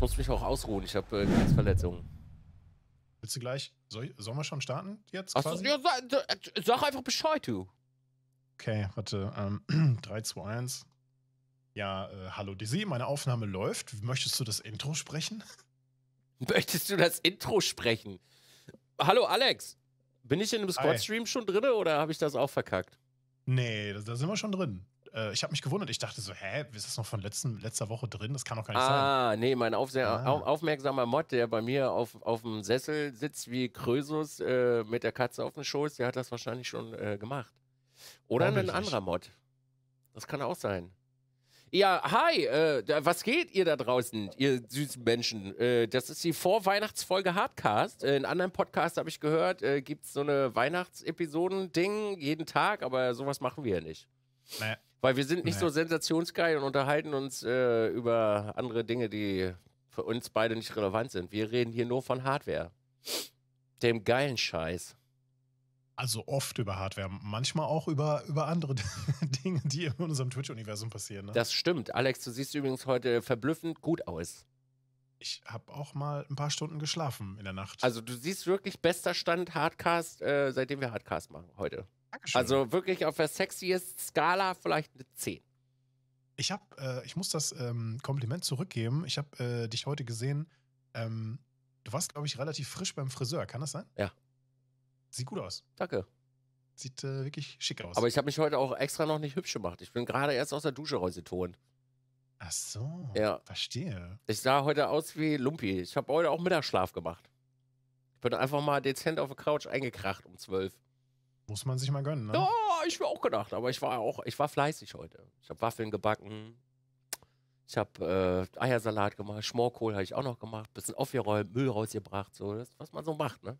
ich muss mich auch ausruhen. Ich habe äh, Kriegsverletzungen. Willst du gleich? Soll, sollen wir schon starten jetzt? Ach, ja, sag, einfach Bescheid, du. Okay, warte. Ähm, 3, 2, 1. Ja, äh, hallo Dizzy, meine Aufnahme läuft. Möchtest du das Intro sprechen? Möchtest du das Intro sprechen? Hallo Alex, bin ich in einem Squad-Stream schon drin oder habe ich das auch verkackt? Nee, da sind wir schon drin äh, ich habe mich gewundert. Ich dachte so, hä, ist das noch von letzten, letzter Woche drin? Das kann doch gar nicht ah, sein. Ah, nee, mein Aufse ah. Auf, aufmerksamer Mod, der bei mir auf, auf dem Sessel sitzt wie Krösus äh, mit der Katze auf dem Schoß, der hat das wahrscheinlich schon äh, gemacht. Oder ein anderer Mod. Das kann auch sein. Ja, hi, äh, da, was geht ihr da draußen, ihr süßen Menschen? Äh, das ist die Vorweihnachtsfolge Hardcast. Äh, in anderen Podcasts habe ich gehört, äh, gibt es so eine Weihnachtsepisoden-Ding jeden Tag, aber sowas machen wir ja nicht. Naja, weil wir sind nicht ja. so sensationsgeil und unterhalten uns äh, über andere Dinge, die für uns beide nicht relevant sind. Wir reden hier nur von Hardware. Dem geilen Scheiß. Also oft über Hardware, manchmal auch über, über andere Dinge, die in unserem Twitch-Universum passieren. Ne? Das stimmt. Alex, du siehst übrigens heute verblüffend gut aus. Ich habe auch mal ein paar Stunden geschlafen in der Nacht. Also du siehst wirklich bester Stand Hardcast, äh, seitdem wir Hardcast machen heute. Dankeschön. Also wirklich auf der sexiest Skala vielleicht eine 10. Ich habe, äh, ich muss das ähm, Kompliment zurückgeben. Ich habe äh, dich heute gesehen. Ähm, du warst, glaube ich, relativ frisch beim Friseur. Kann das sein? Ja. Sieht gut aus. Danke. Sieht äh, wirklich schick aus. Aber ich habe mich heute auch extra noch nicht hübsch gemacht. Ich bin gerade erst aus der Dusche rausgetont. Ach so. Ja. Verstehe. Ich sah heute aus wie Lumpi. Ich habe heute auch Mittagsschlaf gemacht. Ich bin einfach mal dezent auf der Couch eingekracht um 12. Muss man sich mal gönnen, ne? Ja, ich mir auch gedacht, aber ich war auch, ich war fleißig heute. Ich habe Waffeln gebacken, ich habe äh, Eiersalat gemacht, Schmorkohl habe ich auch noch gemacht, bisschen aufgeräumt, Müll rausgebracht, so das, was man so macht, ne?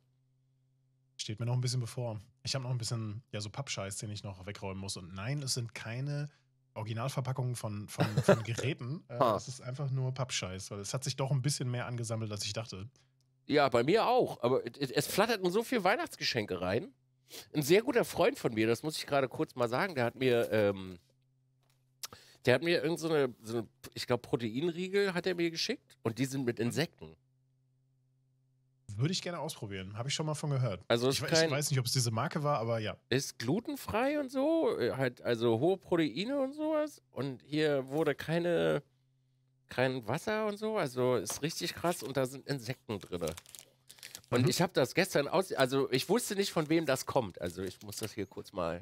Steht mir noch ein bisschen bevor. Ich habe noch ein bisschen, ja, so Pappscheiß, den ich noch wegräumen muss. Und nein, es sind keine Originalverpackungen von, von, von Geräten. äh, es ist einfach nur Pappscheiß, weil es hat sich doch ein bisschen mehr angesammelt, als ich dachte. Ja, bei mir auch. Aber es flatterten so viel Weihnachtsgeschenke rein. Ein sehr guter Freund von mir, das muss ich gerade kurz mal sagen, der hat mir, ähm, der hat mir irgendeine, so, so ich glaube, Proteinriegel hat er mir geschickt und die sind mit Insekten. Würde ich gerne ausprobieren. Habe ich schon mal von gehört. Also ich, kein, ich, weiß nicht, ob es diese Marke war, aber ja. Ist glutenfrei und so, halt also hohe Proteine und sowas. Und hier wurde keine, kein Wasser und so. Also ist richtig krass und da sind Insekten drin. Und mhm. ich habe das gestern aus, also ich wusste nicht, von wem das kommt. Also ich muss das hier kurz mal.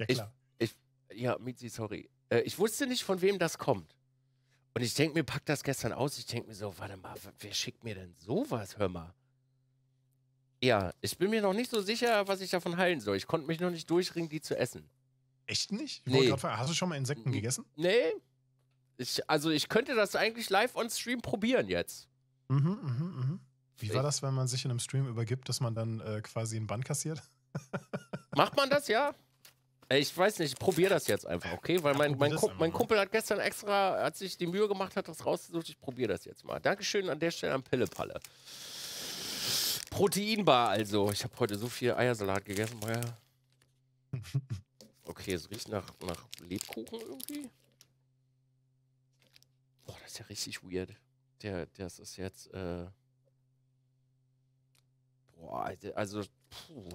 Ja, klar. Ich, ich, ja, Mizi, sorry. Äh, ich wusste nicht, von wem das kommt. Und ich denke mir, pack das gestern aus. Ich denke mir so, warte mal, wer schickt mir denn sowas? Hör mal. Ja, ich bin mir noch nicht so sicher, was ich davon heilen soll. Ich konnte mich noch nicht durchringen, die zu essen. Echt nicht? Ich nee. Fragen, hast du schon mal Insekten N mhm. gegessen? Nee. Ich, also ich könnte das eigentlich live on stream probieren jetzt. Mhm, mhm, mhm. Wie war das, wenn man sich in einem Stream übergibt, dass man dann äh, quasi einen Bann kassiert? Macht man das ja? Ich weiß nicht, ich probiere das jetzt einfach, okay? Weil mein, mein, Kumpel, mein Kumpel hat gestern extra, hat sich die Mühe gemacht, hat das rausgesucht. Ich probiere das jetzt mal. Dankeschön an der Stelle an Pillepalle. Proteinbar also. Ich habe heute so viel Eiersalat gegessen. Okay, es riecht nach, nach Lebkuchen irgendwie. Boah, das ist ja richtig weird. Der, das ist jetzt. Äh Boah, also. Puh.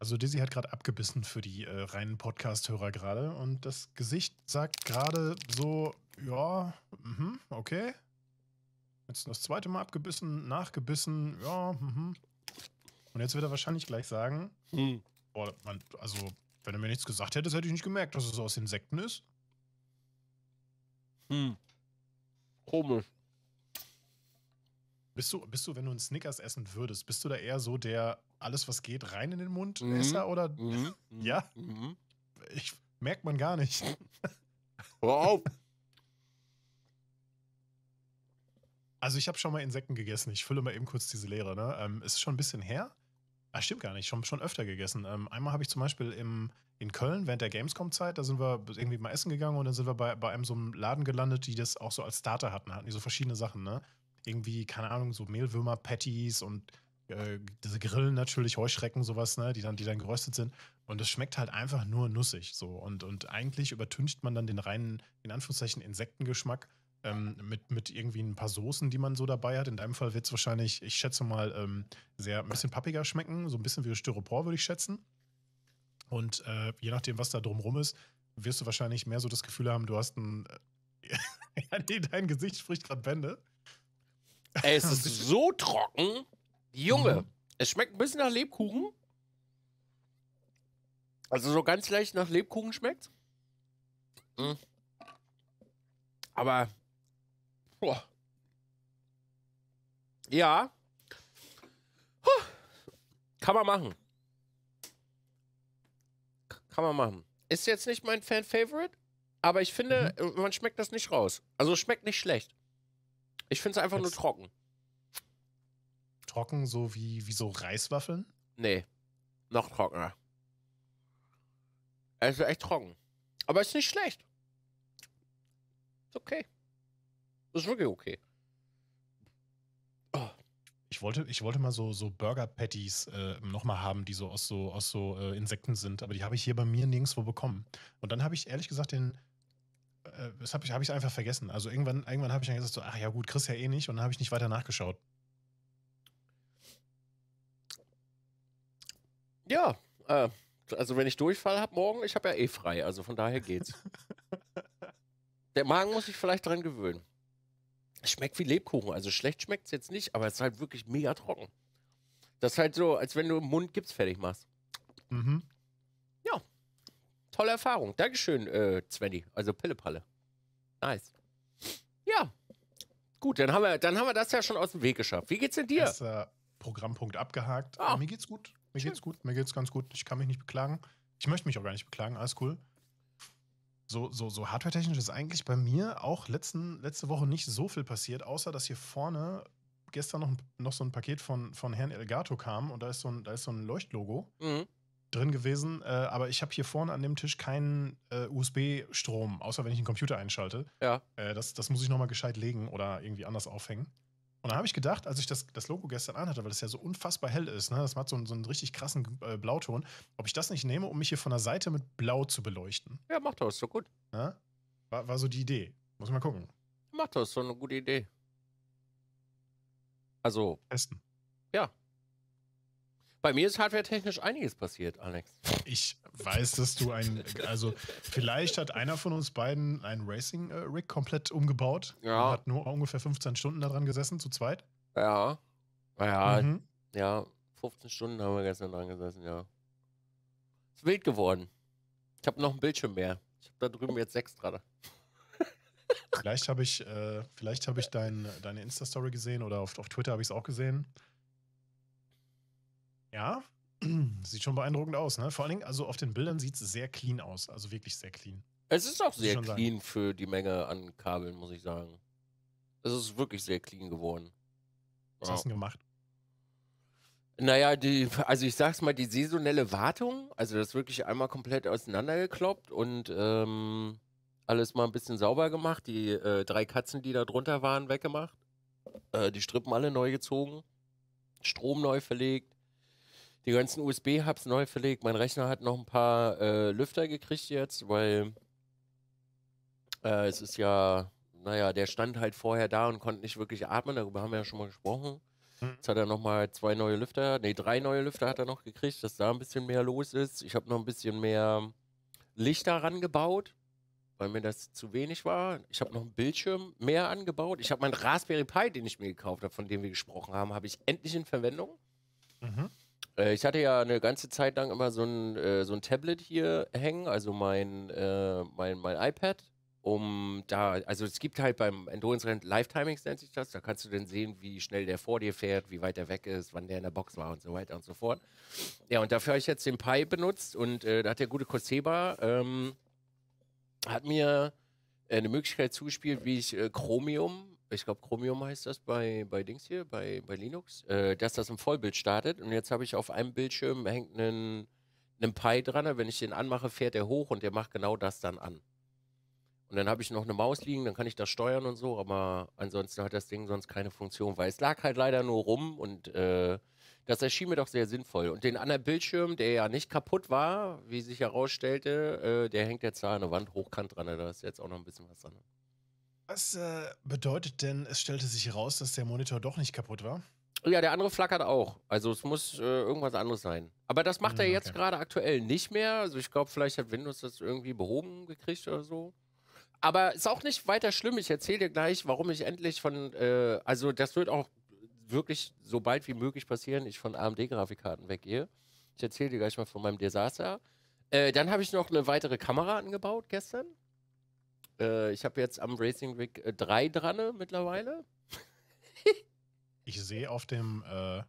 Also Dizzy hat gerade abgebissen für die äh, reinen Podcast-Hörer gerade und das Gesicht sagt gerade so, ja, mh, okay. Jetzt das zweite Mal abgebissen, nachgebissen, ja, mh. Und jetzt wird er wahrscheinlich gleich sagen, hm. boah, man, also wenn du mir nichts gesagt hättest, hätte ich nicht gemerkt, dass es aus Insekten ist. Hm. Komisch. Bist du, bist du, wenn du einen Snickers essen würdest, bist du da eher so der alles, was geht, rein in den Mund mhm. Esser oder? Mhm. ja? Mhm. Ich, merkt man gar nicht. Hör auf! Also ich habe schon mal Insekten gegessen. Ich fülle mal eben kurz diese Leere. Ne? Ähm, ist schon ein bisschen her. Ah, stimmt gar nicht. Schon, schon öfter gegessen. Ähm, einmal habe ich zum Beispiel im, in Köln während der Gamescom-Zeit, da sind wir irgendwie mal essen gegangen und dann sind wir bei, bei einem so einem Laden gelandet, die das auch so als Starter hatten. Hatten die so verschiedene Sachen, ne? Irgendwie, keine Ahnung, so Mehlwürmer-Patties und äh, diese Grillen natürlich, Heuschrecken, sowas, ne, die dann, die dann geröstet sind. Und es schmeckt halt einfach nur nussig so. Und, und eigentlich übertüncht man dann den reinen, in Anführungszeichen, Insektengeschmack ähm, mit, mit irgendwie ein paar Soßen, die man so dabei hat. In deinem Fall wird es wahrscheinlich, ich schätze mal, ähm, sehr ein bisschen pappiger schmecken, so ein bisschen wie Styropor, würde ich schätzen. Und äh, je nachdem, was da drumrum ist, wirst du wahrscheinlich mehr so das Gefühl haben, du hast ein. Äh, ja, nee, dein Gesicht spricht gerade Bände. Ey, es ist so trocken. Junge, mhm. es schmeckt ein bisschen nach Lebkuchen. Also so ganz leicht nach Lebkuchen schmeckt. Mhm. Aber Boah. Ja. Huh. Kann man machen. Kann man machen. Ist jetzt nicht mein Fan-Favorite, aber ich finde, mhm. Äh, man schmeckt das nicht raus. Also schmeckt nicht schlecht. Ich finde es einfach Jetzt nur trocken. Trocken, so wie, wie so Reiswaffeln? Nee, noch trockener. Also echt trocken. Aber ist nicht schlecht. Ist okay. Das ist wirklich okay. Oh. Ich wollte, ich wollte mal so, so Burger-Patties äh, nochmal haben, die so aus so, aus so äh, Insekten sind, aber die habe ich hier bei mir nirgendwo bekommen. Und dann habe ich ehrlich gesagt den, äh, das habe ich, hab ich einfach vergessen. Also irgendwann, irgendwann habe ich dann gesagt, so, ach ja gut, Chris ja eh nicht und dann habe ich nicht weiter nachgeschaut. Ja, äh, also wenn ich Durchfall habe morgen, ich habe ja eh frei, also von daher geht's. Der Magen muss sich vielleicht dran gewöhnen. Es schmeckt wie Lebkuchen. Also schlecht schmeckt es jetzt nicht, aber es ist halt wirklich mega trocken. Das ist halt so, als wenn du im Mund Gips fertig machst. Mhm. Ja. Tolle Erfahrung. Dankeschön, äh, Svenny. Also Pillepalle. Nice. Ja. Gut, dann haben, wir, dann haben wir das ja schon aus dem Weg geschafft. Wie geht's denn dir? Das, äh, Programmpunkt abgehakt. Ah. mir geht's gut. Mir Schön. geht's gut. Mir geht's ganz gut. Ich kann mich nicht beklagen. Ich möchte mich auch gar nicht beklagen. Alles cool so, so, so hardware-technisch ist eigentlich bei mir auch letzten, letzte Woche nicht so viel passiert, außer dass hier vorne gestern noch, noch so ein Paket von, von Herrn Elgato kam und da ist so ein, da ist so ein Leuchtlogo mhm. drin gewesen. Äh, aber ich habe hier vorne an dem Tisch keinen äh, USB-Strom, außer wenn ich einen Computer einschalte. Ja. Äh, das, das muss ich nochmal gescheit legen oder irgendwie anders aufhängen. Und dann habe ich gedacht, als ich das, das Logo gestern anhatte, weil das ja so unfassbar hell ist, ne? das hat so einen, so einen richtig krassen äh, Blauton, ob ich das nicht nehme, um mich hier von der Seite mit Blau zu beleuchten. Ja, macht das, so gut. Ja? Ne? War, war so die Idee. Muss mal gucken. Macht das, so eine gute Idee. Also. Testen. Ja, bei mir ist hardwaretechnisch einiges passiert, Alex. Ich weiß, dass du ein, also vielleicht hat einer von uns beiden einen Racing-Rig komplett umgebaut. Ja. Und Hat nur ungefähr 15 Stunden daran gesessen, zu zweit. Ja. Ja, mhm. ja, 15 Stunden haben wir gestern dran gesessen, ja. Ist wild geworden. Ich habe noch einen Bildschirm mehr. Ich habe da drüben jetzt sechs gerade. Vielleicht habe ich, äh, hab ich dein, deine Insta-Story gesehen oder auf, auf Twitter habe ich es auch gesehen. Ja, sieht schon beeindruckend aus, ne? Vor allen Dingen, also auf den Bildern sieht es sehr clean aus, also wirklich sehr clean. Es ist auch sehr clean sagen. für die Menge an Kabeln, muss ich sagen. Es ist wirklich sehr clean geworden. Was wow. hast du denn gemacht? Naja, die, also ich sag's mal, die saisonelle Wartung, also das wirklich einmal komplett auseinandergekloppt und ähm, alles mal ein bisschen sauber gemacht, die äh, drei Katzen, die da drunter waren, weggemacht, äh, die Strippen alle neu gezogen, Strom neu verlegt, die ganzen USB-Hubs neu verlegt. Mein Rechner hat noch ein paar äh, Lüfter gekriegt jetzt, weil äh, es ist ja, naja, der stand halt vorher da und konnte nicht wirklich atmen. Darüber haben wir ja schon mal gesprochen. Hm. Jetzt hat er nochmal zwei neue Lüfter, nee, drei neue Lüfter hat er noch gekriegt, dass da ein bisschen mehr los ist. Ich habe noch ein bisschen mehr Lichter daran gebaut, weil mir das zu wenig war. Ich habe noch einen Bildschirm mehr angebaut. Ich habe meinen Raspberry Pi, den ich mir gekauft habe, von dem wir gesprochen haben, habe ich endlich in Verwendung. Mhm. Äh, ich hatte ja eine ganze Zeit lang immer so ein, äh, so ein Tablet hier hängen, also mein, äh, mein, mein iPad. Um da, also es gibt halt beim Endurance-Rennen Lifetimings nennt sich das, da kannst du dann sehen, wie schnell der vor dir fährt, wie weit der weg ist, wann der in der Box war und so weiter und so fort. Ja, und dafür habe ich jetzt den Pi benutzt und äh, da hat der gute Koseba, ähm, hat mir eine Möglichkeit zugespielt, wie ich äh, Chromium ich glaube, Chromium heißt das bei, bei Dings hier, bei, bei Linux, äh, dass das im Vollbild startet. Und jetzt habe ich auf einem Bildschirm hängt einen, einen Pi dran. Wenn ich den anmache, fährt er hoch und der macht genau das dann an. Und dann habe ich noch eine Maus liegen, dann kann ich das steuern und so, aber ansonsten hat das Ding sonst keine Funktion, weil es lag halt leider nur rum und äh, das erschien mir doch sehr sinnvoll. Und den anderen Bildschirm, der ja nicht kaputt war, wie sich herausstellte, äh, der hängt jetzt da an der Wand hochkant dran, da ist jetzt auch noch ein bisschen was dran. Was äh, bedeutet denn, es stellte sich heraus, dass der Monitor doch nicht kaputt war? Ja, der andere flackert auch. Also es muss äh, irgendwas anderes sein. Aber das macht hm, er mm, jetzt okay. gerade aktuell nicht mehr. Also ich glaube, vielleicht hat Windows das irgendwie behoben gekriegt oder so. Aber ist auch nicht weiter schlimm. Ich erzähle dir gleich, warum ich endlich von, äh, also das wird auch wirklich so bald wie möglich passieren, ich von AMD-Grafikkarten weggehe. Ich erzähle dir gleich mal von meinem Desaster. Äh, dann habe ich noch eine weitere Kamera angebaut gestern. Äh, ich habe jetzt am Racing Rig 3 äh, dran ne, mittlerweile. ich sehe auf dem äh,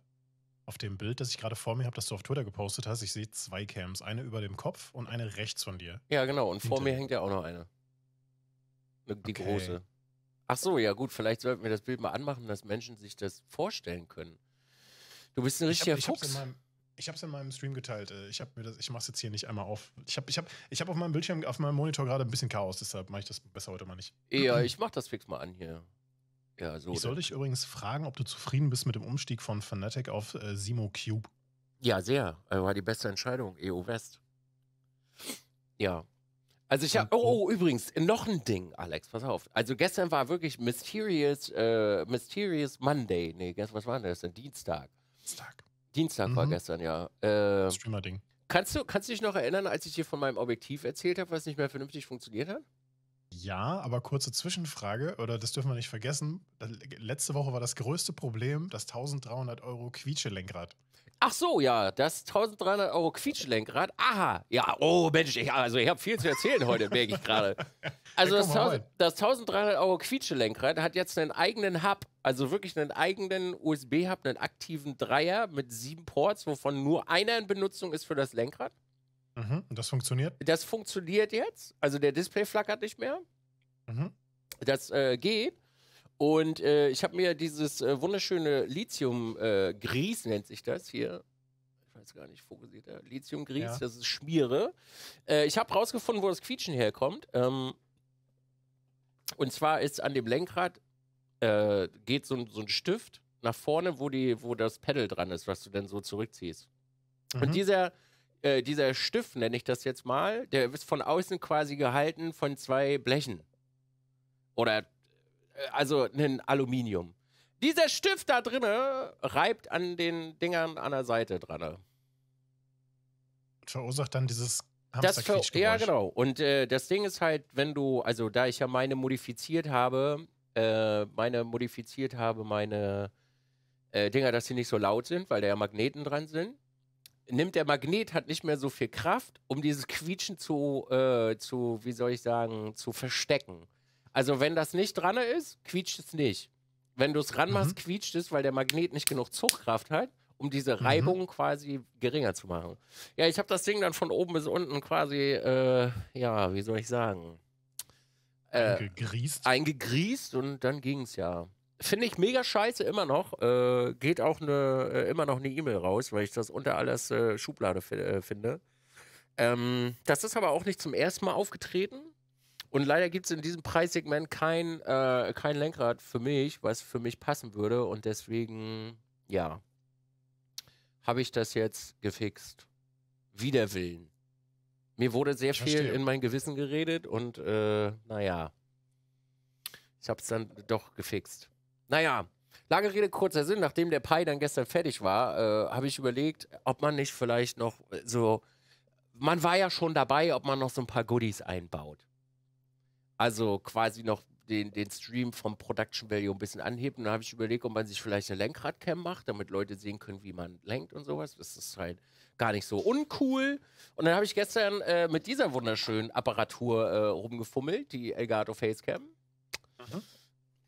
auf dem Bild, das ich gerade vor mir habe, das du auf Twitter gepostet hast, ich sehe zwei Cams, eine über dem Kopf und eine rechts von dir. Ja, genau. Und vor Hinter. mir hängt ja auch noch eine. Ne, die okay. große. Ach so, ja gut, vielleicht sollten wir das Bild mal anmachen, dass Menschen sich das vorstellen können. Du bist ein richtiger ich hab, ich Fuchs. Ich habe es in meinem Stream geteilt. Äh, ich habe mir das, ich mache es jetzt hier nicht einmal auf. Ich habe, ich habe, ich habe auf meinem Bildschirm, auf meinem Monitor gerade ein bisschen Chaos. Deshalb mache ich das besser heute mal nicht. Ja, ich mache das fix mal an hier. Ja, so. Ich soll dich übrigens fragen, ob du zufrieden bist mit dem Umstieg von Fnatic auf äh, Simo Cube. Ja, sehr. Also war die beste Entscheidung. EU West. Ja. Also ich habe. Oh, oh, übrigens, noch ein Ding, Alex, pass auf. Also gestern war wirklich Mysterious, äh, Mysterious Monday. Nee, was war denn das? Dienstag. Dienstag. Dienstag mhm. war gestern, ja. Äh, Streamer-Ding. Kannst du, kannst du dich noch erinnern, als ich dir von meinem Objektiv erzählt habe, was nicht mehr vernünftig funktioniert hat? Ja, aber kurze Zwischenfrage, oder das dürfen wir nicht vergessen. Letzte Woche war das größte Problem das 1300 Euro Quietsche-Lenkrad. Ach so, ja, das 1300 Euro Quietschlenkrad. Aha, ja, oh Mensch, ich, also ich habe viel zu erzählen heute, merke ich gerade. Also das, das 1300 Euro Quietschlenkrad hat jetzt einen eigenen Hub, also wirklich einen eigenen USB-Hub, einen aktiven Dreier mit sieben Ports, wovon nur einer in Benutzung ist für das Lenkrad. Mhm, und das funktioniert? Das funktioniert jetzt. Also der Display flackert nicht mehr. Mhm. Das äh, geht. Und äh, ich habe mir dieses äh, wunderschöne Lithium-Grieß, äh, nennt sich das hier. Ich weiß gar nicht, fokussierter lithium gries ja. das ist Schmiere. Äh, ich habe rausgefunden, wo das Quietschen herkommt. Ähm, und zwar ist an dem Lenkrad äh, geht so, so ein Stift nach vorne, wo, die, wo das Pedal dran ist, was du dann so zurückziehst. Mhm. Und dieser, äh, dieser Stift, nenne ich das jetzt mal, der ist von außen quasi gehalten von zwei Blechen. Oder also ein Aluminium. Dieser Stift da drinne reibt an den Dingern an der Seite dran. Verursacht dann dieses das für, Ja, genau. Und äh, das Ding ist halt, wenn du, also da ich ja meine modifiziert habe, äh, meine modifiziert habe, meine äh, Dinger, dass sie nicht so laut sind, weil da ja Magneten dran sind, nimmt der Magnet hat nicht mehr so viel Kraft, um dieses Quietschen zu, äh, zu wie soll ich sagen, zu verstecken. Also wenn das nicht dran ist, quietscht es nicht. Wenn du es ranmachst, mhm. quietscht es, weil der Magnet nicht genug Zugkraft hat, um diese mhm. Reibung mhm. quasi geringer zu machen. Ja, ich habe das Ding dann von oben bis unten quasi, äh, ja, wie soll ich sagen? Äh, eingegriest. Eingegriest und dann ging es ja. Finde ich mega scheiße immer noch. Äh, geht auch ne, äh, immer noch eine E-Mail raus, weil ich das unter alles äh, Schublade äh, finde. Ähm, das ist aber auch nicht zum ersten Mal aufgetreten. Und leider gibt es in diesem Preissegment kein, äh, kein Lenkrad für mich, was für mich passen würde. Und deswegen, ja, habe ich das jetzt gefixt. Wider Willen. Mir wurde sehr ich viel verstehe. in mein Gewissen geredet und äh, naja, ich habe es dann doch gefixt. Naja, lange Rede, kurzer Sinn. Nachdem der Pi dann gestern fertig war, äh, habe ich überlegt, ob man nicht vielleicht noch äh, so. Man war ja schon dabei, ob man noch so ein paar Goodies einbaut. Also quasi noch den, den Stream vom Production Value ein bisschen anheben. Da habe ich überlegt, ob man sich vielleicht eine Lenkradcam macht, damit Leute sehen können, wie man lenkt und sowas. Das ist halt gar nicht so uncool. Und dann habe ich gestern äh, mit dieser wunderschönen Apparatur äh, rumgefummelt, die Elgato Facecam. Mhm.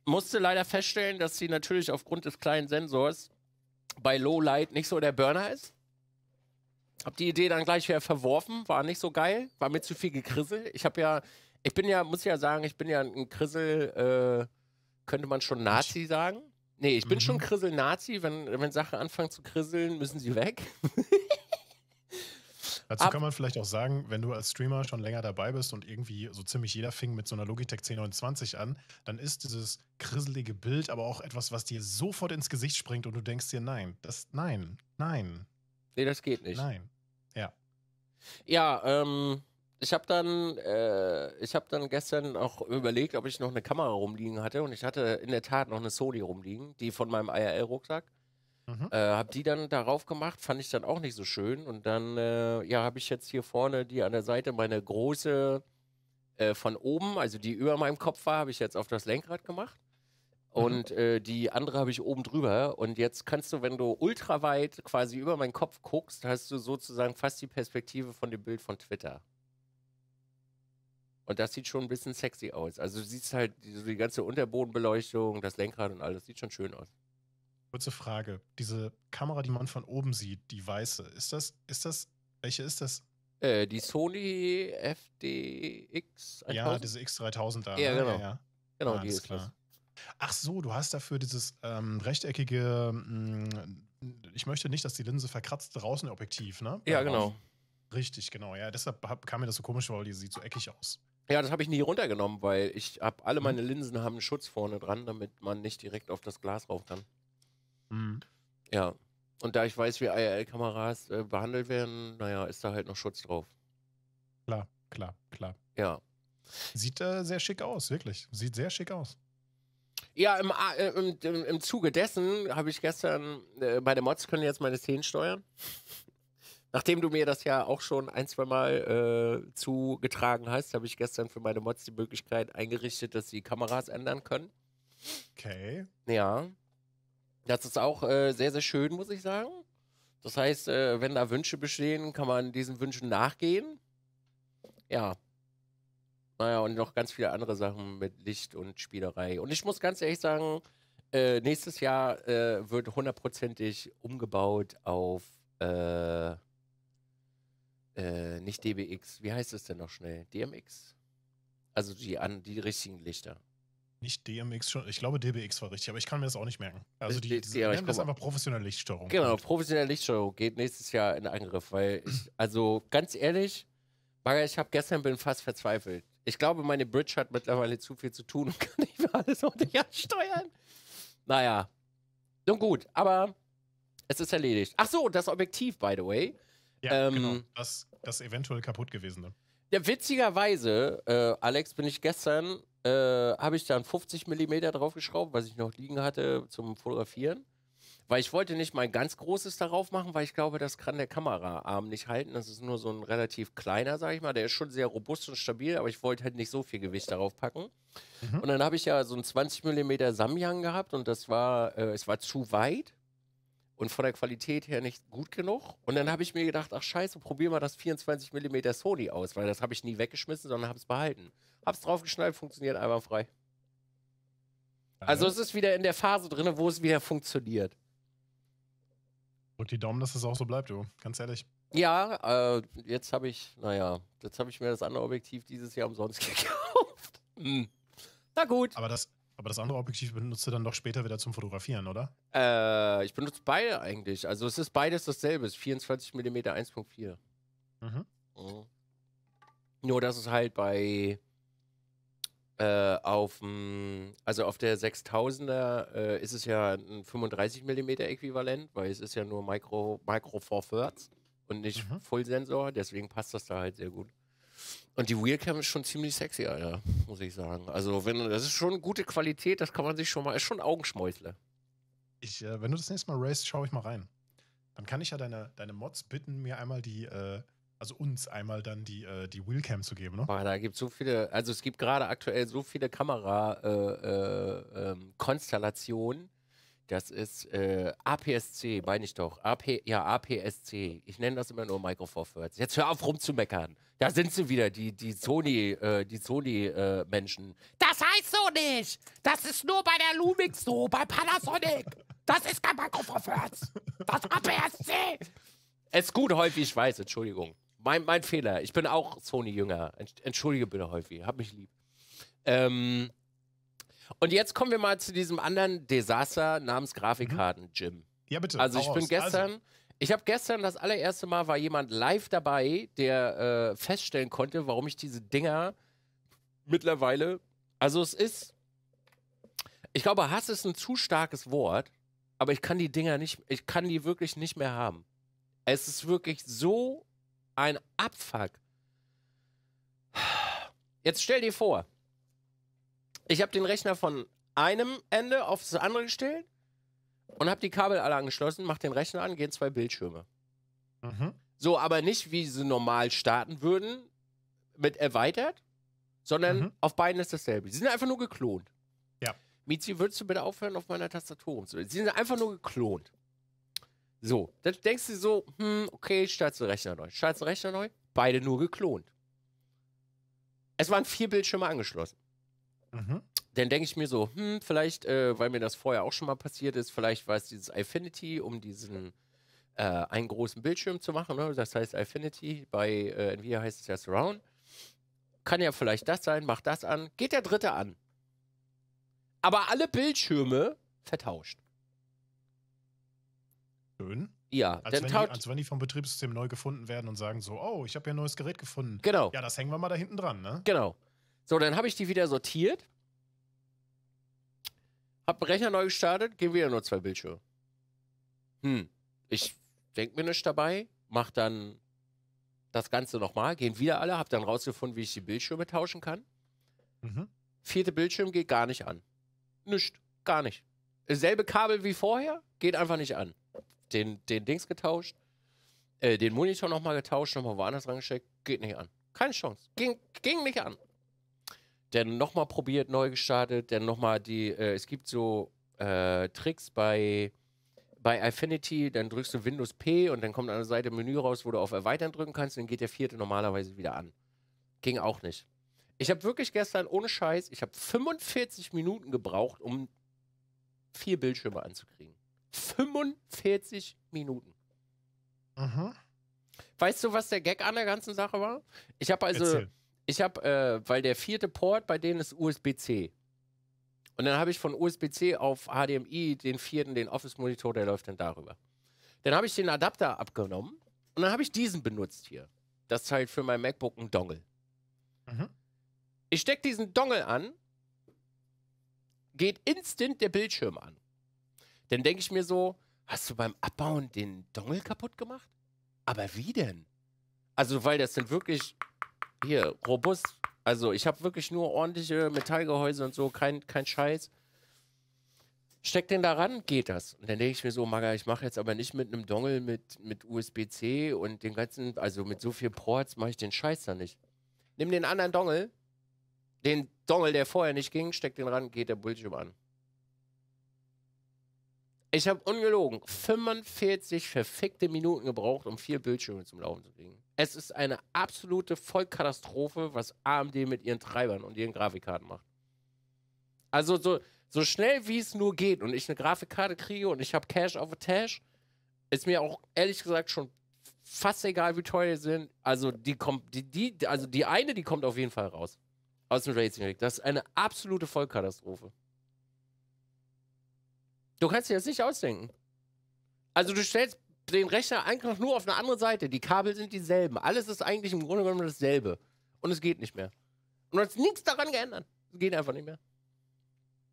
Musste leider feststellen, dass sie natürlich aufgrund des kleinen Sensors bei Low Light nicht so der Burner ist. Hab die Idee dann gleich wieder verworfen, war nicht so geil, war mir zu viel gekrisselt. Ich habe ja ich bin ja, muss ja sagen, ich bin ja ein Krissel, äh, könnte man schon Nazi sagen? Nee, ich bin mhm. schon Krissel-Nazi. Wenn, wenn Sachen anfangen zu krisseln, müssen sie weg. Dazu Ab kann man vielleicht auch sagen, wenn du als Streamer schon länger dabei bist und irgendwie so ziemlich jeder fing mit so einer Logitech C29 an, dann ist dieses krisselige Bild aber auch etwas, was dir sofort ins Gesicht springt und du denkst dir, nein, das, nein, nein. Nee, das geht nicht. Nein. Ja. Ja, ähm, ich habe dann, äh, ich dann gestern auch überlegt, ob ich noch eine Kamera rumliegen hatte und ich hatte in der Tat noch eine Sony rumliegen, die von meinem IRL-Rucksack. Mhm. Äh, habe die dann darauf gemacht, fand ich dann auch nicht so schön und dann, äh, ja, habe ich jetzt hier vorne die an der Seite meine große äh, von oben, also die über meinem Kopf war, habe ich jetzt auf das Lenkrad gemacht. Mhm. Und äh, die andere habe ich oben drüber. Und jetzt kannst du, wenn du ultraweit quasi über meinen Kopf guckst, hast du sozusagen fast die Perspektive von dem Bild von Twitter. Und das sieht schon ein bisschen sexy aus. Also du siehst halt die, die ganze Unterbodenbeleuchtung, das Lenkrad und alles, sieht schon schön aus. Kurze Frage. Diese Kamera, die man von oben sieht, die weiße, ist das, ist das, welche ist das? Äh, die Sony FDX 1000? Ja, diese X3000 da. Ja, ne? genau. Ja, ja. Genau, ah, die ist klar. Das. Ach so, du hast dafür dieses ähm, rechteckige, mh, mm, ich möchte nicht, dass die Linse verkratzt draußen Objektiv, ne? Ja, genau. Richtig, genau. Ja, deshalb kam mir das so komisch weil die sieht so eckig aus. Ja, das habe ich nie runtergenommen, weil ich habe alle mhm. meine Linsen haben einen Schutz vorne dran, damit man nicht direkt auf das Glas rauf kann. Mhm. Ja. Und da ich weiß, wie IRL-Kameras äh, behandelt werden, naja, ist da halt noch Schutz drauf. Klar, klar, klar. Ja. Sieht äh, sehr schick aus, wirklich. Sieht sehr schick aus. Ja, im, äh, im, im, Zuge dessen habe ich gestern, äh, bei den Mods können jetzt meine Szenen steuern. Nachdem du mir das ja auch schon ein, zwei Mal äh, zugetragen hast, habe ich gestern für meine Mods die Möglichkeit eingerichtet, dass sie Kameras ändern können. Okay. Ja. Das ist auch äh, sehr, sehr schön, muss ich sagen. Das heißt, äh, wenn da Wünsche bestehen, kann man diesen Wünschen nachgehen. Ja. Naja, und noch ganz viele andere Sachen mit Licht und Spielerei. Und ich muss ganz ehrlich sagen, äh, nächstes Jahr äh, wird hundertprozentig umgebaut auf äh, äh, nicht DBX, wie heißt es denn noch schnell? DMX? Also die, an, die richtigen Lichter. Nicht DMX schon, ich glaube DBX war richtig, aber ich kann mir das auch nicht merken. Also äh, die, die, die ja, das einfach professionelle Lichtsteuerung. Genau, professionelle Lichtsteuerung geht nächstes Jahr in Angriff, weil ich, also ganz ehrlich, Maga, ich habe gestern bin fast verzweifelt. Ich glaube, meine Bridge hat mittlerweile zu viel zu tun und kann nicht mehr alles ordentlich ansteuern. Naja, nun gut, aber es ist erledigt. Ach so, das Objektiv, by the way. Ja, genau. ähm, genau. Das, das eventuell kaputt gewesene. Ne? Ja, witzigerweise, äh, Alex, bin ich gestern, äh, habe ich da einen 50 mm draufgeschraubt, was ich noch liegen hatte zum Fotografieren. Weil ich wollte nicht mal ein ganz großes darauf machen, weil ich glaube, das kann der Kameraarm nicht halten. Das ist nur so ein relativ kleiner, sag ich mal. Der ist schon sehr robust und stabil, aber ich wollte halt nicht so viel Gewicht darauf packen. Mhm. Und dann habe ich ja so ein 20 mm Samyang gehabt und das war, äh, es war zu weit und von der Qualität her nicht gut genug. Und dann habe ich mir gedacht, ach scheiße, probier mal das 24 mm Sony aus, weil das habe ich nie weggeschmissen, sondern habe es behalten. Habe es draufgeschnallt, funktioniert einwandfrei. Also es ist wieder in der Phase drin, wo es wieder funktioniert. Und die Daumen, dass es auch so bleibt, du, ganz ehrlich. Ja, äh, jetzt habe ich, naja, jetzt habe ich mir das andere Objektiv dieses Jahr umsonst gekauft. Hm. Na gut. Aber das, aber das andere Objektiv benutzt du dann doch später wieder zum Fotografieren, oder? Äh, ich benutze beide eigentlich. Also es ist beides dasselbe. Es ist 24 mm 1.4. Mhm. Oh. Nur, dass es halt bei äh, auf dem, also auf der 6000er äh, ist es ja ein 35 mm Äquivalent, weil es ist ja nur Micro, Micro Four Thirds und nicht mhm. Full Sensor. Deswegen passt das da halt sehr gut. Und die Wheelcam ist schon ziemlich sexy, Alter, muss ich sagen. Also, wenn das ist schon gute Qualität, das kann man sich schon mal, ist schon Augenschmäusle. Ich, äh, wenn du das nächste Mal racest, schaue ich mal rein. Dann kann ich ja deine, deine Mods bitten, mir einmal die, äh, also uns einmal dann die, äh, die Wheelcam zu geben, ne? Boah, da gibt es so viele, also es gibt gerade aktuell so viele Kamera-Konstellationen. Äh, äh, ähm, das ist äh, APSC, meine ich doch. AP, ja, APSC. Ich nenne das immer nur Micro Four Jetzt hör auf rumzumeckern. Da sind sie wieder, die, die Sony, äh, die Sony-Menschen. Äh, das heißt so nicht. Das ist nur bei der Lumix so, bei Panasonic. Das ist kein Micro Four Thirds. Das APSC. Es ist gut, Häufig, ich weiß, Entschuldigung. Mein, mein Fehler. Ich bin auch Sony-Jünger. Entschuldige bitte, Häufig. Hab mich lieb. Ähm, und jetzt kommen wir mal zu diesem anderen Desaster namens Grafikkarten, Jim. Ja, bitte. Also ich bin aus. gestern, also. ich habe gestern das allererste Mal war jemand live dabei, der äh, feststellen konnte, warum ich diese Dinger mittlerweile, also es ist, ich glaube, Hass ist ein zu starkes Wort, aber ich kann die Dinger nicht, ich kann die wirklich nicht mehr haben. Es ist wirklich so ein Abfuck. Jetzt stell dir vor, ich habe den Rechner von einem Ende auf das andere gestellt und habe die Kabel alle angeschlossen, mache den Rechner an, gehen zwei Bildschirme. Mhm. So, aber nicht wie sie normal starten würden, mit erweitert, sondern mhm. auf beiden ist dasselbe. Sie sind einfach nur geklont. Ja. Mizi, würdest du bitte aufhören, auf meiner Tastatur rumzuhören? Sie sind einfach nur geklont. So, dann denkst du so, hm, okay, startest den Rechner neu. Startest den Rechner neu, beide nur geklont. Es waren vier Bildschirme angeschlossen. Mhm. Dann denke ich mir so, hm, vielleicht, äh, weil mir das vorher auch schon mal passiert ist, vielleicht war es dieses Affinity, um diesen äh, einen großen Bildschirm zu machen. Ne? Das heißt Affinity, bei äh, Nvidia heißt es ja Surround. Kann ja vielleicht das sein, macht das an, geht der dritte an. Aber alle Bildschirme vertauscht. Schön. Ja, als wenn, die, als wenn die vom Betriebssystem neu gefunden werden und sagen so, oh, ich habe ja ein neues Gerät gefunden. Genau. Ja, das hängen wir mal da hinten dran, ne? Genau. So, dann habe ich die wieder sortiert. Hab den Rechner neu gestartet, gehen wieder nur zwei Bildschirme. Hm, ich denke mir nichts dabei, mach dann das Ganze nochmal, gehen wieder alle, hab dann rausgefunden, wie ich die Bildschirme tauschen kann. Mhm. Vierte Bildschirm geht gar nicht an. Nicht, gar nicht. Selbe Kabel wie vorher, geht einfach nicht an. Den, den Dings getauscht, äh, den Monitor nochmal getauscht, nochmal woanders rangesteckt, geht nicht an. Keine Chance. Ging, ging nicht an dann nochmal probiert, neu gestartet, dann nochmal die, äh, es gibt so äh, Tricks bei, bei Affinity, dann drückst du Windows P und dann kommt an der Seite Menü raus, wo du auf Erweitern drücken kannst, dann geht der vierte normalerweise wieder an. Ging auch nicht. Ich habe wirklich gestern, ohne Scheiß, ich habe 45 Minuten gebraucht, um vier Bildschirme anzukriegen. 45 Minuten. Aha. Weißt du, was der Gag an der ganzen Sache war? Ich habe also. Erzähl ich habe, äh, weil der vierte Port bei denen ist USB-C. Und dann habe ich von USB-C auf HDMI den vierten, den Office-Monitor, der läuft dann darüber. Dann habe ich den Adapter abgenommen und dann habe ich diesen benutzt hier. Das ist halt für mein MacBook ein Dongle. Mhm. Ich stecke diesen Dongle an, geht instant der Bildschirm an. Dann denke ich mir so, hast du beim Abbauen den Dongle kaputt gemacht? Aber wie denn? Also, weil das sind wirklich hier, robust. Also ich habe wirklich nur ordentliche Metallgehäuse und so, kein, kein Scheiß. Steck den da ran, geht das. Und dann denke ich mir so, Maga, ich mache jetzt aber nicht mit einem Dongel mit, mit USB-C und den ganzen, also mit so viel Ports mache ich den Scheiß da nicht. Nimm den anderen Dongel, den Dongel, der vorher nicht ging, steck den ran, geht der Bildschirm an. Ich habe ungelogen 45 verfickte Minuten gebraucht, um vier Bildschirme zum Laufen zu kriegen. Es ist eine absolute Vollkatastrophe, was AMD mit ihren Treibern und ihren Grafikkarten macht. Also so, so schnell wie es nur geht und ich eine Grafikkarte kriege und ich habe Cash auf Tash, ist mir auch ehrlich gesagt schon fast egal, wie teuer sie sind. Also die kommt, die, die, also die eine, die kommt auf jeden Fall raus. Aus dem Racing League. Das ist eine absolute Vollkatastrophe. Du kannst dir das nicht ausdenken. Also du stellst den Rechner einfach nur auf eine andere Seite. Die Kabel sind dieselben. Alles ist eigentlich im Grunde genommen dasselbe. Und es geht nicht mehr. Und du hast nichts daran geändert. Es geht einfach nicht mehr.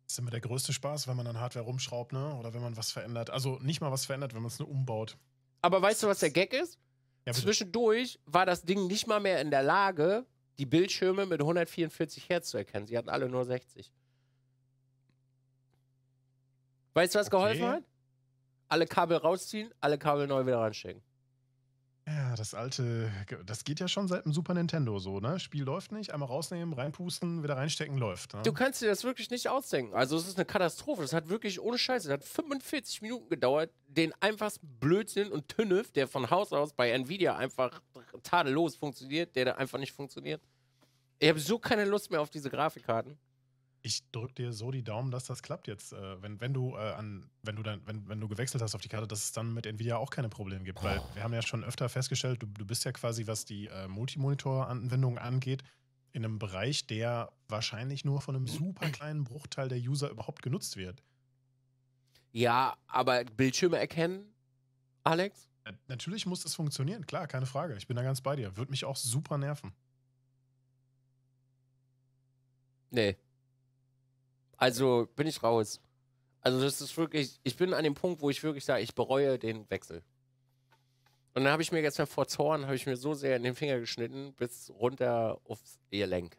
Das ist immer der größte Spaß, wenn man an Hardware rumschraubt, ne? Oder wenn man was verändert. Also nicht mal was verändert, wenn man es nur umbaut. Aber weißt du, was der Gag ist? Ja, Zwischendurch war das Ding nicht mal mehr in der Lage, die Bildschirme mit 144 Hertz zu erkennen. Sie hatten alle nur 60. Weißt du, was okay. geholfen hat? alle Kabel rausziehen, alle Kabel neu wieder reinstecken. Ja, das alte, das geht ja schon seit dem Super Nintendo so, ne? Spiel läuft nicht, einmal rausnehmen, reinpusten, wieder reinstecken, läuft. Ne? Du kannst dir das wirklich nicht ausdenken. Also es ist eine Katastrophe. Das hat wirklich ohne Scheiße, das hat 45 Minuten gedauert, den einfachsten Blödsinn und Tünnef, der von Haus aus bei Nvidia einfach tadellos funktioniert, der da einfach nicht funktioniert. Ich habe so keine Lust mehr auf diese Grafikkarten ich drücke dir so die Daumen, dass das klappt jetzt, äh, wenn, wenn du äh, an, wenn du dann, wenn, wenn du gewechselt hast auf die Karte, dass es dann mit Nvidia auch keine Probleme gibt. Weil wir haben ja schon öfter festgestellt, du, du bist ja quasi, was die äh, Multimonitor-Anwendung angeht, in einem Bereich, der wahrscheinlich nur von einem super kleinen Bruchteil der User überhaupt genutzt wird. Ja, aber Bildschirme erkennen, Alex? Natürlich muss das funktionieren, klar, keine Frage. Ich bin da ganz bei dir. Würde mich auch super nerven. Nee, also bin ich raus. Also das ist wirklich, ich bin an dem Punkt, wo ich wirklich sage, ich bereue den Wechsel. Und dann habe ich mir jetzt mal vor Zorn, habe ich mir so sehr in den Finger geschnitten, bis runter aufs Ehelenk.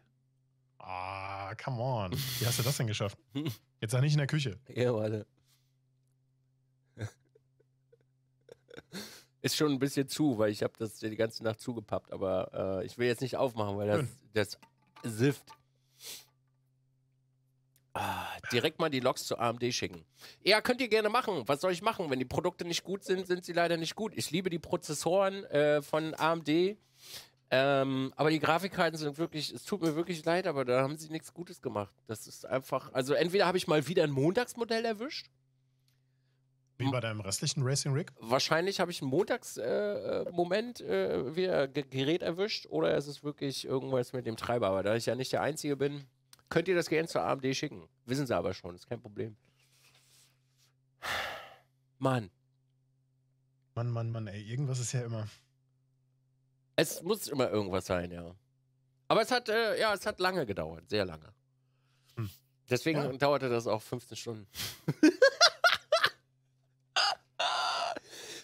Ah, come on. Wie hast du das denn geschafft? Jetzt sei nicht in der Küche. Ja, warte. Ist schon ein bisschen zu, weil ich habe das die ganze Nacht zugepappt, aber äh, ich will jetzt nicht aufmachen, weil das, das sift. Ah, direkt mal die Logs zu AMD schicken. Ja, könnt ihr gerne machen. Was soll ich machen? Wenn die Produkte nicht gut sind, sind sie leider nicht gut. Ich liebe die Prozessoren äh, von AMD. Ähm, aber die Grafikkarten sind wirklich, es tut mir wirklich leid, aber da haben sie nichts Gutes gemacht. Das ist einfach, also entweder habe ich mal wieder ein Montagsmodell erwischt. Wie bei deinem restlichen Racing Rig? Wahrscheinlich habe ich einen Montagsmoment äh, äh, äh, wieder Gerät erwischt oder es ist wirklich irgendwas mit dem Treiber. Aber da ich ja nicht der Einzige bin, Könnt ihr das gerne zur AMD schicken? Wissen sie aber schon, ist kein Problem. Mann. Mann, Mann, Mann, ey, irgendwas ist ja immer. Es muss immer irgendwas sein, ja. Aber es hat, äh, ja, es hat lange gedauert, sehr lange. Hm. Deswegen ja. dauerte das auch 15 Stunden.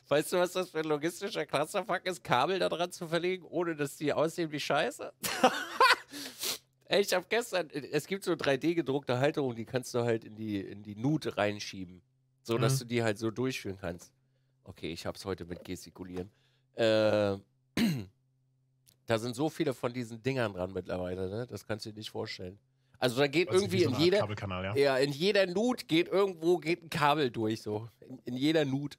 weißt du, was das für ein logistischer Clusterfuck ist, Kabel da dran zu verlegen, ohne dass die aussehen wie Scheiße? Ey, ich habe gestern, äh, es gibt so 3D-gedruckte Halterungen, die kannst du halt in die, in die Nut reinschieben. So, mhm. du die halt so durchführen kannst. Okay, ich hab's heute mit Gestikulieren. Äh, da sind so viele von diesen Dingern dran mittlerweile, ne? Das kannst du dir nicht vorstellen. Also da geht also irgendwie so in jeder Kabelkanal, ja. ja. in jeder Nut geht irgendwo geht ein Kabel durch so in, in jeder Nut.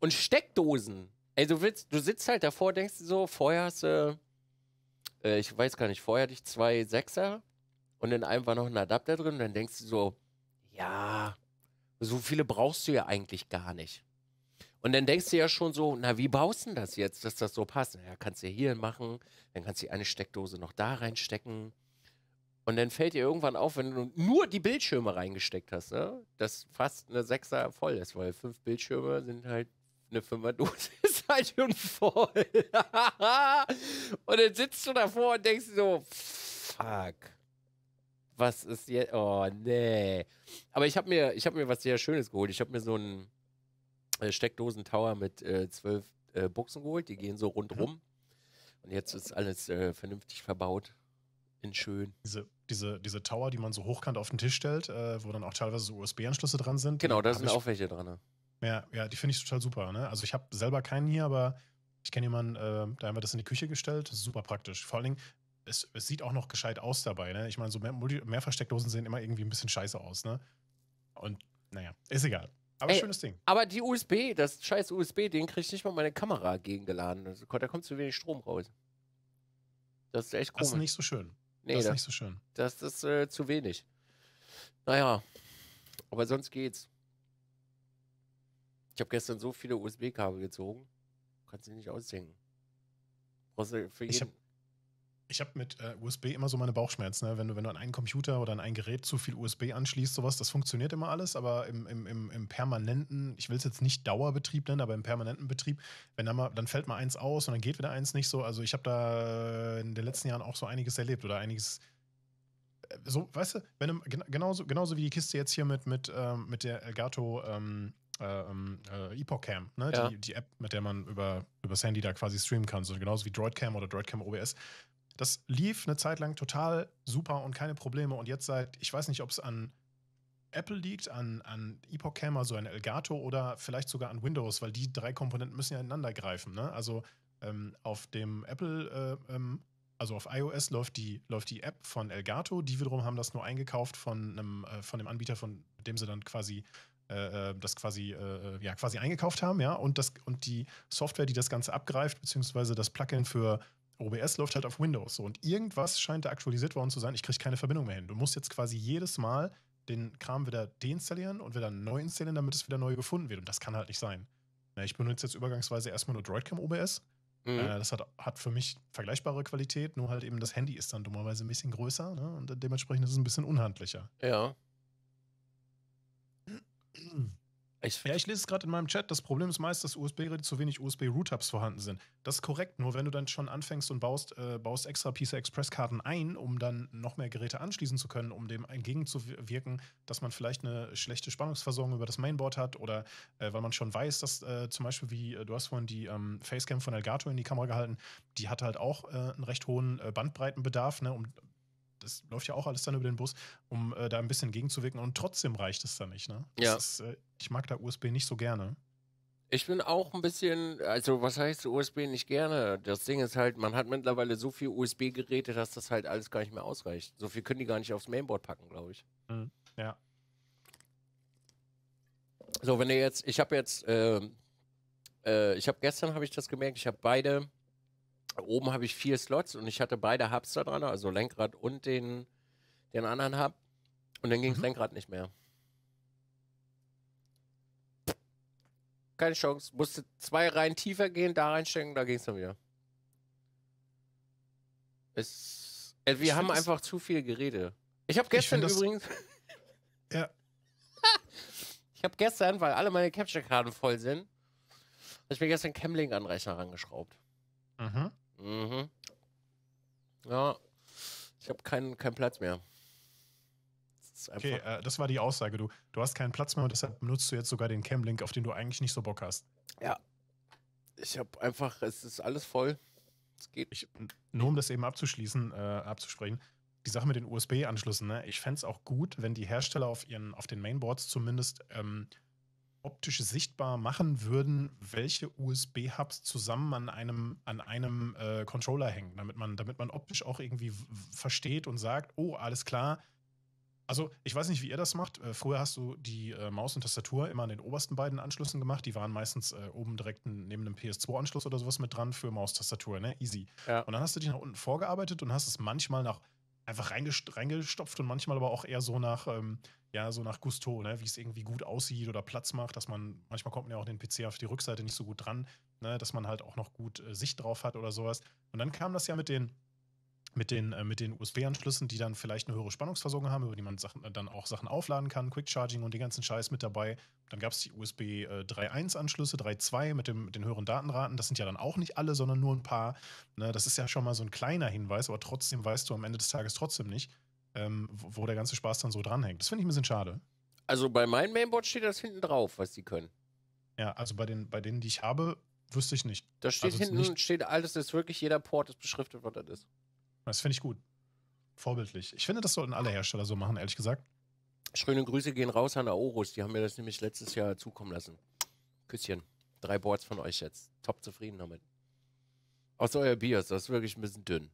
Und Steckdosen. Ey, du willst du sitzt halt davor, denkst du so, vorher hast du äh, äh, ich weiß gar nicht, vorher hatte ich zwei Sechser und in einem war noch ein Adapter drin. Und dann denkst du so, ja, so viele brauchst du ja eigentlich gar nicht. Und dann denkst du ja schon so, na, wie baust du das jetzt, dass das so passt? Naja, kannst du ja hier machen, dann kannst du eine Steckdose noch da reinstecken. Und dann fällt dir irgendwann auf, wenn du nur die Bildschirme reingesteckt hast, ne? dass fast eine Sechser voll ist, weil fünf Bildschirme sind halt eine Fünferdose ist halt schon voll. und dann sitzt du davor und denkst so, fuck. Was ist jetzt? Oh, nee. Aber ich habe mir, hab mir was sehr Schönes geholt. Ich habe mir so einen äh, Steckdosen-Tower mit äh, zwölf äh, Buchsen geholt. Die gehen so rundrum. Und jetzt ist alles äh, vernünftig verbaut. In schön. Diese, diese, diese Tower, die man so hochkant auf den Tisch stellt, äh, wo dann auch teilweise so USB-Anschlüsse dran sind. Genau, da sind auch welche dran. Ne? Ja, ja, die finde ich total super. Ne? Also ich habe selber keinen hier, aber ich kenne jemanden, äh, da haben wir das in die Küche gestellt. super praktisch. Vor allen Dingen, es, es sieht auch noch gescheit aus dabei. Ne? Ich meine, so mehr, mehr Versteckdosen sehen immer irgendwie ein bisschen scheiße aus. Ne? Und naja, ist egal. Aber Ey, schönes Ding. Aber die USB, das scheiß USB, den kriege ich nicht mal meine Kamera gegengeladen. Also, da kommt zu wenig Strom raus. Das ist echt komisch. Das ist nicht so schön. Nee, das, das ist nicht so schön. Das ist äh, zu wenig. Naja, aber sonst geht's. Ich habe gestern so viele USB-Kabel gezogen. Kannst du nicht ausdenken. für Ich habe hab mit äh, USB immer so meine Bauchschmerzen. Ne? Wenn, du, wenn du an einen Computer oder an ein Gerät zu viel USB anschließt, sowas, das funktioniert immer alles, aber im, im, im, im permanenten, ich will es jetzt nicht Dauerbetrieb nennen, aber im permanenten Betrieb, wenn dann, mal, dann fällt mal eins aus und dann geht wieder eins nicht so. Also ich habe da in den letzten Jahren auch so einiges erlebt oder einiges äh, so, weißt du, wenn du, genauso, genauso wie die Kiste jetzt hier mit, mit, ähm, mit der Elgato ähm, ähm, äh, EpoCam, ne? Ja. Die, die, App, mit der man über, über Handy da quasi streamen kann, so genauso wie DroidCam oder DroidCam OBS. Das lief eine Zeit lang total super und keine Probleme. Und jetzt seit, ich weiß nicht, ob es an Apple liegt, an, an Epoch Cam, also an Elgato oder vielleicht sogar an Windows, weil die drei Komponenten müssen ja ineinander greifen. Ne? Also ähm, auf dem Apple, äh, ähm, also auf iOS läuft die, läuft die App von Elgato, die wiederum haben das nur eingekauft von einem, äh, von dem Anbieter, von dem sie dann quasi äh, äh, das quasi, äh, äh, ja, quasi eingekauft haben, ja, und, das, und die Software, die das Ganze abgreift, beziehungsweise das Plugin für OBS läuft halt auf Windows. So. Und irgendwas scheint da aktualisiert worden zu sein, ich kriege keine Verbindung mehr hin. Du musst jetzt quasi jedes Mal den Kram wieder deinstallieren und wieder neu installieren, damit es wieder neu gefunden wird. Und das kann halt nicht sein. Ne, ich benutze jetzt übergangsweise erstmal nur Droidcam OBS. Mhm. Das hat, hat für mich vergleichbare Qualität, nur halt eben das Handy ist dann dummerweise ein bisschen größer ne? und dementsprechend ist es ein bisschen unhandlicher. Ja. Ich ja, ich lese es gerade in meinem Chat. Das Problem ist meist, dass USB-Geräte zu wenig USB-Root-Hubs vorhanden sind. Das ist korrekt, nur wenn du dann schon anfängst und baust, äh, baust extra pc express karten ein, um dann noch mehr Geräte anschließen zu können, um dem entgegenzuwirken, dass man vielleicht eine schlechte Spannungsversorgung über das Mainboard hat oder äh, weil man schon weiß, dass äh, zum Beispiel, wie äh, du hast vorhin die ähm, Facecam von Elgato in die Kamera gehalten, die hat halt auch äh, einen recht hohen äh, Bandbreitenbedarf, ne, um das läuft ja auch alles dann über den Bus, um äh, da ein bisschen gegenzuwirken und trotzdem reicht es dann nicht, ne? Ja. Ist, äh, ich mag da USB nicht so gerne. Ich bin auch ein bisschen, also was heißt USB nicht gerne? Das Ding ist halt, man hat mittlerweile so viel USB-Geräte, dass das halt alles gar nicht mehr ausreicht. So viel können die gar nicht aufs Mainboard packen, glaube ich. Mhm. Ja. So, wenn ihr jetzt, ich habe jetzt, ähm, äh, ich habe gestern habe ich das gemerkt, ich habe beide Oben habe ich vier Slots und ich hatte beide Hubs da dran, also Lenkrad und den, den anderen Hub. Und dann ging das mhm. Lenkrad nicht mehr. Keine Chance. Musste zwei Reihen tiefer gehen, da reinstecken, da ging es dann wieder. Es, äh, wir ich haben einfach zu viel Gerede. Ich habe gestern ich übrigens. ja. ich habe gestern, weil alle meine Capture-Karten voll sind, habe ich mir gestern Camlink an Rechner rangeschraubt. Mhm. Mhm. Ja, ich habe keinen kein Platz mehr. okay, äh, das war die Aussage. Du, du hast keinen Platz mehr und deshalb benutzt du jetzt sogar den Cam-Link, auf den du eigentlich nicht so Bock hast. Ja. Ich habe einfach, es ist alles voll. Es geht. Ich, nur um das eben abzuschließen, äh, abzusprechen, die Sache mit den USB-Anschlüssen, ne? ich fände es auch gut, wenn die Hersteller auf, ihren, auf den Mainboards zumindest ähm, optisch sichtbar machen würden, welche USB-Hubs zusammen an einem, an einem äh, Controller hängen, damit man, damit man optisch auch irgendwie versteht und sagt, oh, alles klar. Also ich weiß nicht, wie ihr das macht. Äh, früher hast du die äh, Maus und Tastatur immer an den obersten beiden Anschlüssen gemacht. Die waren meistens äh, oben direkt neben einem PS2-Anschluss oder sowas mit dran für Maustastatur, ne? Easy. Ja. Und dann hast du dich nach unten vorgearbeitet und hast es manchmal nach einfach reingestopft und manchmal aber auch eher so nach... Ähm, ja, so nach Gusto, ne, wie es irgendwie gut aussieht oder Platz macht, dass man, manchmal kommt man ja auch den PC auf die Rückseite nicht so gut dran, ne, dass man halt auch noch gut äh, Sicht drauf hat oder sowas. Und dann kam das ja mit den, mit den, äh, den USB-Anschlüssen, die dann vielleicht eine höhere Spannungsversorgung haben, über die man Sachen, dann auch Sachen aufladen kann, Quick Charging und den ganzen Scheiß mit dabei. Dann gab es die USB äh, 3.1-Anschlüsse, 3.2 mit, mit den höheren Datenraten. Das sind ja dann auch nicht alle, sondern nur ein paar. Ne, das ist ja schon mal so ein kleiner Hinweis, aber trotzdem weißt du am Ende des Tages trotzdem nicht, ähm, wo, der ganze Spaß dann so dranhängt. Das finde ich ein bisschen schade. Also bei meinem Mainboard steht das hinten drauf, was die können. Ja, also bei, den, bei denen, die ich habe, wüsste ich nicht. Da steht also hinten, steht alles, ist wirklich jeder Port ist beschriftet, was das ist. Das finde ich gut. Vorbildlich. Ich finde, das sollten alle Hersteller so machen, ehrlich gesagt. Schöne Grüße gehen raus an Aorus. Die haben mir das nämlich letztes Jahr zukommen lassen. Küsschen. Drei Boards von euch jetzt. Top zufrieden damit. Außer euer Bios, das ist wirklich ein bisschen dünn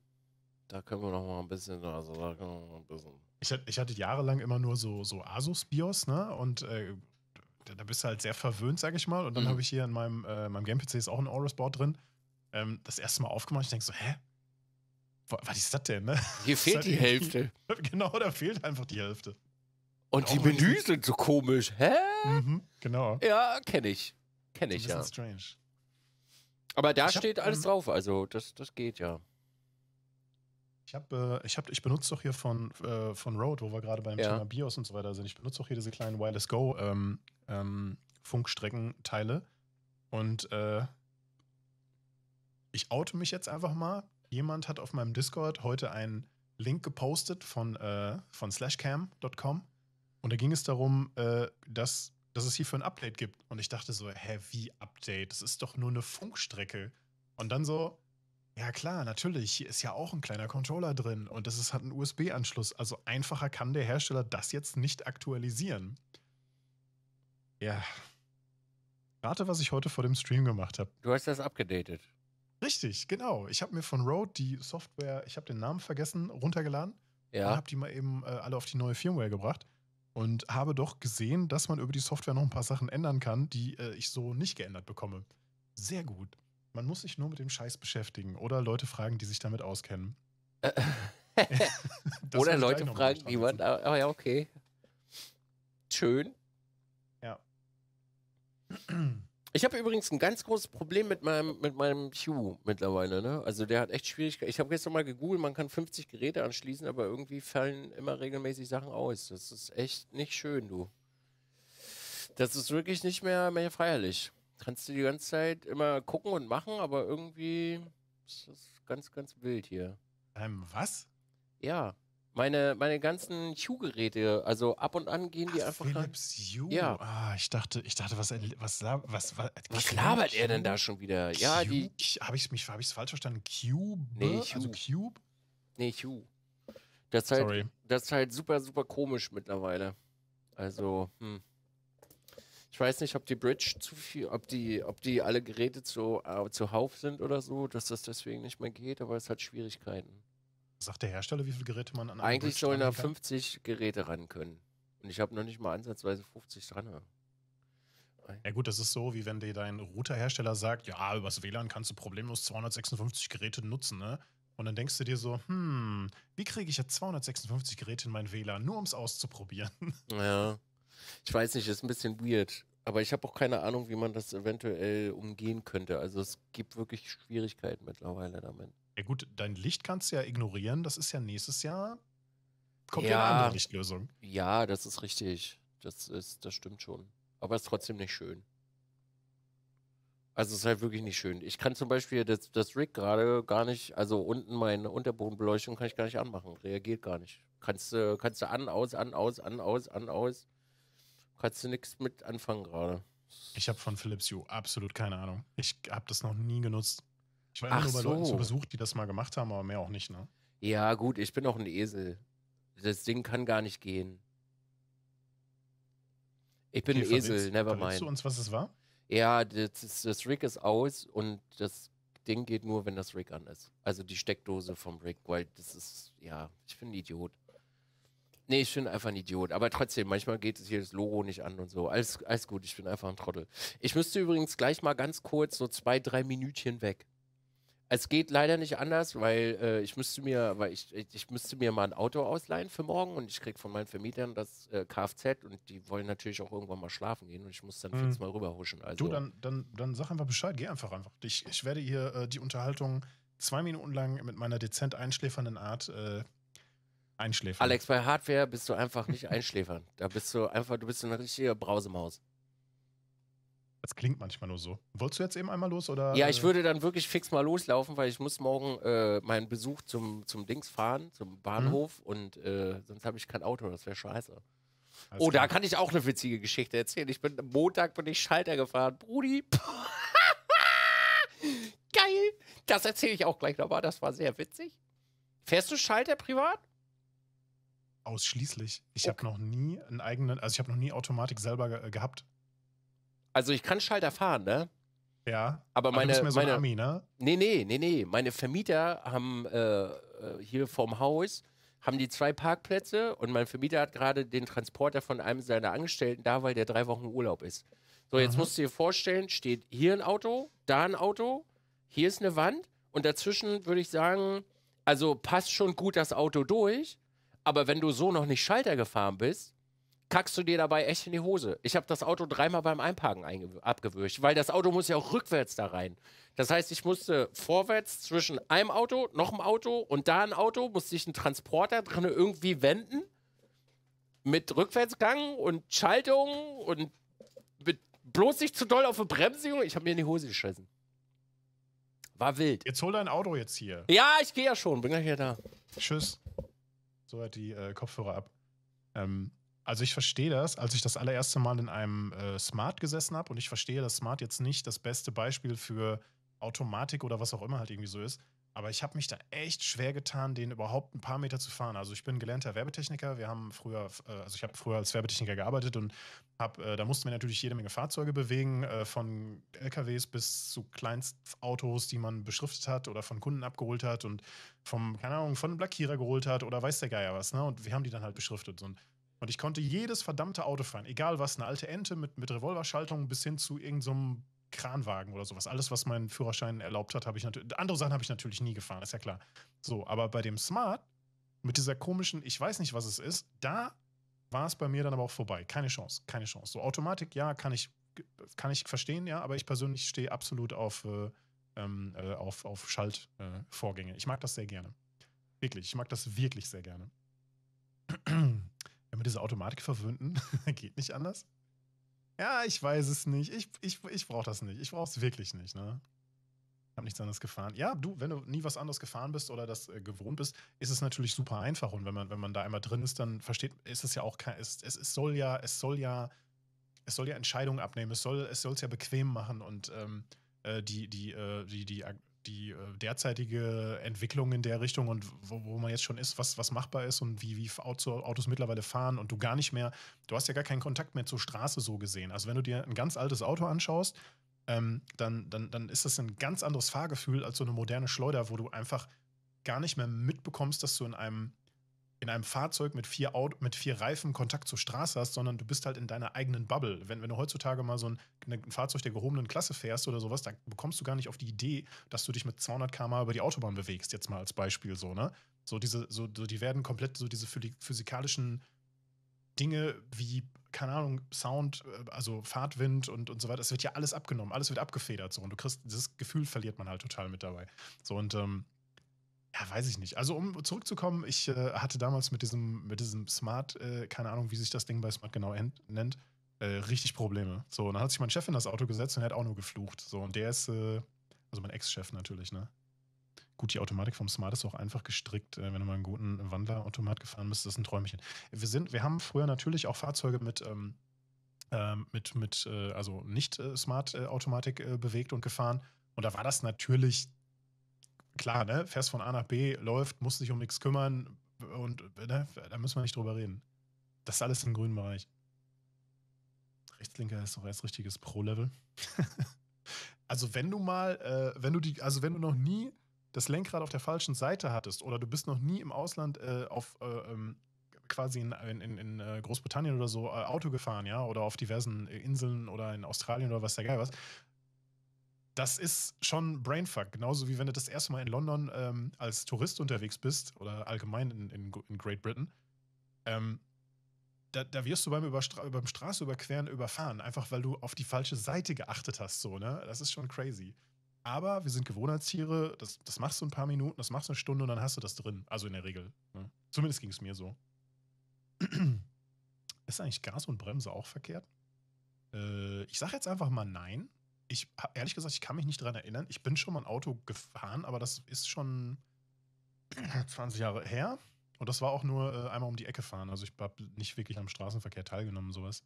da können wir noch mal ein bisschen, also da können wir mal ein bisschen. Ich, ich hatte jahrelang immer nur so, so Asus-BIOS, ne? Und äh, da bist du halt sehr verwöhnt, sag ich mal. Und dann mhm. habe ich hier in meinem, äh, meinem Game-PC ist auch ein Aorus-Board drin. Ähm, das erste Mal aufgemacht, ich denke so, hä? Was ist das denn, ne? Hier fehlt die halt Hälfte. Genau, da fehlt einfach die Hälfte. Und, Und die Menüs sind so komisch, hä? Mhm, genau. Ja, kenne ich. Kenne ich, ja. strange. Aber da ich steht hab, alles ähm, drauf, also das, das geht ja. Ich habe, äh, ich, hab, ich benutze doch hier von, äh, von Rode, wo wir gerade beim ja. Thema BIOS und so weiter sind. Ich benutze auch hier diese kleinen Wireless Go ähm, ähm, Funkstreckenteile und äh, ich oute mich jetzt einfach mal. Jemand hat auf meinem Discord heute einen Link gepostet von, äh, von slashcam.com und da ging es darum, äh, dass, dass es für ein Update gibt. Und ich dachte so, hä, wie Update? Das ist doch nur eine Funkstrecke. Und dann so, ja, klar, natürlich. Hier ist ja auch ein kleiner Controller drin und das hat einen USB-Anschluss. Also einfacher kann der Hersteller das jetzt nicht aktualisieren. Ja. Rate, was ich heute vor dem Stream gemacht habe. Du hast das abgedatet. Richtig, genau. Ich habe mir von Rode die Software, ich habe den Namen vergessen, runtergeladen. Ja. Und habe die mal eben äh, alle auf die neue Firmware gebracht. Und habe doch gesehen, dass man über die Software noch ein paar Sachen ändern kann, die äh, ich so nicht geändert bekomme. Sehr gut. Man muss sich nur mit dem Scheiß beschäftigen oder Leute fragen, die sich damit auskennen. oder Leute fragen, die man. Ah, oh, ja, okay. Schön. Ja. Ich habe übrigens ein ganz großes Problem mit meinem, mit meinem Hue mittlerweile. Ne? Also der hat echt Schwierigkeiten. Ich habe gestern mal gegoogelt, man kann 50 Geräte anschließen, aber irgendwie fallen immer regelmäßig Sachen aus. Das ist echt nicht schön, du. Das ist wirklich nicht mehr, mehr feierlich kannst du die ganze Zeit immer gucken und machen, aber irgendwie ist das ganz, ganz wild hier. Ähm, was? Ja. Meine, meine ganzen Hue-Geräte, also ab und an gehen die Ach, einfach Philips ran. Hue? Ja. Ah, ich dachte, ich dachte, was, was, was, was, was labert Q? er denn da schon wieder? Q? Ja, die. Habe ich es hab falsch verstanden? Cube? Nee, Hue. Also Cube? Nee, Hue. Das ist, halt, Sorry. das ist halt super, super komisch mittlerweile. Also, hm. Ich weiß nicht, ob die Bridge zu viel, ob die, ob die alle Geräte zu, äh, zuhauf sind oder so, dass das deswegen nicht mehr geht, aber es hat Schwierigkeiten. Sagt der Hersteller, wie viele Geräte man an Eigentlich Bridge sollen da 50 Geräte ran können. Und ich habe noch nicht mal ansatzweise 50 dran. Ja gut, das ist so, wie wenn dir dein Routerhersteller sagt, ja, übers WLAN kannst du problemlos 256 Geräte nutzen, ne? Und dann denkst du dir so, hm, wie kriege ich jetzt 256 Geräte in mein WLAN, nur um es auszuprobieren? Ja. Ich weiß nicht, ist ein bisschen weird. Aber ich habe auch keine Ahnung, wie man das eventuell umgehen könnte. Also es gibt wirklich Schwierigkeiten mittlerweile damit. Ja gut, dein Licht kannst du ja ignorieren. Das ist ja nächstes Jahr kommt ja, eine andere Lichtlösung. Ja, das ist richtig. Das ist, das stimmt schon. Aber es ist trotzdem nicht schön. Also es ist halt wirklich nicht schön. Ich kann zum Beispiel das, das Rig gerade gar nicht, also unten meine Unterbodenbeleuchtung kann ich gar nicht anmachen. Reagiert gar nicht. Kannst, kannst du an, aus, an, aus, an, aus, an, aus. Kannst du nichts mit anfangen gerade. Ich habe von Philips Hue absolut keine Ahnung. Ich habe das noch nie genutzt. Ich war immer nur bei so. Leuten zu Besuch, die das mal gemacht haben, aber mehr auch nicht, ne? Ja, gut, ich bin auch ein Esel. Das Ding kann gar nicht gehen. Ich bin okay, ein Esel, never mind. du uns, was es war? Ja, das, das Rig ist aus und das Ding geht nur, wenn das Rig an ist. Also die Steckdose vom Rig, weil das ist, ja, ich bin ein Idiot. Nee, ich bin einfach ein Idiot. Aber trotzdem, manchmal geht es hier das Logo nicht an und so. Alles, alles gut, ich bin einfach ein Trottel. Ich müsste übrigens gleich mal ganz kurz so zwei, drei Minütchen weg. Es geht leider nicht anders, weil äh, ich müsste mir, weil ich, ich müsste mir mal ein Auto ausleihen für morgen und ich krieg von meinen Vermietern das äh, Kfz und die wollen natürlich auch irgendwann mal schlafen gehen und ich muss dann mhm. fix mal rüberhuschen. Also. Du, dann, dann, dann sag einfach Bescheid, geh einfach einfach. Ich, ich werde hier äh, die Unterhaltung zwei Minuten lang mit meiner dezent einschläfernden Art äh, Einschläfern. Alex, bei Hardware bist du einfach nicht einschläfern. Da bist du einfach, du bist eine richtige Brausemaus. Das klingt manchmal nur so. Wolltest du jetzt eben einmal los oder? Ja, ich würde dann wirklich fix mal loslaufen, weil ich muss morgen äh, meinen Besuch zum, zum Dings fahren, zum Bahnhof mhm. und äh, sonst habe ich kein Auto, das wäre scheiße. Alles oh, klar. da kann ich auch eine witzige Geschichte erzählen. Ich bin am Montag bin ich Schalter gefahren. Brudi. Geil. Das erzähle ich auch gleich nochmal. Das war sehr witzig. Fährst du Schalter privat? Ausschließlich. Ich okay. habe noch nie einen eigenen, also ich habe noch nie Automatik selber ge äh, gehabt. Also ich kann Schalter fahren, ne? Ja. Aber meine. Aber du bist mehr so meine, Ami, ne? Nee, nee, nee, nee. Meine Vermieter haben äh, äh, hier vorm Haus haben die zwei Parkplätze und mein Vermieter hat gerade den Transporter von einem seiner Angestellten da, weil der drei Wochen Urlaub ist. So, jetzt mhm. musst du dir vorstellen, steht hier ein Auto, da ein Auto, hier ist eine Wand und dazwischen würde ich sagen, also passt schon gut das Auto durch, aber wenn du so noch nicht Schalter gefahren bist, kackst du dir dabei echt in die Hose. Ich habe das Auto dreimal beim Einparken abgewürgt, weil das Auto muss ja auch rückwärts da rein. Das heißt, ich musste vorwärts zwischen einem Auto, noch einem Auto und da ein Auto, musste ich einen Transporter drin irgendwie wenden mit Rückwärtsgang und Schaltung und mit bloß nicht zu doll auf eine Bremse. Ich habe mir in die Hose geschissen. War wild. Jetzt hol dein Auto jetzt hier. Ja, ich gehe ja schon, bin gleich wieder da. Tschüss so hört die äh, Kopfhörer ab. Ähm, also ich verstehe das, als ich das allererste Mal in einem äh, Smart gesessen habe und ich verstehe, dass Smart jetzt nicht das beste Beispiel für Automatik oder was auch immer halt irgendwie so ist, aber ich habe mich da echt schwer getan, den überhaupt ein paar Meter zu fahren. Also ich bin gelernter Werbetechniker. Wir haben früher, äh, also ich habe früher als Werbetechniker gearbeitet und hab, äh, da mussten wir natürlich jede Menge Fahrzeuge bewegen, äh, von LKWs bis zu Kleinstautos, die man beschriftet hat oder von Kunden abgeholt hat und vom, keine Ahnung, von einem Blackierer geholt hat oder weiß der Geier was. Ne? Und wir haben die dann halt beschriftet. Und und ich konnte jedes verdammte Auto fahren, egal was, eine alte Ente mit, mit Revolverschaltung bis hin zu irgendeinem Kranwagen oder sowas. Alles, was meinen Führerschein erlaubt hat, habe ich natürlich. Andere Sachen habe ich natürlich nie gefahren, ist ja klar. So, aber bei dem Smart, mit dieser komischen, ich weiß nicht, was es ist, da war es bei mir dann aber auch vorbei. Keine Chance, keine Chance. So Automatik, ja, kann ich, kann ich verstehen, ja, aber ich persönlich stehe absolut auf, äh, ähm, äh, auf, auf Schaltvorgänge. Äh, ich mag das sehr gerne. Wirklich, ich mag das wirklich sehr gerne. Wenn wir diese Automatik verwöhnten, geht nicht anders. Ja, ich weiß es nicht. Ich, ich, ich brauche das nicht. Ich brauche es wirklich nicht, ne? habe nichts anderes gefahren. Ja, du, wenn du nie was anderes gefahren bist oder das äh, gewohnt bist, ist es natürlich super einfach. Und wenn man, wenn man da einmal drin ist, dann versteht, ist es ja auch kein, es, es, es soll ja, es soll ja, es soll ja Entscheidungen abnehmen, es soll es soll's ja bequem machen und ähm, äh, die, die, äh, die, die, die äh, derzeitige Entwicklung in der Richtung und wo, wo man jetzt schon ist, was, was machbar ist und wie, wie Autos mittlerweile fahren und du gar nicht mehr, du hast ja gar keinen Kontakt mehr zur Straße so gesehen. Also wenn du dir ein ganz altes Auto anschaust, ähm, dann, dann, dann ist das ein ganz anderes Fahrgefühl als so eine moderne Schleuder, wo du einfach gar nicht mehr mitbekommst, dass du in einem in einem Fahrzeug mit vier, Auto, mit vier Reifen Kontakt zur Straße hast, sondern du bist halt in deiner eigenen Bubble. Wenn, wenn du heutzutage mal so ein, ne, ein Fahrzeug der gehobenen Klasse fährst oder sowas, dann bekommst du gar nicht auf die Idee, dass du dich mit 200 km über die Autobahn bewegst, jetzt mal als Beispiel so, ne? So diese, so, die werden komplett so diese physikalischen Dinge wie, keine Ahnung, Sound, äh, also Fahrtwind und, und so weiter, es wird ja alles abgenommen, alles wird abgefedert so und du kriegst, dieses Gefühl verliert man halt total mit dabei. So und ähm, ja, weiß ich nicht. Also um zurückzukommen, ich äh, hatte damals mit diesem, mit diesem Smart, äh, keine Ahnung, wie sich das Ding bei Smart genau nennt, äh, richtig Probleme. So, und dann hat sich mein Chef in das Auto gesetzt und er hat auch nur geflucht. So, und der ist, äh, also mein Ex-Chef natürlich, ne? Gut, die Automatik vom Smart ist auch einfach gestrickt, äh, wenn du mal einen guten Wandlerautomat gefahren bist, das ist ein Träumchen. Wir sind, wir haben früher natürlich auch Fahrzeuge mit, ähm, ähm mit, mit äh, also nicht Smart-Automatik bewegt und gefahren. Und da war das natürlich klar, ne, fährst von A nach B, läuft, muss dich um nichts kümmern und ne, da müssen wir nicht drüber reden. Das ist alles im grünen Bereich. Rechtslinker ist doch erst richtiges Pro-Level. also wenn du mal, äh, wenn du die, also wenn du noch nie das Lenkrad auf der falschen Seite hattest oder du bist noch nie im Ausland äh, auf äh, ähm, quasi in, in, in, äh, Großbritannien oder so äh, Auto gefahren, ja, oder auf diversen äh, Inseln oder in Australien oder was der geil was, das ist schon Brainfuck. Genauso wie wenn du das erste Mal in London ähm, als Tourist unterwegs bist oder allgemein in, in, in Great Britain. Ähm, da, da, wirst du beim, Überstra beim Straßeüberqueren überfahren, einfach weil du auf die falsche Seite geachtet hast. So, ne? Das ist schon crazy. Aber wir sind Gewohnheitstiere, das, das machst du ein paar Minuten, das machst du eine Stunde und dann hast du das drin. Also in der Regel. Ne? Zumindest ging es mir so. ist eigentlich Gas und Bremse auch verkehrt? Äh, ich sage jetzt einfach mal nein ich ehrlich gesagt, ich kann mich nicht dran erinnern. Ich bin schon mal ein Auto gefahren, aber das ist schon 20 Jahre her. Und das war auch nur äh, einmal um die Ecke fahren. Also ich habe nicht wirklich am Straßenverkehr teilgenommen, sowas.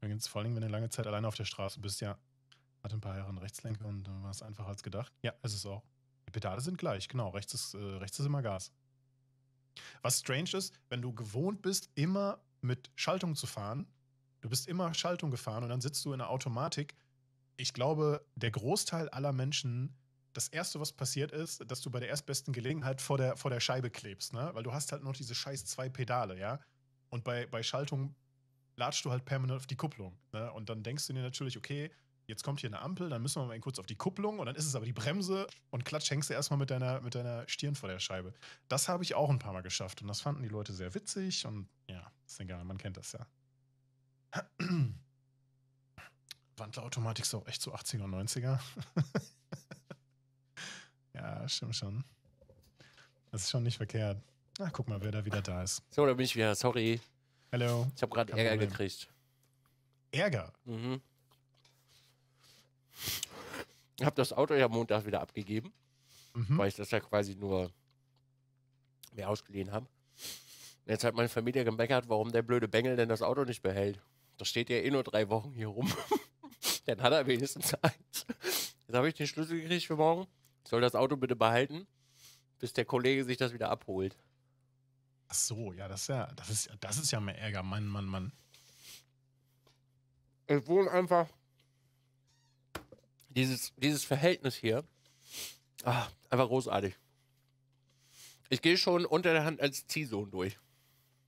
Übrigens, vor allem, wenn du lange Zeit alleine auf der Straße bist, ja, hat ein paar Jahre einen Rechtslenker und dann war es einfacher als gedacht. Ja, es ist auch. Die Pedale sind gleich, genau. Rechts ist, äh, rechts ist immer Gas. Was strange ist, wenn du gewohnt bist, immer mit Schaltung zu fahren, Du bist immer Schaltung gefahren und dann sitzt du in der Automatik. Ich glaube, der Großteil aller Menschen, das Erste, was passiert ist, dass du bei der erstbesten Gelegenheit vor der, vor der Scheibe klebst, ne? Weil du hast halt noch diese scheiß zwei Pedale, ja? Und bei, bei Schaltung latschst du halt permanent auf die Kupplung. Ne? Und dann denkst du dir natürlich, okay, jetzt kommt hier eine Ampel, dann müssen wir mal kurz auf die Kupplung und dann ist es aber die Bremse und klatsch hängst du erstmal mit deiner, mit deiner Stirn vor der Scheibe. Das habe ich auch ein paar Mal geschafft und das fanden die Leute sehr witzig und ja, ist egal, man kennt das ja. Wandlerautomatik ist auch echt so 80er und 90er. ja, stimmt schon. Das ist schon nicht verkehrt. Na, guck mal, wer da wieder da ist. So, da bin ich wieder. Sorry. Hallo. Ich habe gerade Ärger gekriegt. Ärger? Mhm. Ich habe das Auto ja montags wieder abgegeben, mhm. weil ich das ja quasi nur mir ausgeliehen habe. Jetzt hat meine Familie gemeckert, warum der blöde Bengel denn das Auto nicht behält. Da steht ja eh nur drei Wochen hier rum. Dann hat er wenigstens eins. Jetzt habe ich den Schlüssel gekriegt für morgen. Ich soll das Auto bitte behalten, bis der Kollege sich das wieder abholt. Ach so, ja, das ist ja, das ist, das ist ja mehr Ärger. Mann, Mann, Mann. Ich wohne einfach. Dieses, dieses Verhältnis hier. Ach, einfach großartig. Ich gehe schon unter der Hand als Ziehsohn durch.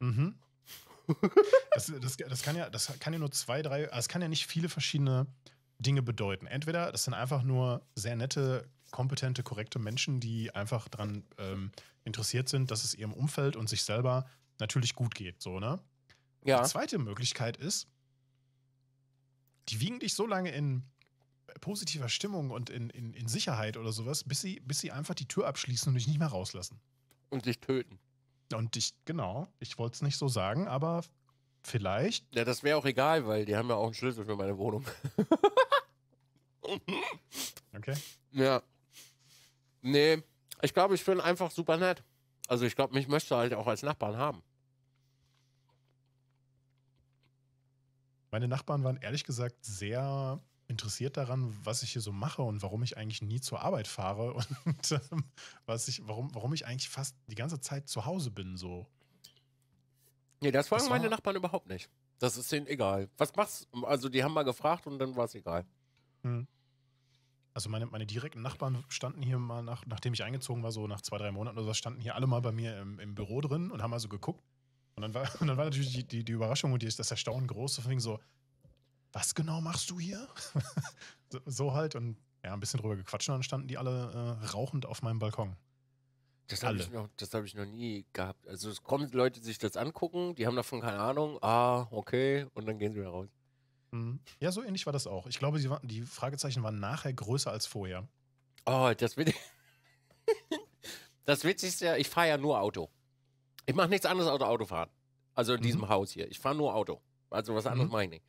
Mhm das, das, das, kann ja, das kann ja nur zwei, drei, also es kann ja nicht viele verschiedene Dinge bedeuten. Entweder das sind einfach nur sehr nette, kompetente, korrekte Menschen, die einfach daran ähm, interessiert sind, dass es ihrem Umfeld und sich selber natürlich gut geht, so, ne? Ja. Die zweite Möglichkeit ist, die wiegen dich so lange in positiver Stimmung und in, in, in Sicherheit oder sowas, bis sie, bis sie einfach die Tür abschließen und dich nicht mehr rauslassen. Und dich töten. Und ich, genau, ich wollte es nicht so sagen, aber vielleicht. Ja, das wäre auch egal, weil die haben ja auch einen Schlüssel für meine Wohnung. okay. Ja. Nee, ich glaube, ich bin einfach super nett. Also ich glaube, mich möchte halt auch als Nachbarn haben. Meine Nachbarn waren ehrlich gesagt sehr interessiert daran, was ich hier so mache und warum ich eigentlich nie zur Arbeit fahre und ähm, was ich, warum, warum ich eigentlich fast die ganze Zeit zu Hause bin. So. Nee, das fragen meine Nachbarn überhaupt nicht. Das ist denen egal. Was machst du? Also, die haben mal gefragt und dann war es egal. Hm. Also, meine, meine direkten Nachbarn standen hier mal, nach, nachdem ich eingezogen war, so nach zwei, drei Monaten oder so, standen hier alle mal bei mir im, im Büro drin und haben also geguckt. Und dann war, und dann war natürlich die, die, die Überraschung und die, das Erstaunen groß. So, so, was genau machst du hier? so, halt und ja, ein bisschen drüber gequatscht und dann standen die alle äh, rauchend auf meinem Balkon. Das habe ich, noch, hab ich noch nie gehabt. Also es kommen Leute, die sich das angucken, die haben davon keine Ahnung, ah, okay, und dann gehen sie wieder raus. Mhm. Ja, so ähnlich war das auch. Ich glaube, die Fragezeichen waren nachher größer als vorher. Oh, das wird. das Witzigste, ich fahre ja nur Auto. Ich mache nichts anderes außer Autofahren. Also in mhm. diesem Haus hier. Ich fahre nur Auto. Also was anderes mhm. mache ich nicht.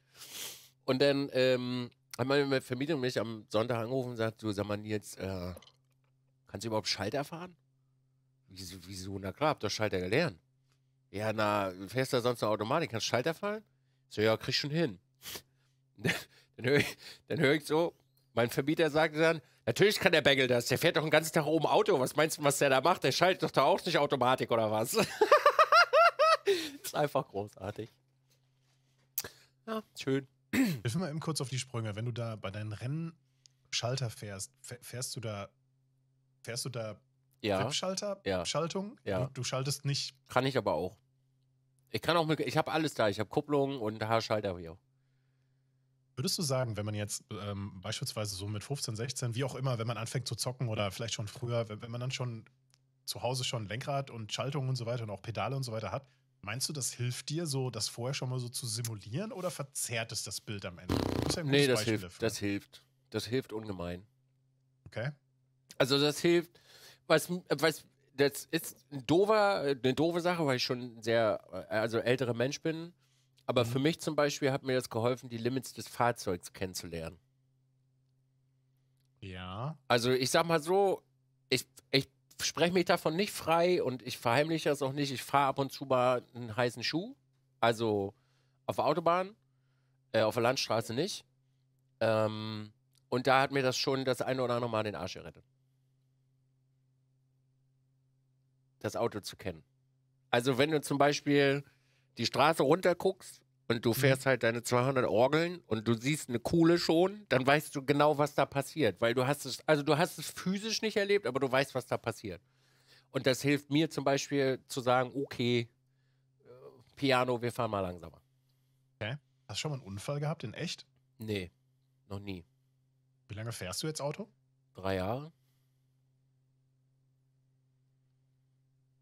Und dann ähm, hat meine Vermietung mich am Sonntag angerufen und sagt, du sag mal jetzt, äh, kannst du überhaupt Schalter fahren? Wieso, wieso? Na klar, hab doch Schalter gelernt. Ja, na, fährst du sonst eine Automatik, kannst Schalter fahren? So, ja, krieg schon hin. dann höre ich, hör ich so, mein Vermieter sagt dann, natürlich kann der Bagel das, der fährt doch den ganzen Tag oben Auto. Was meinst du, was der da macht? Der schaltet doch da auch nicht Automatik oder was? ist einfach großartig. Ja, schön. Ich will mal eben kurz auf die Sprünge. Wenn du da bei deinen Rennschalter fährst, fährst du da, fährst du da ja. Webschalter, ja. Schaltung? Ja. Du, du, schaltest nicht. Kann ich aber auch. Ich kann auch mit, ich habe alles da. Ich habe Kupplung und Haarschalter hier. Würdest du sagen, wenn man jetzt ähm, beispielsweise so mit 15, 16, wie auch immer, wenn man anfängt zu zocken oder vielleicht schon früher, wenn, wenn man dann schon zu Hause schon Lenkrad und Schaltung und so weiter und auch Pedale und so weiter hat, Meinst du, das hilft dir, so das vorher schon mal so zu simulieren oder verzerrt es das Bild am Ende? Das ja nee, das Beispiel hilft, dafür. das hilft. Das hilft ungemein. Okay. Also das hilft, was, was das ist ein dover, eine doofe Sache, weil ich schon sehr, äh, also älterer Mensch bin. Aber mhm. für mich zum Beispiel hat mir das geholfen, die Limits des Fahrzeugs kennenzulernen. Ja. Also ich sag mal so, ich, ich spreche mich davon nicht frei und ich verheimliche das auch nicht. Ich fahre ab und zu mal einen heißen Schuh, also auf der Autobahn, äh, auf der Landstraße nicht. Ähm, und da hat mir das schon das eine oder andere Mal den Arsch gerettet. Das Auto zu kennen. Also wenn du zum Beispiel die Straße runterguckst und du mhm. fährst halt deine 200 Orgeln und du siehst eine Kuhle schon, dann weißt du genau, was da passiert, weil du hast es, also du hast es physisch nicht erlebt, aber du weißt, was da passiert. Und das hilft mir zum Beispiel zu sagen, okay, äh, Piano, wir fahren mal langsamer. Okay. Hast du schon mal einen Unfall gehabt in echt? Nee, noch nie. Wie lange fährst du jetzt Auto? Drei Jahre.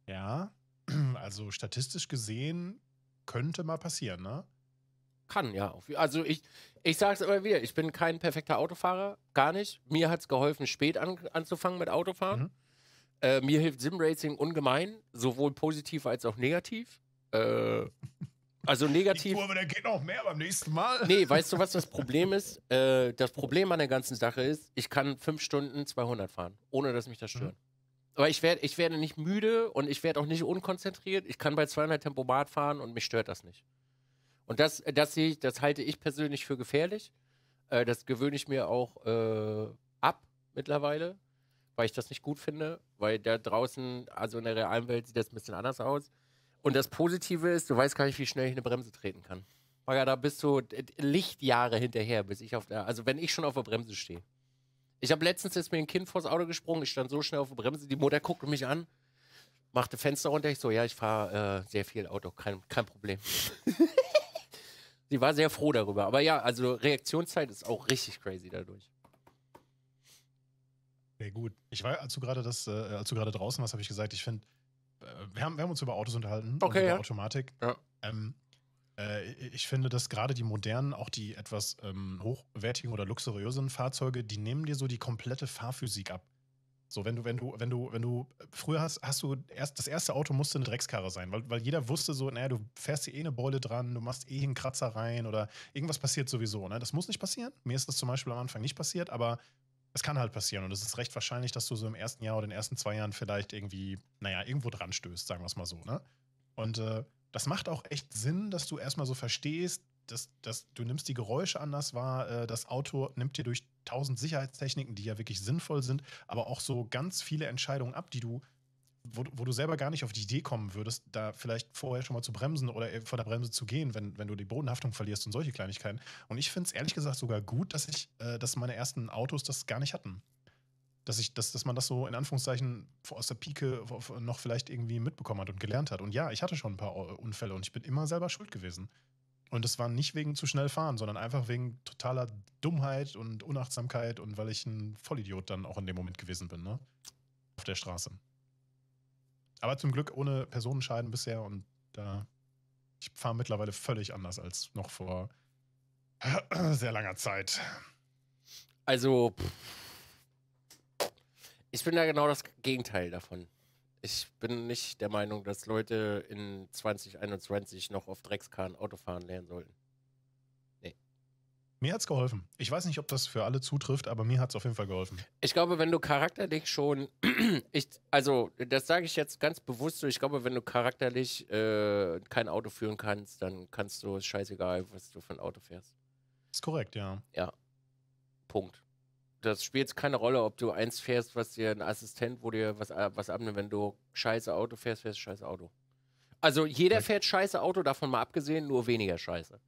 Ja, also statistisch gesehen könnte mal passieren, ne? kann, ja. Also ich, ich sage es immer wieder, ich bin kein perfekter Autofahrer, gar nicht. Mir hat es geholfen, spät an, anzufangen mit Autofahren. Mhm. Äh, mir hilft Simracing ungemein, sowohl positiv als auch negativ. Äh, also negativ. Die Kurve, da geht noch mehr beim nächsten Mal. Nee, weißt du, was das Problem ist? Äh, das Problem an der ganzen Sache ist, ich kann fünf Stunden 200 fahren, ohne dass mich das mhm. stört. Mhm. Aber ich, werd, ich werde nicht müde und ich werde auch nicht unkonzentriert. Ich kann bei 200 Tempomat fahren und mich stört das nicht. Und das, äh, das sehe ich, das halte ich persönlich für gefährlich. Äh, das gewöhne ich mir auch äh, ab mittlerweile, weil ich das nicht gut finde, weil da draußen, also in der realen Welt, sieht das ein bisschen anders aus. Und das Positive ist, du weißt gar nicht, wie schnell ich eine Bremse treten kann. Weil da bist du Lichtjahre hinterher, bis ich auf der, also wenn ich schon auf der Bremse stehe. Ich habe letztens jetzt mir ein Kind vors Auto gesprungen, ich stand so schnell auf der Bremse, die Mutter guckte mich an, machte Fenster runter, ich so, ja, ich fahre äh, sehr viel Auto, kein, kein Problem. Die war sehr froh darüber. Aber ja, also Reaktionszeit ist auch richtig crazy dadurch. Sehr gut. Ich war, als du gerade das, äh, als du gerade draußen warst, habe ich gesagt, ich finde, äh, wir, haben, wir haben uns über Autos unterhalten okay, über ja. Automatik. Ja. Ähm, äh, ich finde, dass gerade die modernen, auch die etwas ähm, hochwertigen oder luxuriösen Fahrzeuge, die nehmen dir so die komplette Fahrphysik ab. So, wenn du, wenn du, wenn du, wenn du, früher hast, hast du erst, das erste Auto musste eine Dreckskarre sein, weil, weil jeder wusste so, naja, du fährst eh eine Beule dran, du machst eh einen Kratzer rein oder irgendwas passiert sowieso, ne? Das muss nicht passieren. Mir ist das zum Beispiel am Anfang nicht passiert, aber es kann halt passieren und es ist recht wahrscheinlich, dass du so im ersten Jahr oder in den ersten zwei Jahren vielleicht irgendwie, naja, irgendwo dran stößt, sagen wir es mal so, ne? Und äh, das macht auch echt Sinn, dass du erstmal so verstehst, dass, dass du nimmst die Geräusche anders wahr, äh, das Auto nimmt dir durch tausend Sicherheitstechniken, die ja wirklich sinnvoll sind, aber auch so ganz viele Entscheidungen ab, die du, wo, wo, du selber gar nicht auf die Idee kommen würdest, da vielleicht vorher schon mal zu bremsen oder äh, vor der Bremse zu gehen, wenn, wenn du die Bodenhaftung verlierst und solche Kleinigkeiten. Und ich finde es ehrlich gesagt sogar gut, dass ich, äh, dass meine ersten Autos das gar nicht hatten. Dass, ich, dass, dass man das so in Anführungszeichen aus der Pike noch vielleicht irgendwie mitbekommen hat und gelernt hat. Und ja, ich hatte schon ein paar äh, Unfälle und ich bin immer selber schuld gewesen. Und das war nicht wegen zu schnell fahren, sondern einfach wegen totaler Dummheit und Unachtsamkeit und weil ich ein Vollidiot dann auch in dem Moment gewesen bin, ne? Auf der Straße. Aber zum Glück ohne Personenscheiden bisher und da. Ich fahre mittlerweile völlig anders als noch vor sehr langer Zeit. Also, ich bin da genau das Gegenteil davon ich bin nicht der Meinung, dass Leute in 2021 noch auf Dreckskarren Autofahren lernen sollten. Nee. Mir hat's geholfen. Ich weiß nicht, ob das für alle zutrifft, aber mir hat's auf jeden Fall geholfen. Ich glaube, wenn du charakterlich schon, ich, also das sage ich jetzt ganz bewusst so, ich glaube, wenn du charakterlich äh, kein Auto führen kannst, dann kannst du, ist scheißegal, was du für ein Auto fährst. Ist korrekt, ja. Ja. Punkt das spielt keine Rolle, ob du eins fährst, was dir ein Assistent, wo dir was, äh, was abnimmt, wenn du scheiße Auto fährst, fährst du scheiße Auto. Also jeder fährt scheiße Auto, davon mal abgesehen, nur weniger scheiße.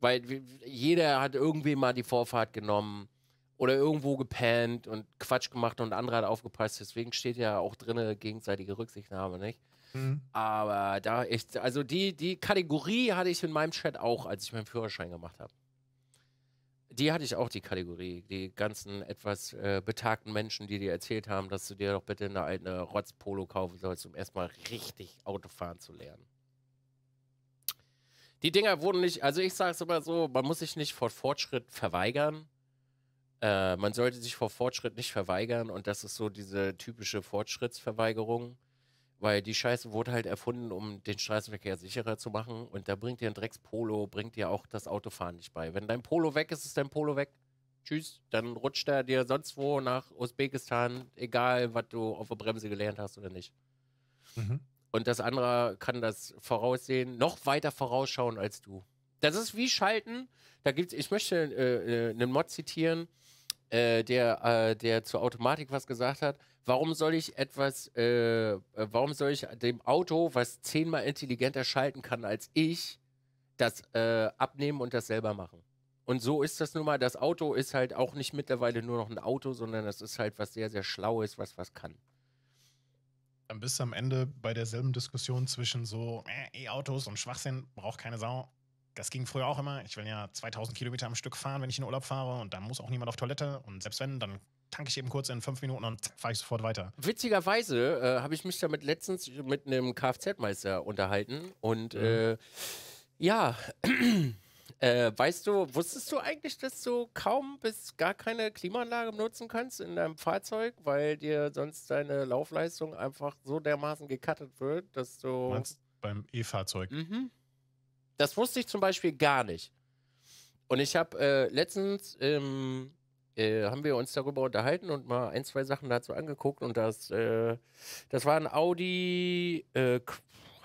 Weil jeder hat irgendwie mal die Vorfahrt genommen oder irgendwo gepennt und Quatsch gemacht und andere hat aufgepasst. Deswegen steht ja auch drin gegenseitige Rücksichtnahme, nicht? Mhm. Aber da ich, also die, die Kategorie hatte ich in meinem Chat auch, als ich meinen Führerschein gemacht habe die hatte ich auch, die Kategorie. Die ganzen etwas äh, betagten Menschen, die dir erzählt haben, dass du dir doch bitte eine alte Rotzpolo kaufen sollst, um erstmal richtig Autofahren zu lernen. Die Dinger wurden nicht, also ich sage es immer so, man muss sich nicht vor Fortschritt verweigern. Äh, man sollte sich vor Fortschritt nicht verweigern und das ist so diese typische Fortschrittsverweigerung. Weil die Scheiße wurde halt erfunden, um den Straßenverkehr sicherer zu machen. Und da bringt dir ein Dreckspolo, bringt dir auch das Autofahren nicht bei. Wenn dein Polo weg ist, ist dein Polo weg. Tschüss. Dann rutscht er dir sonst wo nach Usbekistan, egal, was du auf der Bremse gelernt hast oder nicht. Mhm. Und das andere kann das voraussehen, noch weiter vorausschauen als du. Das ist wie Schalten. Da gibt's, ich möchte äh, äh, einen Mod zitieren, äh, der, äh, der zur Automatik was gesagt hat warum soll ich etwas, äh, äh, warum soll ich dem Auto, was zehnmal intelligenter schalten kann als ich, das äh, abnehmen und das selber machen? Und so ist das nun mal. Das Auto ist halt auch nicht mittlerweile nur noch ein Auto, sondern das ist halt was sehr, sehr Schlaues, was was kann. Dann bist du am Ende bei derselben Diskussion zwischen so äh, E-Autos und Schwachsinn braucht keine Sau das ging früher auch immer. Ich will ja 2000 Kilometer am Stück fahren, wenn ich in Urlaub fahre. Und da muss auch niemand auf Toilette. Und selbst wenn, dann tanke ich eben kurz in fünf Minuten und fahre ich sofort weiter. Witzigerweise äh, habe ich mich damit letztens mit einem Kfz-Meister unterhalten. Und mhm. äh, ja, äh, weißt du, wusstest du eigentlich, dass du kaum bis gar keine Klimaanlage benutzen kannst in deinem Fahrzeug, weil dir sonst deine Laufleistung einfach so dermaßen gekattet wird, dass du. Meinst beim E-Fahrzeug? Mhm. Das wusste ich zum Beispiel gar nicht. Und ich habe äh, letztens ähm, äh, haben wir uns darüber unterhalten und mal ein, zwei Sachen dazu angeguckt und das, äh, das war ein Audi, äh,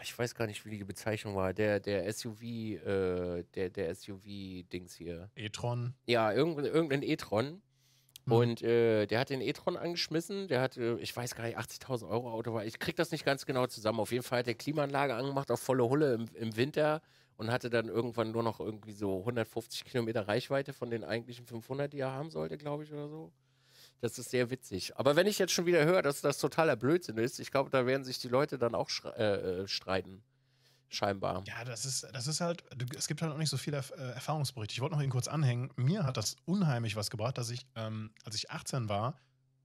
ich weiß gar nicht, wie die Bezeichnung war, der, der SUV, äh, der, der SUV-Dings hier. E-Tron. Ja, irgendein, irgendein E-Tron. Mhm. Und äh, der hat den E-Tron angeschmissen, der hat, ich weiß gar nicht, 80.000 Euro Auto war. Ich krieg das nicht ganz genau zusammen. Auf jeden Fall hat der Klimaanlage angemacht auf volle Hulle im, im Winter und hatte dann irgendwann nur noch irgendwie so 150 Kilometer Reichweite von den eigentlichen 500, die er haben sollte, glaube ich, oder so. Das ist sehr witzig. Aber wenn ich jetzt schon wieder höre, dass das totaler Blödsinn ist, ich glaube, da werden sich die Leute dann auch äh, äh, streiten. Scheinbar. Ja, das ist, das ist halt, es gibt halt auch nicht so viele äh, Erfahrungsberichte. Ich wollte noch eben kurz anhängen. Mir hat das unheimlich was gebracht, dass ich, ähm, als ich 18 war,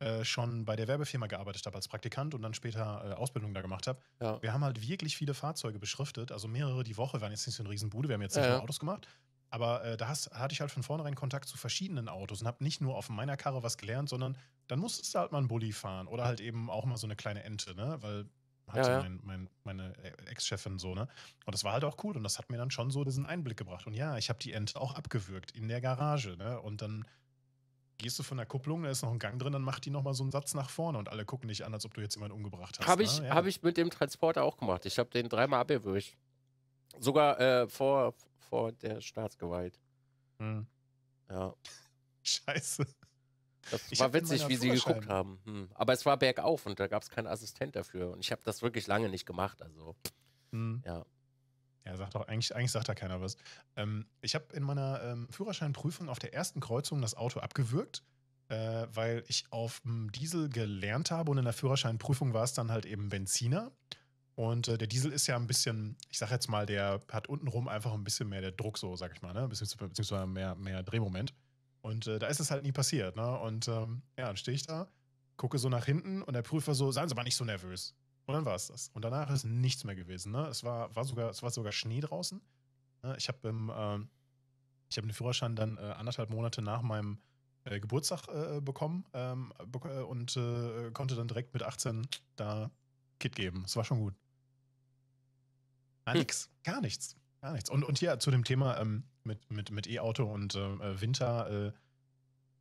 äh, schon bei der Werbefirma gearbeitet habe als Praktikant und dann später äh, Ausbildung da gemacht habe. Ja. Wir haben halt wirklich viele Fahrzeuge beschriftet, also mehrere die Woche. Wir waren jetzt nicht so eine Riesenbude, wir haben jetzt nicht ja, Autos gemacht. Aber äh, da hast, hatte ich halt von vornherein Kontakt zu verschiedenen Autos und habe nicht nur auf meiner Karre was gelernt, sondern dann musstest du halt mal einen Bulli fahren oder halt eben auch mal so eine kleine Ente, ne? Weil hat ja, mein, mein, meine e-, Ex-Chefin so, ne? Und das war halt auch cool und das hat mir dann schon so diesen Einblick gebracht. Und ja, ich habe die Ente auch abgewürgt in der Garage, ne? Und dann gehst du von der Kupplung, da ist noch ein Gang drin, dann macht die nochmal so einen Satz nach vorne und alle gucken dich an, als ob du jetzt jemanden umgebracht hast. Habe ne? ich, Ja. Hab ich mit dem Transporter auch gemacht. Ich habe den dreimal abgewürgt. Sogar äh, vor, vor der Staatsgewalt. Hm. Ja. Scheiße. Das ich war witzig, wie sie geguckt haben. Hm. Aber es war bergauf und da gab es keinen Assistent dafür. Und ich habe das wirklich lange nicht gemacht. Also, hm. ja. Ja, sagt auch, eigentlich, eigentlich sagt da keiner was. Ähm, ich habe in meiner ähm, Führerscheinprüfung auf der ersten Kreuzung das Auto abgewürgt, äh, weil ich auf dem Diesel gelernt habe und in der Führerscheinprüfung war es dann halt eben Benziner. Und äh, der Diesel ist ja ein bisschen, ich sag jetzt mal, der hat untenrum einfach ein bisschen mehr der Druck, so sag ich mal, ne? beziehungsweise, mehr, mehr Drehmoment. Und äh, da ist es halt nie passiert. Ne? Und ähm, ja, dann stehe ich da, gucke so nach hinten und der Prüfer so, seien Sie mal nicht so nervös. Und dann war es das. Und danach ist nichts mehr gewesen. Ne? Es, war, war sogar, es war sogar Schnee draußen. Ne? Ich habe im, äh, den Führerschein dann äh, anderthalb Monate nach meinem äh, Geburtstag äh, bekommen ähm, be äh, und äh, konnte dann direkt mit 18 da Kit geben. Es war schon gut. Gar hm. nichts. Gar nichts. Gar nichts. Und, und hier zu dem Thema ähm, mit, mit, mit E-Auto und äh, Winter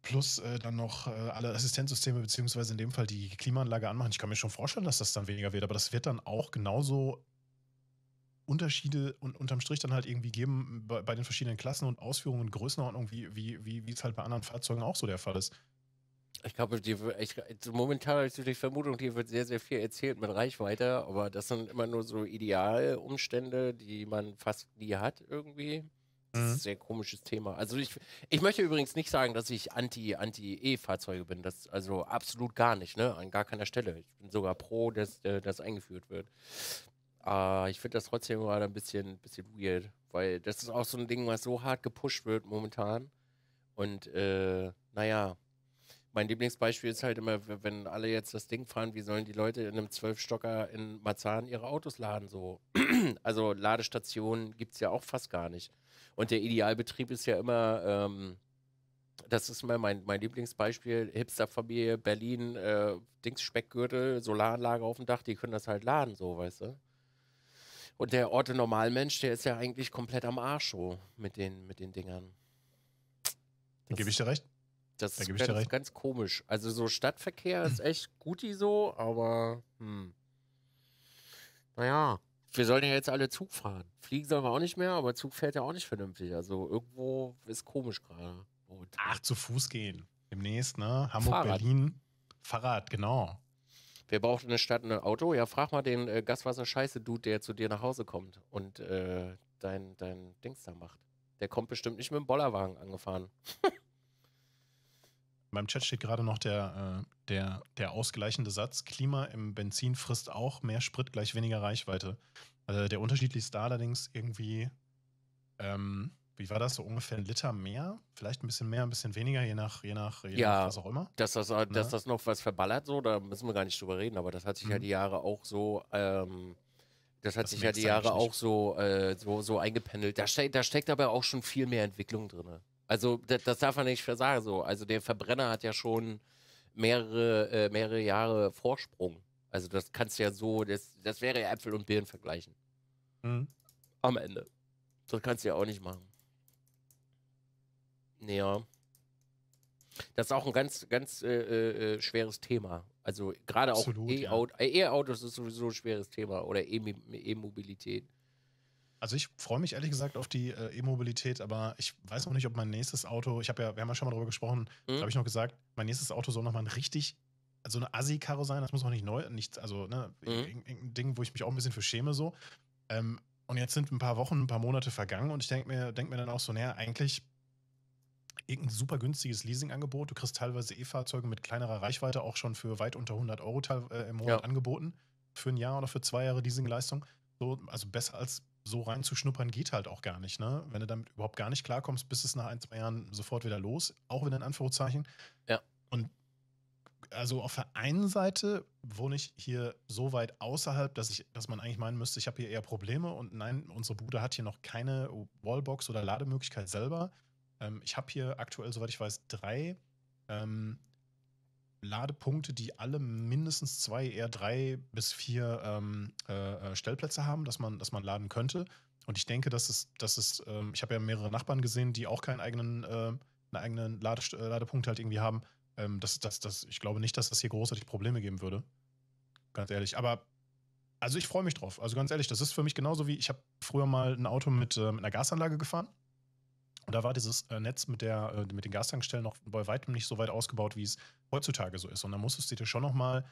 plus äh, dann noch äh, alle Assistenzsysteme beziehungsweise in dem Fall die Klimaanlage anmachen. Ich kann mir schon vorstellen, dass das dann weniger wird, aber das wird dann auch genauso Unterschiede und unterm Strich dann halt irgendwie geben bei, bei den verschiedenen Klassen und Ausführungen und Größenordnung, wie, wie, wie, wie es halt bei anderen Fahrzeugen auch so der Fall ist. Ich glaube, also momentan habe ich die Vermutung, hier wird sehr, sehr viel erzählt mit Reichweite, aber das sind immer nur so Idealumstände, die man fast nie hat irgendwie. Das mhm. ist ein sehr komisches Thema. Also ich, ich möchte übrigens nicht sagen, dass ich anti E-Fahrzeuge bin. Das also absolut gar nicht, ne? An gar keiner Stelle. Ich bin sogar pro, dass äh, das eingeführt wird. Äh, ich finde das trotzdem gerade ein bisschen, bisschen weird, weil das ist auch so ein Ding, was so hart gepusht wird momentan. Und äh, naja, mein Lieblingsbeispiel ist halt immer, wenn alle jetzt das Ding fahren, wie sollen die Leute in einem Zwölfstocker in Marzahn ihre Autos laden? So. also Ladestationen gibt es ja auch fast gar nicht. Und der Idealbetrieb ist ja immer, ähm, das ist immer mein, mein Lieblingsbeispiel, Hipsterfamilie, Berlin, äh, Dingsspeckgürtel, Solaranlage auf dem Dach, die können das halt laden, so, weißt du? Und der Orte Normalmensch, der ist ja eigentlich komplett am Arsch so mit den, mit den Dingern. Dann gebe ich dir recht. Das ist ganz, ganz, komisch. Also so Stadtverkehr ist echt guti so, aber hm. Naja wir sollen ja jetzt alle Zug fahren. Fliegen sollen wir auch nicht mehr, aber Zug fährt ja auch nicht vernünftig. Also irgendwo ist komisch gerade. Ach, zu Fuß gehen. Demnächst, ne? Hamburg, Fahrrad. Berlin. Fahrrad, genau. Wer braucht in der Stadt ein Auto? Ja, frag mal den äh, Gaswasser-Scheiße-Dude, der zu dir nach Hause kommt und äh, dein, dein Dings da macht. Der kommt bestimmt nicht mit dem Bollerwagen angefahren. meinem Chat steht gerade noch der, äh, der, der ausgleichende Satz: Klima im Benzin frisst auch mehr Sprit gleich weniger Reichweite. Also der Unterschied liegt da allerdings irgendwie, ähm, wie war das, so ungefähr ein Liter mehr? Vielleicht ein bisschen mehr, ein bisschen weniger, je nach, je nach, je ja, nach was auch immer. Dass das, ne? dass das noch was verballert, so, da müssen wir gar nicht drüber reden, aber das hat sich mhm. ja die Jahre auch so. Ähm das hat das sich ja die Jahre auch so, äh, so, so eingependelt. Da, ste da steckt aber auch schon viel mehr Entwicklung drin. Also das, das, darf man nicht versagen. So. Also der Verbrenner hat ja schon mehrere, äh, mehrere Jahre Vorsprung. Also das kannst du ja so, das, das wäre ja Äpfel und Birnen vergleichen. Mhm. Am Ende. Das kannst du ja auch nicht machen. Naja. Das ist auch ein ganz, ganz äh, äh, äh schweres Thema. Also gerade auch E-Autos ja. e ist sowieso ein schweres Thema oder E-Mobilität. E also ich freue mich ehrlich gesagt auf die äh, E-Mobilität, aber ich weiß noch nicht, ob mein nächstes Auto, ich habe ja, wir haben ja schon mal darüber gesprochen, mhm. habe ich noch gesagt, mein nächstes Auto soll nochmal ein richtig, so also eine Assi-Karre sein, das muss noch nicht neu, nicht, also ne, mhm. irgendein Ding, wo ich mich auch ein bisschen für schäme so. Ähm, und jetzt sind ein paar Wochen, ein paar Monate vergangen und ich denke mir, denk mir dann auch so, naja, eigentlich irgendein super günstiges Leasing-Angebot, Du kriegst teilweise E-Fahrzeuge mit kleinerer Reichweite auch schon für weit unter 100 Euro äh, im Monat ja. angeboten. Für ein Jahr oder für zwei Jahre Leasingleistung. So, also besser als so reinzuschnuppern geht halt auch gar nicht, ne? Wenn du damit überhaupt gar nicht klarkommst, bist es nach ein, zwei Jahren sofort wieder los, auch wieder in Anführungszeichen. Ja. Und also auf der einen Seite wohne ich hier so weit außerhalb, dass ich, dass man eigentlich meinen müsste, ich habe hier eher Probleme und nein, unsere Bude hat hier noch keine Wallbox oder Lademöglichkeit selber. Ähm, ich habe hier aktuell, soweit ich weiß, drei ähm, Ladepunkte, die alle mindestens zwei, eher drei bis vier ähm, äh, äh, Stellplätze haben, dass man, dass man laden könnte. Und ich denke, dass es, dass es, ähm, ich habe ja mehrere Nachbarn gesehen, die auch keinen eigenen, äh, einen eigenen Ladest äh, Ladepunkt halt irgendwie haben. Ähm, das, das, das, ich glaube nicht, dass das hier großartig Probleme geben würde. Ganz ehrlich. Aber also ich freue mich drauf. Also ganz ehrlich, das ist für mich genauso wie, ich habe früher mal ein Auto mit, äh, mit einer Gasanlage gefahren. Und da war dieses äh, Netz mit, der, äh, mit den Gastankstellen noch bei weitem nicht so weit ausgebaut, wie es heutzutage so ist. Und da musstest du dir schon nochmal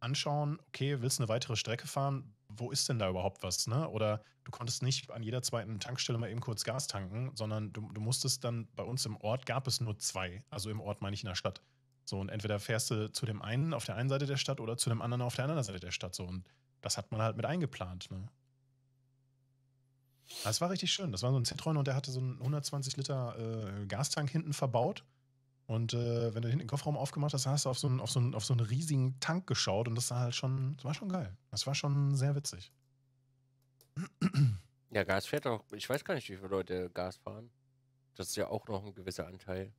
anschauen, okay, willst du eine weitere Strecke fahren? Wo ist denn da überhaupt was? Ne? Oder du konntest nicht an jeder zweiten Tankstelle mal eben kurz Gas tanken, sondern du, du musstest dann, bei uns im Ort gab es nur zwei. Also im Ort meine ich in der Stadt. So, und entweder fährst du zu dem einen auf der einen Seite der Stadt oder zu dem anderen auf der anderen Seite der Stadt. So, und das hat man halt mit eingeplant. Ne? Das ah, war richtig schön. Das war so ein Citroen und der hatte so einen 120 Liter äh, Gastank hinten verbaut. Und äh, wenn du hinten den Kofferraum aufgemacht hast, hast du auf so, einen, auf, so einen, auf so einen riesigen Tank geschaut und das war halt schon, das war schon geil. Das war schon sehr witzig. Ja, Gas fährt auch, ich weiß gar nicht, wie viele Leute Gas fahren. Das ist ja auch noch ein gewisser Anteil.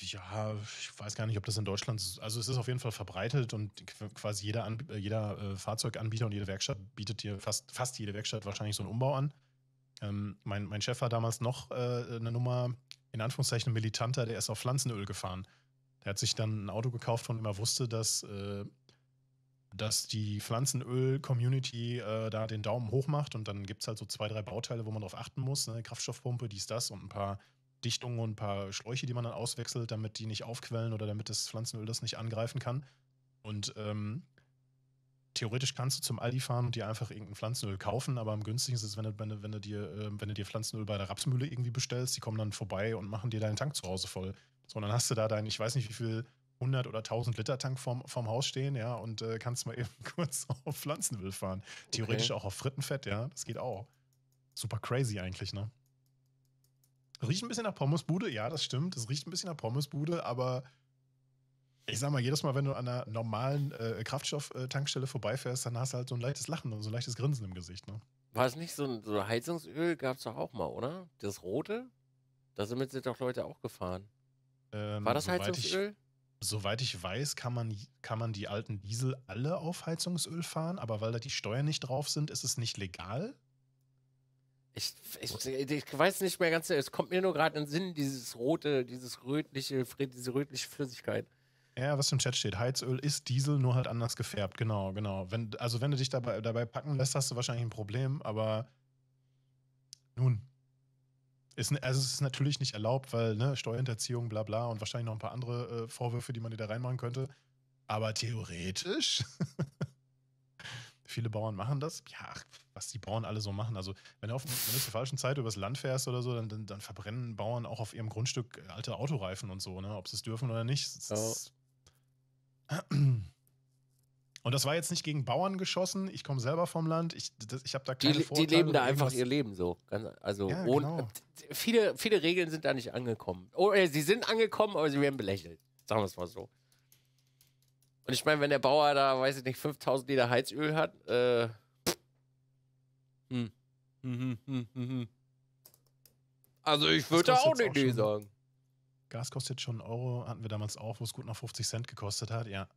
Ja, ich weiß gar nicht, ob das in Deutschland ist. Also es ist auf jeden Fall verbreitet und quasi jeder, Anb jeder äh, Fahrzeuganbieter und jede Werkstatt bietet dir fast, fast jede Werkstatt wahrscheinlich so einen Umbau an. Ähm, mein, mein Chef war damals noch äh, eine Nummer, in Anführungszeichen militanter, der ist auf Pflanzenöl gefahren. Der hat sich dann ein Auto gekauft, und immer wusste, dass, äh, dass die Pflanzenöl-Community äh, da den Daumen hoch macht und dann gibt es halt so zwei, drei Bauteile, wo man drauf achten muss. Ne? Kraftstoffpumpe, dies, das und ein paar Dichtungen und ein paar Schläuche, die man dann auswechselt, damit die nicht aufquellen oder damit das Pflanzenöl das nicht angreifen kann. Und ähm, theoretisch kannst du zum Aldi fahren und dir einfach irgendein Pflanzenöl kaufen, aber am günstigsten ist es, wenn du, wenn du, wenn du dir, äh, wenn du dir Pflanzenöl bei der Rapsmühle irgendwie bestellst, die kommen dann vorbei und machen dir deinen Tank zu Hause voll. So, und dann hast du da deinen, ich weiß nicht wie viel, 100 oder 1000 Liter Tank vorm, vorm Haus stehen, ja, und äh, kannst mal eben kurz auf Pflanzenöl fahren. Theoretisch okay. auch auf Frittenfett, ja, das geht auch. Super crazy eigentlich, ne? Riecht ein bisschen nach Pommesbude, ja, das stimmt. Es riecht ein bisschen nach Pommesbude, aber ich sag mal, jedes Mal, wenn du an einer normalen äh, Kraftstofftankstelle vorbeifährst, dann hast du halt so ein leichtes Lachen und so ein leichtes Grinsen im Gesicht. Ne? War es nicht so ein so Heizungsöl? Gab es doch auch mal, oder? Das rote? Da sind doch Leute auch gefahren. Ähm, War das Heizungsöl? Ich, soweit ich weiß, kann man, kann man die alten Diesel alle auf Heizungsöl fahren, aber weil da die Steuern nicht drauf sind, ist es nicht legal. Ich, ich, ich, weiß nicht mehr ganz, es kommt mir nur gerade in den Sinn, dieses rote, dieses rötliche, diese rötliche Flüssigkeit. Ja, was im Chat steht, Heizöl ist Diesel, nur halt anders gefärbt. Genau, genau. Wenn, also wenn du dich dabei, dabei packen lässt, hast du wahrscheinlich ein Problem, aber nun. Ist, also es ist natürlich nicht erlaubt, weil ne, Steuerhinterziehung, bla bla und wahrscheinlich noch ein paar andere äh, Vorwürfe, die man dir da reinmachen könnte. Aber theoretisch Viele Bauern machen das. Ja, ach, was die Bauern alle so machen. Also, wenn du, auf, wenn du zur falschen Zeit übers Land fährst oder so, dann, dann, dann, verbrennen Bauern auch auf ihrem Grundstück äh, alte Autoreifen und so, ne? ob sie es dürfen oder nicht. Oh. Und das war jetzt nicht gegen Bauern geschossen. Ich komme selber vom Land. Ich, ich habe da keine die, die leben da einfach ihr Leben so. also ja, genau. viele, viele Regeln sind da nicht angekommen. Oder oh, sie sind angekommen, aber sie werden belächelt. Sagen wir es mal so. Und ich meine, wenn der Bauer da, weiß ich nicht, 5000 Liter Heizöl hat, äh. Hm. Mhm, mh, hm, hm, mh, hm, mh. Also ich würde da auch eine Idee sagen. Gas kostet schon einen Euro, hatten wir damals auch, wo es gut nach 50 Cent gekostet hat, ja.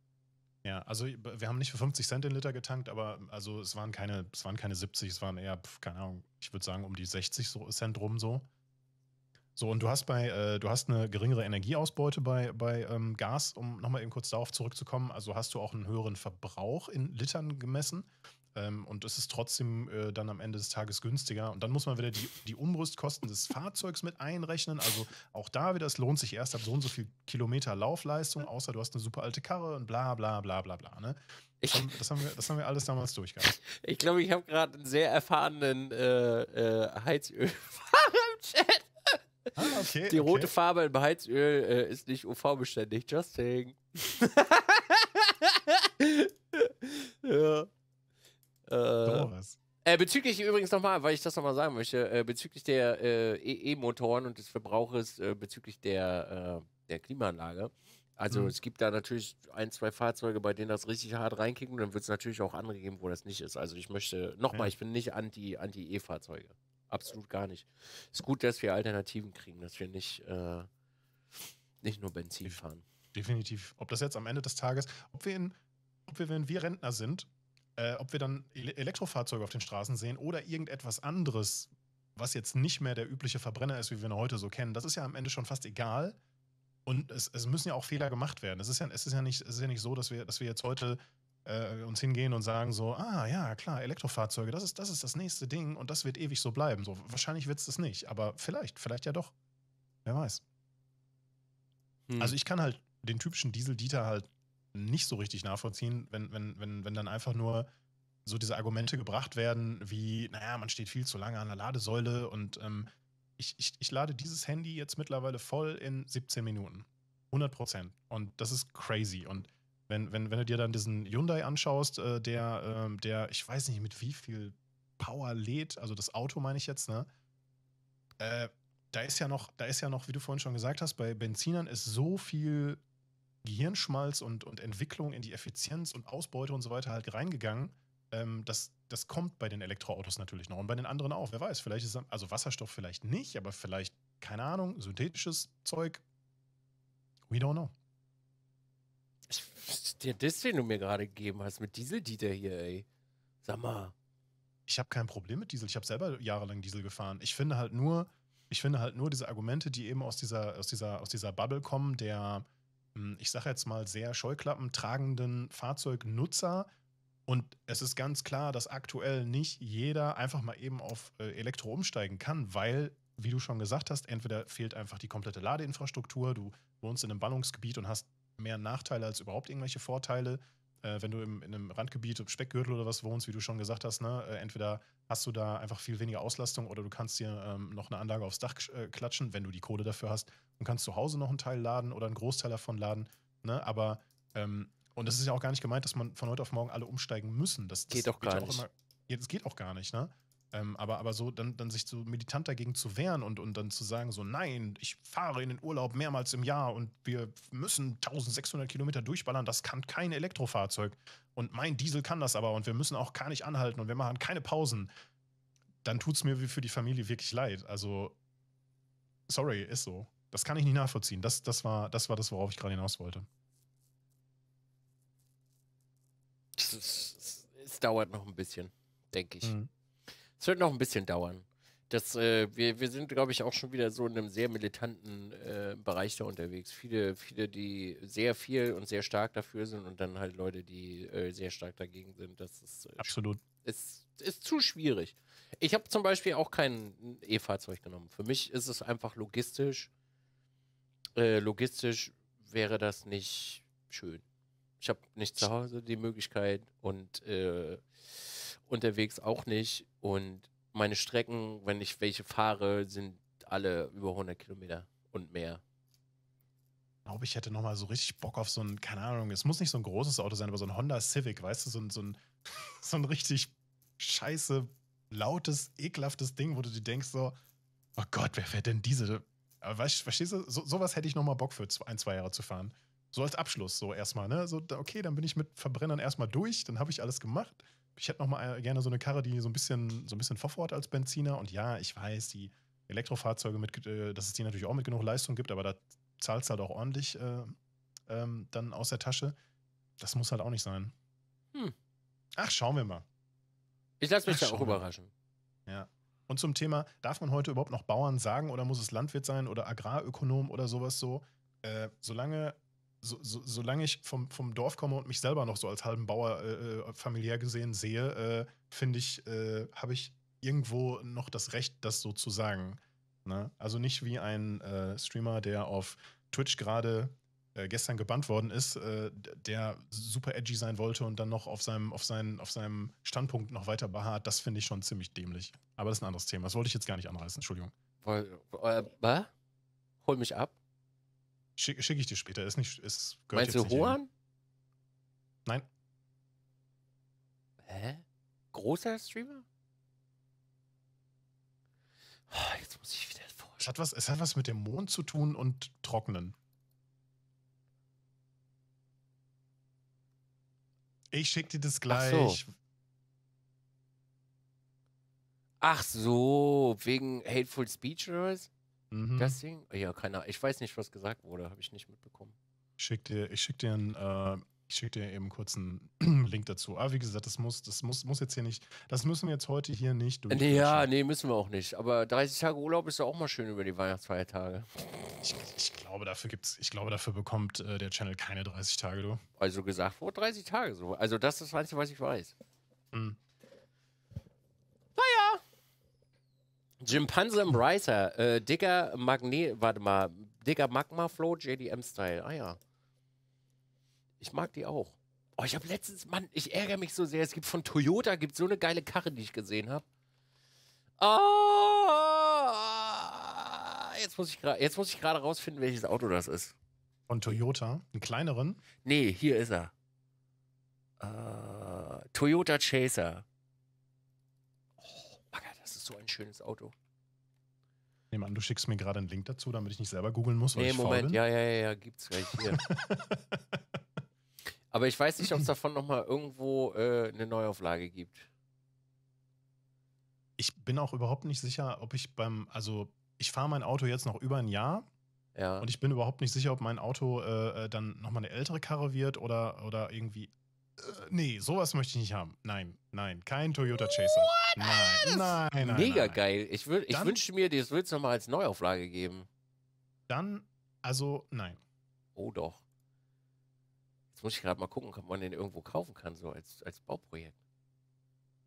Ja, also wir haben nicht für 50 Cent den Liter getankt, aber also es waren keine, es waren keine 70, es waren eher, keine Ahnung, ich würde sagen um die 60 Cent rum so. So, und du hast bei, äh, du hast eine geringere Energieausbeute bei, bei ähm, Gas, um nochmal eben kurz darauf zurückzukommen. Also hast du auch einen höheren Verbrauch in Litern gemessen. Ähm, und es ist trotzdem äh, dann am Ende des Tages günstiger. Und dann muss man wieder die, die Umrüstkosten des Fahrzeugs mit einrechnen. Also auch da wieder, es lohnt sich erst ab so und so viel Kilometer Laufleistung, außer du hast eine super alte Karre und bla bla bla bla bla. Ne? Ich, das, haben wir, das haben wir alles damals durchgehabt. Ich glaube, ich habe gerade einen sehr erfahrenen äh, äh, Heizöl. Ah, okay, Die okay. rote Farbe im Heizöl äh, ist nicht UV-beständig. Just saying. ja. Äh, äh, bezüglich übrigens nochmal, weil ich das nochmal sagen möchte, äh, bezüglich der äh, e E-Motoren und des Verbrauches äh, bezüglich der, äh, der Klimaanlage. Also mhm. es gibt da natürlich ein, zwei Fahrzeuge, bei denen das richtig hart reinkickt und dann wird es natürlich auch andere geben, wo das nicht ist. Also ich möchte, nochmal, ja. ich bin nicht anti-E-Fahrzeuge. Anti Absolut gar nicht. Es Ist gut, dass wir Alternativen kriegen, dass wir nicht, äh, nicht nur Benzin fahren. Definitiv. Ob das jetzt am Ende des Tages, ob wir, in, ob wir wenn wir Rentner sind, äh, ob wir dann Elektrofahrzeuge auf den Straßen sehen oder irgendetwas anderes, was jetzt nicht mehr der übliche Verbrenner ist, wie wir ihn heute so kennen, das ist ja am Ende schon fast egal. Und es, es müssen ja auch Fehler gemacht werden. Es ist ja, es ist ja, nicht, es ist ja nicht so, dass wir, dass wir jetzt heute äh, uns hingehen und sagen so, ah ja, klar, Elektrofahrzeuge, das ist, das ist das nächste Ding und das wird ewig so bleiben. So, wahrscheinlich wird es das nicht, aber vielleicht, vielleicht ja doch. Wer weiß. Hm. Also ich kann halt den typischen Diesel-Dieter halt nicht so richtig nachvollziehen, wenn, wenn, wenn, wenn dann einfach nur so diese Argumente gebracht werden, wie, naja, man steht viel zu lange an der Ladesäule und ähm, ich, ich, ich lade dieses Handy jetzt mittlerweile voll in 17 Minuten. 100 Prozent. Und das ist crazy. Und wenn, wenn, wenn du dir dann diesen Hyundai anschaust, äh, der, äh, der, ich weiß nicht, mit wie viel Power lädt, also das Auto meine ich jetzt, ne? Äh, da ist ja noch, da ist ja noch, wie du vorhin schon gesagt hast, bei Benzinern ist so viel Gehirnschmalz und, und Entwicklung in die Effizienz und Ausbeute und so weiter halt reingegangen. Ähm, das, das kommt bei den Elektroautos natürlich noch und bei den anderen auch. Wer weiß, vielleicht ist also Wasserstoff vielleicht nicht, aber vielleicht, keine Ahnung, synthetisches Zeug. We don't know der Diss, den du mir gerade gegeben hast, mit Diesel-Dieter hier, ey. Sag mal. Ich habe kein Problem mit Diesel. Ich habe selber jahrelang Diesel gefahren. Ich finde halt nur, ich finde halt nur diese Argumente, die eben aus dieser, aus dieser, aus dieser Bubble kommen, der, hm, ich sage jetzt mal, sehr Scheuklappen tragenden Fahrzeugnutzer. Und es ist ganz klar, dass aktuell nicht jeder einfach mal eben auf äh, Elektro umsteigen kann, weil, wie du schon gesagt hast, entweder fehlt einfach die komplette Ladeinfrastruktur, du wohnst in einem Ballungsgebiet und hast mehr Nachteile als überhaupt irgendwelche Vorteile. Äh, wenn du im, in einem Randgebiet, im Speckgürtel oder was wohnst, wie du schon gesagt hast, ne, äh, entweder hast du da einfach viel weniger Auslastung oder du kannst dir ähm, noch eine Anlage aufs Dach äh, klatschen, wenn du die Kohle dafür hast und kannst zu Hause noch einen Teil laden oder einen Großteil davon laden. Ne? Aber, ähm, und das ist ja auch gar nicht gemeint, dass man von heute auf morgen alle umsteigen müssen. Das, das geht auch gar geht nicht. Auch immer, ja, das geht auch gar nicht, ne? Ähm, aber, aber so, dann, dann sich so militant dagegen zu wehren und, und dann zu sagen, so, nein, ich fahre in den Urlaub mehrmals im Jahr und wir müssen 1600 Kilometer durchballern, das kann kein Elektrofahrzeug. Und mein Diesel kann das aber und wir müssen auch gar nicht anhalten und wir machen keine Pausen. Dann tut es mir für die Familie wirklich leid. Also, sorry, ist so. Das kann ich nicht nachvollziehen. Das, das, war, das war das, worauf ich gerade hinaus wollte. Es, dauert noch ein bisschen, denke ich. Mhm. Es wird noch ein bisschen dauern. Das, äh, wir, wir sind, glaube ich, auch schon wieder so in einem sehr militanten äh, Bereich da unterwegs. Viele, viele, die sehr viel und sehr stark dafür sind und dann halt Leute, die äh, sehr stark dagegen sind. Das ist äh, absolut. Es ist zu schwierig. Ich habe zum Beispiel auch kein E-Fahrzeug genommen. Für mich ist es einfach logistisch. Äh, logistisch wäre das nicht schön. Ich habe nicht zu Hause die Möglichkeit und äh, unterwegs auch nicht. Und meine Strecken, wenn ich welche fahre, sind alle über 100 Kilometer und mehr. Ich glaube, ich hätte nochmal so richtig Bock auf so ein, keine Ahnung, es muss nicht so ein großes Auto sein, aber so ein Honda Civic, weißt du, so ein, so ein, so ein richtig scheiße, lautes, ekelhaftes Ding, wo du dir denkst so, oh Gott, wer fährt denn diese? Aber weißt, verstehst du, so, sowas hätte ich nochmal Bock für ein, zwei Jahre zu fahren. So als Abschluss, so erstmal, ne? So, okay, dann bin ich mit Verbrennern erstmal durch, dann habe ich alles gemacht ich hätte noch mal äh, gerne so eine Karre, die so ein bisschen, so ein bisschen verfort als Benziner. Und ja, ich weiß, die Elektrofahrzeuge, mit, äh, dass es die natürlich auch mit genug Leistung gibt, aber da zahlst du halt auch ordentlich äh, ähm, dann aus der Tasche. Das muss halt auch nicht sein. Hm. Ach, schauen wir mal. Ich lasse mich Ach, da auch überraschen. Ja. Und zum Thema, darf man heute überhaupt noch Bauern sagen oder muss es Landwirt sein oder Agrarökonom oder sowas so? Äh, solange so, so, solange ich vom, vom Dorf komme und mich selber noch so als halben Bauer äh, äh, familiär gesehen sehe, äh, finde ich, äh, habe ich irgendwo noch das Recht, das so zu sagen. Ne? Also nicht wie ein äh, Streamer, der auf Twitch gerade äh, gestern gebannt worden ist, der super edgy sein wollte und dann noch auf seinem, auf seinen, auf seinem Standpunkt noch weiter beharrt, das finde ich schon ziemlich dämlich. Aber das ist ein anderes Thema. Das wollte ich jetzt gar nicht anreißen, Entschuldigung. Woll, hol mich ab. Schicke schick ich dir später. Ist nicht, ist, Meinst du Hoan? Nein. Hä? Großer Streamer? Oh, jetzt muss ich wieder vor. Es hat, was, es hat was mit dem Mond zu tun und Trocknen. Ich schicke dir das gleich. Ach so. Ach so, wegen Hateful Speech oder was? Mhm. Deswegen? Ja, keine Ahnung. Ich weiß nicht, was gesagt wurde. Habe ich nicht mitbekommen. Ich schick dir, ich schick dir einen, äh, ich schick dir eben kurz einen Link dazu. Aber wie gesagt, das muss, das muss, muss jetzt hier nicht, das müssen wir jetzt heute hier nicht durch. Äh, nee, ja, nee, müssen wir auch nicht. Aber 30 Tage Urlaub ist ja auch mal schön über die Weihnachtsfeiertage. Ich, ich glaube, dafür gibt's, ich glaube, dafür bekommt äh, der Channel keine 30 Tage, du. Also gesagt wurde 30 Tage so. Also das ist das Einzige, was ich weiß. Mhm. Jimpanse im Riser, äh, Digger Magne, warte mal, Digger Magma Flow, JDM-Style. Ah ja. Ich mag die auch. Oh, ich habe letztens, Mann, ich ärgere mich so sehr. Es gibt von Toyota gibt so eine geile Karre, die ich gesehen habe. Ah, jetzt muss ich gerade, jetzt muss ich gerade rausfinden, welches Auto das ist. Von Toyota, einen kleineren? Nee, hier ist er. Uh, Toyota Chaser so ein schönes Auto. Nehmen an, du schickst mir gerade einen Link dazu, damit ich nicht selber googeln muss, weil nee, ich Moment, ja, ja, ja, gibt's gleich hier. Aber ich weiß nicht, ob es davon nochmal irgendwo äh, eine Neuauflage gibt. Ich bin auch überhaupt nicht sicher, ob ich beim, also ich fahre mein Auto jetzt noch über ein Jahr. Ja. Und ich bin überhaupt nicht sicher, ob mein Auto äh, äh dann nochmal eine ältere Karre wird oder, oder irgendwie. Äh, nee, sowas möchte ich nicht haben. Nein, nein, kein Toyota Chaser. What? Ah, nein, nein, nein. Mega nein. geil. Ich, würd, ich dann, wünschte mir, das wird es nochmal als Neuauflage geben. Dann, also, nein. Oh doch. Jetzt muss ich gerade mal gucken, ob man den irgendwo kaufen kann, so als, als Bauprojekt.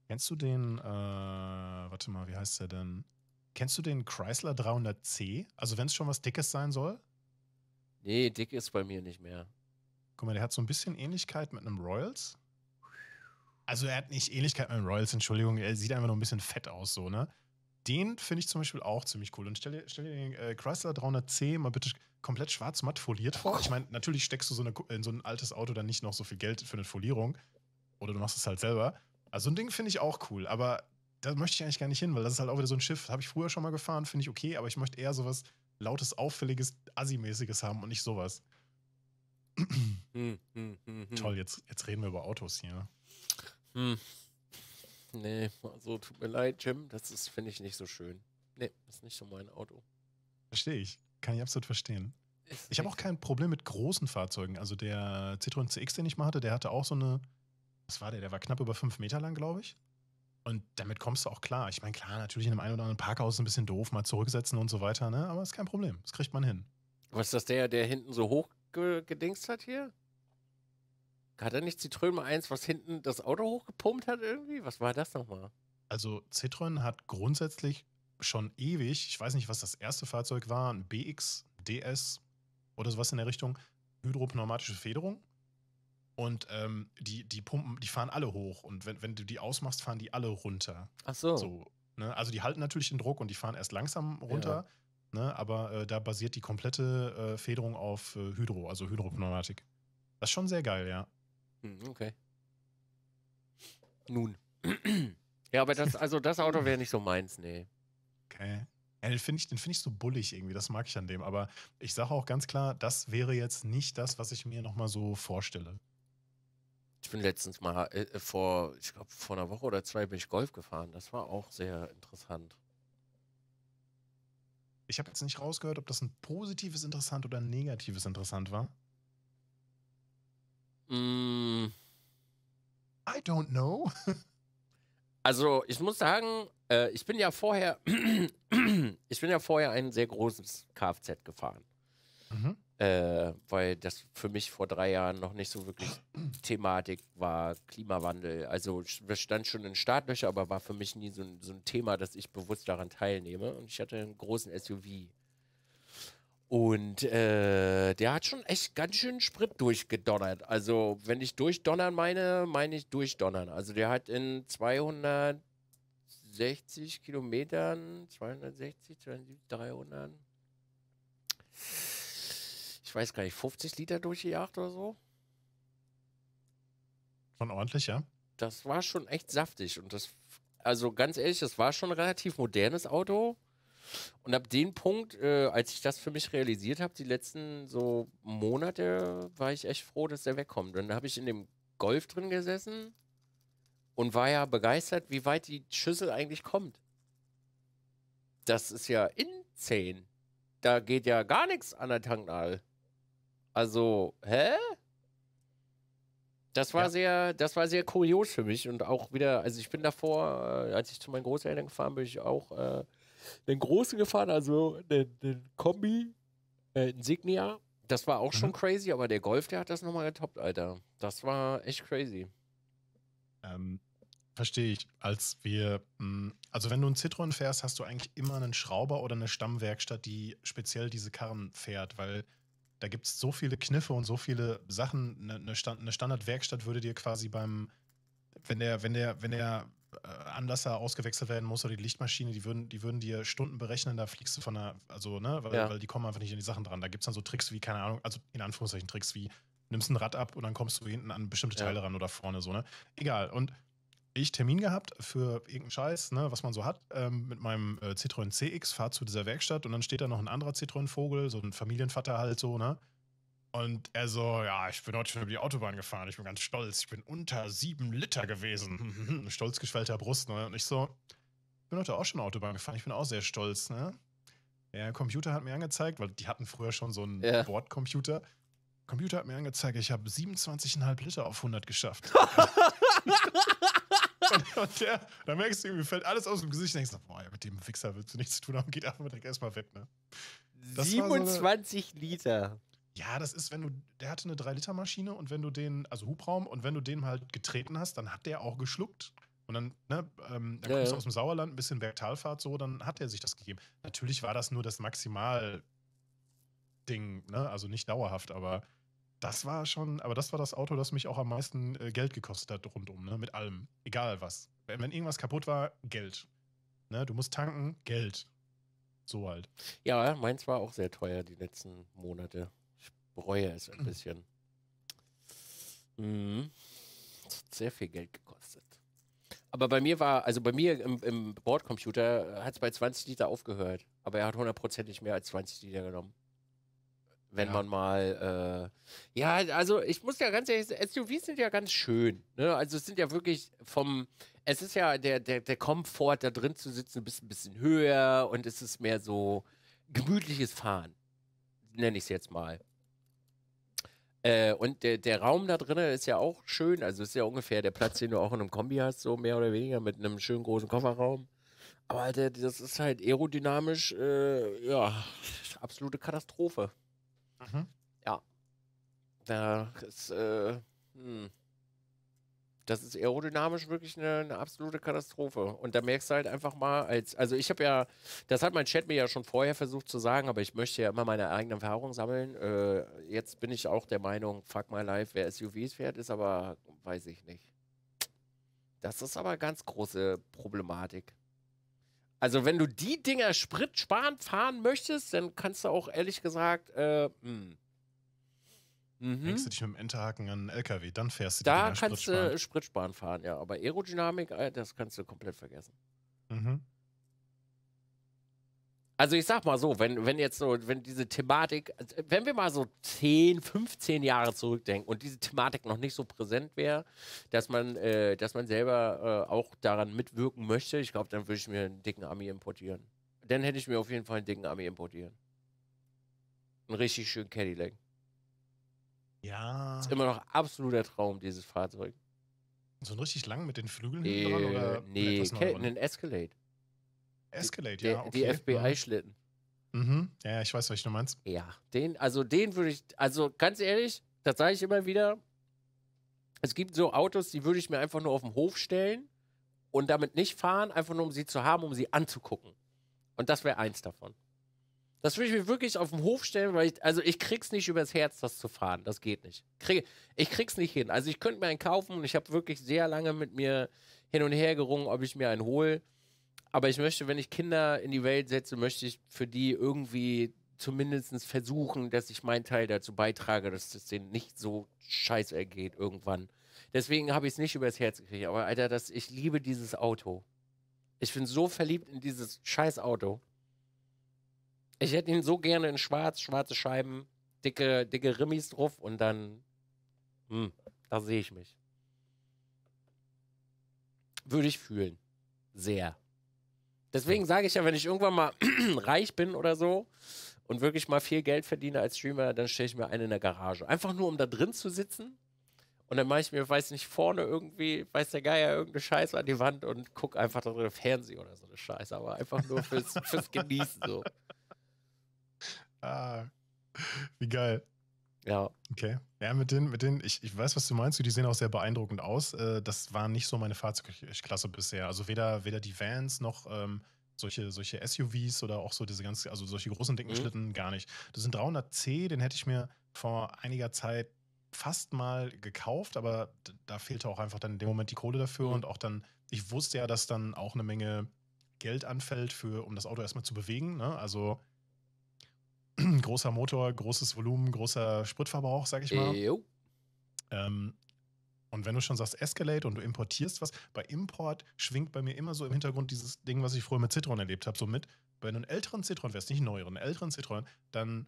Kennst du den, äh, warte mal, wie heißt der denn? Kennst du den Chrysler 300C? Also, wenn es schon was Dickes sein soll? Nee, dick ist bei mir nicht mehr. Guck mal, der hat so ein bisschen Ähnlichkeit mit einem Royals also er hat nicht Ähnlichkeit mit den Royals, Entschuldigung, er sieht einfach nur ein bisschen fett aus, so, ne? Den finde ich zum Beispiel auch ziemlich cool. Und stell dir, stell dir den äh, Chrysler 300C mal bitte komplett schwarz matt foliert vor. Ich meine, natürlich steckst du so eine, in so ein altes Auto dann nicht noch so viel Geld für eine Folierung. Oder du machst es halt selber. Also so ein Ding finde ich auch cool, aber da möchte ich eigentlich gar nicht hin, weil das ist halt auch wieder so ein Schiff. Habe ich früher schon mal gefahren, finde ich okay, aber ich möchte eher sowas lautes, auffälliges, assi-mäßiges haben und nicht sowas. Hm, hm, hm, Toll, jetzt, jetzt reden wir über Autos hier. Hm. Nee, also tut mir leid, Jim, das ist, finde ich, nicht so schön. Nee, ist nicht so mein Auto. Verstehe ich. Kann ich absolut verstehen. ich habe auch kein Problem mit großen Fahrzeugen. Also der Citroen CX, den ich mal hatte, der hatte auch so eine, was war der? Der war knapp über fünf Meter lang, glaube ich. Und damit kommst du auch klar. Ich meine, klar, natürlich in einem ein oder anderen Parkhaus ein bisschen doof, mal zurücksetzen und so weiter, ne? Aber ist kein Problem. Das kriegt man hin. Was ist das der, der hinten so hoch gedingst hat hier? Hat er nicht Citroën mal eins, was hinten das Auto hochgepumpt hat irgendwie? Was war das nochmal? Also Citroën hat grundsätzlich schon ewig, ich weiß nicht, was das erste Fahrzeug war, ein BX, DS oder sowas in der Richtung, hydropneumatische Federung. Und ähm, die, die Pumpen, die fahren alle hoch. Und wenn, wenn du die ausmachst, fahren die alle runter. Ach so. so ne? Also die halten natürlich den Druck und die fahren erst langsam runter. Ja. Ne? Aber äh, da basiert die komplette äh, Federung auf äh, Hydro, also Hydropneumatik. Das ist schon sehr geil, ja. Hm, okay. Nun. ja, aber das, also das Auto wäre nicht so meins, nee. Okay. Ja, den finde ich, find ich so bullig irgendwie, das mag ich an dem. Aber ich sage auch ganz klar, das wäre jetzt nicht das, was ich mir nochmal so vorstelle. Ich bin letztens mal äh, äh vor, ich glaube, vor einer Woche oder zwei bin ich Golf gefahren. Das war auch sehr interessant. Ich habe jetzt nicht rausgehört, ob das ein positives Interessant oder ein negatives Interessant war. Mm. I don't know. also ich muss sagen, äh, ich bin ja vorher, ich bin ja vorher ein sehr großes Kfz gefahren. Mhm. Äh, weil das für mich vor drei Jahren noch nicht so wirklich Thematik war, Klimawandel. Also das stand schon in Startlöcher, aber war für mich nie so ein, so ein Thema, dass ich bewusst daran teilnehme. Und ich hatte einen großen SUV und äh, der hat schon echt ganz schön Sprit durchgedonnert. Also, wenn ich durchdonnern meine, meine ich durchdonnern. Also, der hat in 260 Kilometern, 260, 270, 300, ich weiß gar nicht, 50 Liter durchgejagt oder so. Schon ordentlich, ja? Das war schon echt saftig. Und das, also ganz ehrlich, das war schon ein relativ modernes Auto. Und ab dem Punkt, äh, als ich das für mich realisiert habe, die letzten so Monate, war ich echt froh, dass der wegkommt. Dann habe ich in dem Golf drin gesessen und war ja begeistert, wie weit die Schüssel eigentlich kommt. Das ist ja in 10. Da geht ja gar nichts an der Tanknadel. Also, hä? Das war ja. sehr, das war sehr kurios für mich und auch wieder, also ich bin davor, äh, als ich zu meinen Großeltern gefahren bin, ich auch äh, den großen gefahren, also den, einen Kombi, äh, Insignia. Das war auch mhm. schon crazy, aber der Golf, der hat das nochmal getoppt, Alter. Das war echt crazy. Ähm, verstehe ich. Als wir, mh, hm, also wenn du einen Citroen fährst, hast du eigentlich immer einen Schrauber oder eine Stammwerkstatt, die speziell diese Karren fährt, weil da gibt es so viele Kniffe und so viele Sachen. Eine, eine, Stand, eine Standardwerkstatt würde dir quasi beim, wenn der, wenn der, wenn der äh, Anlasser ausgewechselt werden muss oder die Lichtmaschine, die würden, die würden dir Stunden berechnen, da fliegst du von der, also, ne, weil, ja. weil die kommen einfach nicht in die Sachen dran. Da gibt es dann so Tricks wie, keine Ahnung, also in Anführungszeichen Tricks wie, nimmst ein Rad ab und dann kommst du hinten an bestimmte Teile ja. ran oder vorne, so, ne? Egal. Und ich Termin gehabt für irgendeinen Scheiß, ne, was man so hat, ähm, mit meinem äh, Citroen CX, fahr zu dieser Werkstatt und dann steht da noch ein anderer Citroen Vogel, so ein Familienvater halt so, ne? Und er so, ja, ich bin heute schon über die Autobahn gefahren, ich bin ganz stolz, ich bin unter sieben Liter gewesen. stolz geschwellter Brust, ne? Und ich so, ich bin heute auch schon Autobahn gefahren, ich bin auch sehr stolz, ne? Der Computer hat mir angezeigt, weil die hatten früher schon so einen ja. Bordcomputer. Computer hat mir angezeigt, ich habe 27,5 Liter auf 100 geschafft. und, und der, merkst du, mir fällt alles aus dem Gesicht und denkst, boah, mit dem Wichser willst du nichts zu tun haben, geht einfach direkt erstmal weg, ne? Das 27 so eine, Liter. Ja, das ist, wenn du, der hatte eine 3-Liter-Maschine und wenn du den, also Hubraum, und wenn du den halt getreten hast, dann hat der auch geschluckt. Und dann, ne, ähm, da ja, kommst du ja. aus dem Sauerland, ein bisschen Bergtalfahrt, so, dann hat er sich das gegeben. Natürlich war das nur das Maximal-Ding, ne, also nicht dauerhaft, aber das war schon, aber das war das Auto, das mich auch am meisten äh, Geld gekostet hat rundum, ne, mit allem. Egal was. Wenn, wenn irgendwas kaputt war, Geld. Ne, du musst tanken, Geld. So halt. Ja, meins war auch sehr teuer die letzten Monate bereue es ein bisschen. Mhm. Das hat sehr viel Geld gekostet. Aber bei mir war, also bei mir im, im Bordcomputer äh, hat es bei 20 Liter aufgehört. Aber er hat hundertprozentig mehr als 20 Liter genommen. Wenn ja. man mal, äh, ja, also ich muss ja ganz ehrlich sagen, SUVs sind ja ganz schön. Ne? Also es sind ja wirklich vom, es ist ja der, der, der Komfort, da drin zu sitzen, bist ein bisschen höher und es ist mehr so gemütliches Fahren. Nenne ich es jetzt mal. Äh, und der, der Raum da drinnen ist ja auch schön. Also ist ja ungefähr der Platz, den du auch in einem Kombi hast, so mehr oder weniger mit einem schönen großen Kofferraum. Aber Alter, das ist halt aerodynamisch, äh, ja, absolute Katastrophe. Mhm. Ja. Da ist, äh, hm. Das ist aerodynamisch wirklich eine, eine, absolute Katastrophe. Und da merkst du halt einfach mal, als, also ich habe ja, das hat mein Chat mir ja schon vorher versucht zu sagen, aber ich möchte ja immer meine eigenen Erfahrungen sammeln. Äh, jetzt bin ich auch der Meinung, fuck my life, wer SUVs fährt, ist aber, weiß ich nicht. Das ist aber ganz große Problematik. Also, wenn du die Dinger spritsparend fahren möchtest, dann kannst du auch ehrlich gesagt, äh, mh, hm. Mhm. Hängst du dich mit dem Enterhaken an einen LKW, dann fährst du Da kannst Sprit du Spritsparen fahren, ja. Aber Aerodynamik, äh, das kannst du komplett vergessen. Mhm. Also ich sag mal so, wenn, wenn jetzt so, wenn diese Thematik, wenn wir mal so 10, 15 Jahre zurückdenken und diese Thematik noch nicht so präsent wäre, dass man, äh, dass man selber äh, auch daran mitwirken möchte, ich glaube, dann würde ich mir einen dicken Ami importieren. Dann hätte ich mir auf jeden Fall einen dicken Ami importieren. Einen richtig schönen Cadillac. Ja. Ist immer noch absoluter Traum, dieses Fahrzeug. So ein richtig lang mit den Flügeln nee, dran oder äh, nee, ein Escalade. Escalade, ja. Okay. Die FBI-Schlitten. Mhm. Ja, ich weiß, was ich nur meinst. Ja, den, also den würde ich, also ganz ehrlich, das sage ich immer wieder. Es gibt so Autos, die würde ich mir einfach nur auf den Hof stellen und damit nicht fahren, einfach nur um sie zu haben, um sie anzugucken. Und das wäre eins davon. Das würde ich mir wirklich auf den Hof stellen, weil ich, also ich krieg's nicht übers Herz, das zu fahren. Das geht nicht. Krieg, ich krieg's nicht hin. Also ich könnte mir einen kaufen und ich habe wirklich sehr lange mit mir hin und her gerungen, ob ich mir einen hole. Aber ich möchte, wenn ich Kinder in die Welt setze, möchte ich für die irgendwie zumindest versuchen, dass ich meinen Teil dazu beitrage, dass es denen nicht so scheiße ergeht irgendwann. Deswegen habe ich es nicht übers Herz gekriegt. Aber Alter, das, ich liebe dieses Auto. Ich bin so verliebt in dieses scheiß Auto. Ich hätte ihn so gerne in schwarz, schwarze Scheiben, dicke, dicke Rimmis drauf und dann, Hm, da sehe ich mich. Würde ich fühlen. Sehr. Deswegen sage ich ja, wenn ich irgendwann mal reich bin oder so und wirklich mal viel Geld verdiene als Streamer, dann stelle ich mir einen in der Garage. Einfach nur, um da drin zu sitzen. Und dann mache ich mir, weiß nicht, vorne irgendwie, weiß der Geier, irgendeine Scheiße an die Wand und gucke einfach da drin Fernsehen oder so eine Scheiße. Aber einfach nur fürs, fürs Genießen so. Ah, wie geil. Ja. Okay. Ja, mit denen, mit denen, ich, ich weiß, was du meinst, die sehen auch sehr beeindruckend aus. Äh, das war nicht so meine Fahrzeugklasse bisher. Also weder, weder die Vans noch ähm, solche, solche SUVs oder auch so diese ganz, also solche großen, dicken mhm. Schlitten gar nicht. Das sind 300C, den hätte ich mir vor einiger Zeit fast mal gekauft, aber da fehlte auch einfach dann in dem Moment die Kohle dafür mhm. und auch dann, ich wusste ja, dass dann auch eine Menge Geld anfällt, für, um das Auto erstmal zu bewegen. Ne? Also großer Motor, großes Volumen, großer Spritverbrauch, sag ich mal. Ähm, und wenn du schon sagst Escalate und du importierst was, bei Import schwingt bei mir immer so im Hintergrund dieses Ding, was ich früher mit Citroen erlebt habe, so mit. Wenn du einen älteren Citroen wärst, nicht einen neueren, einen älteren Citroen, dann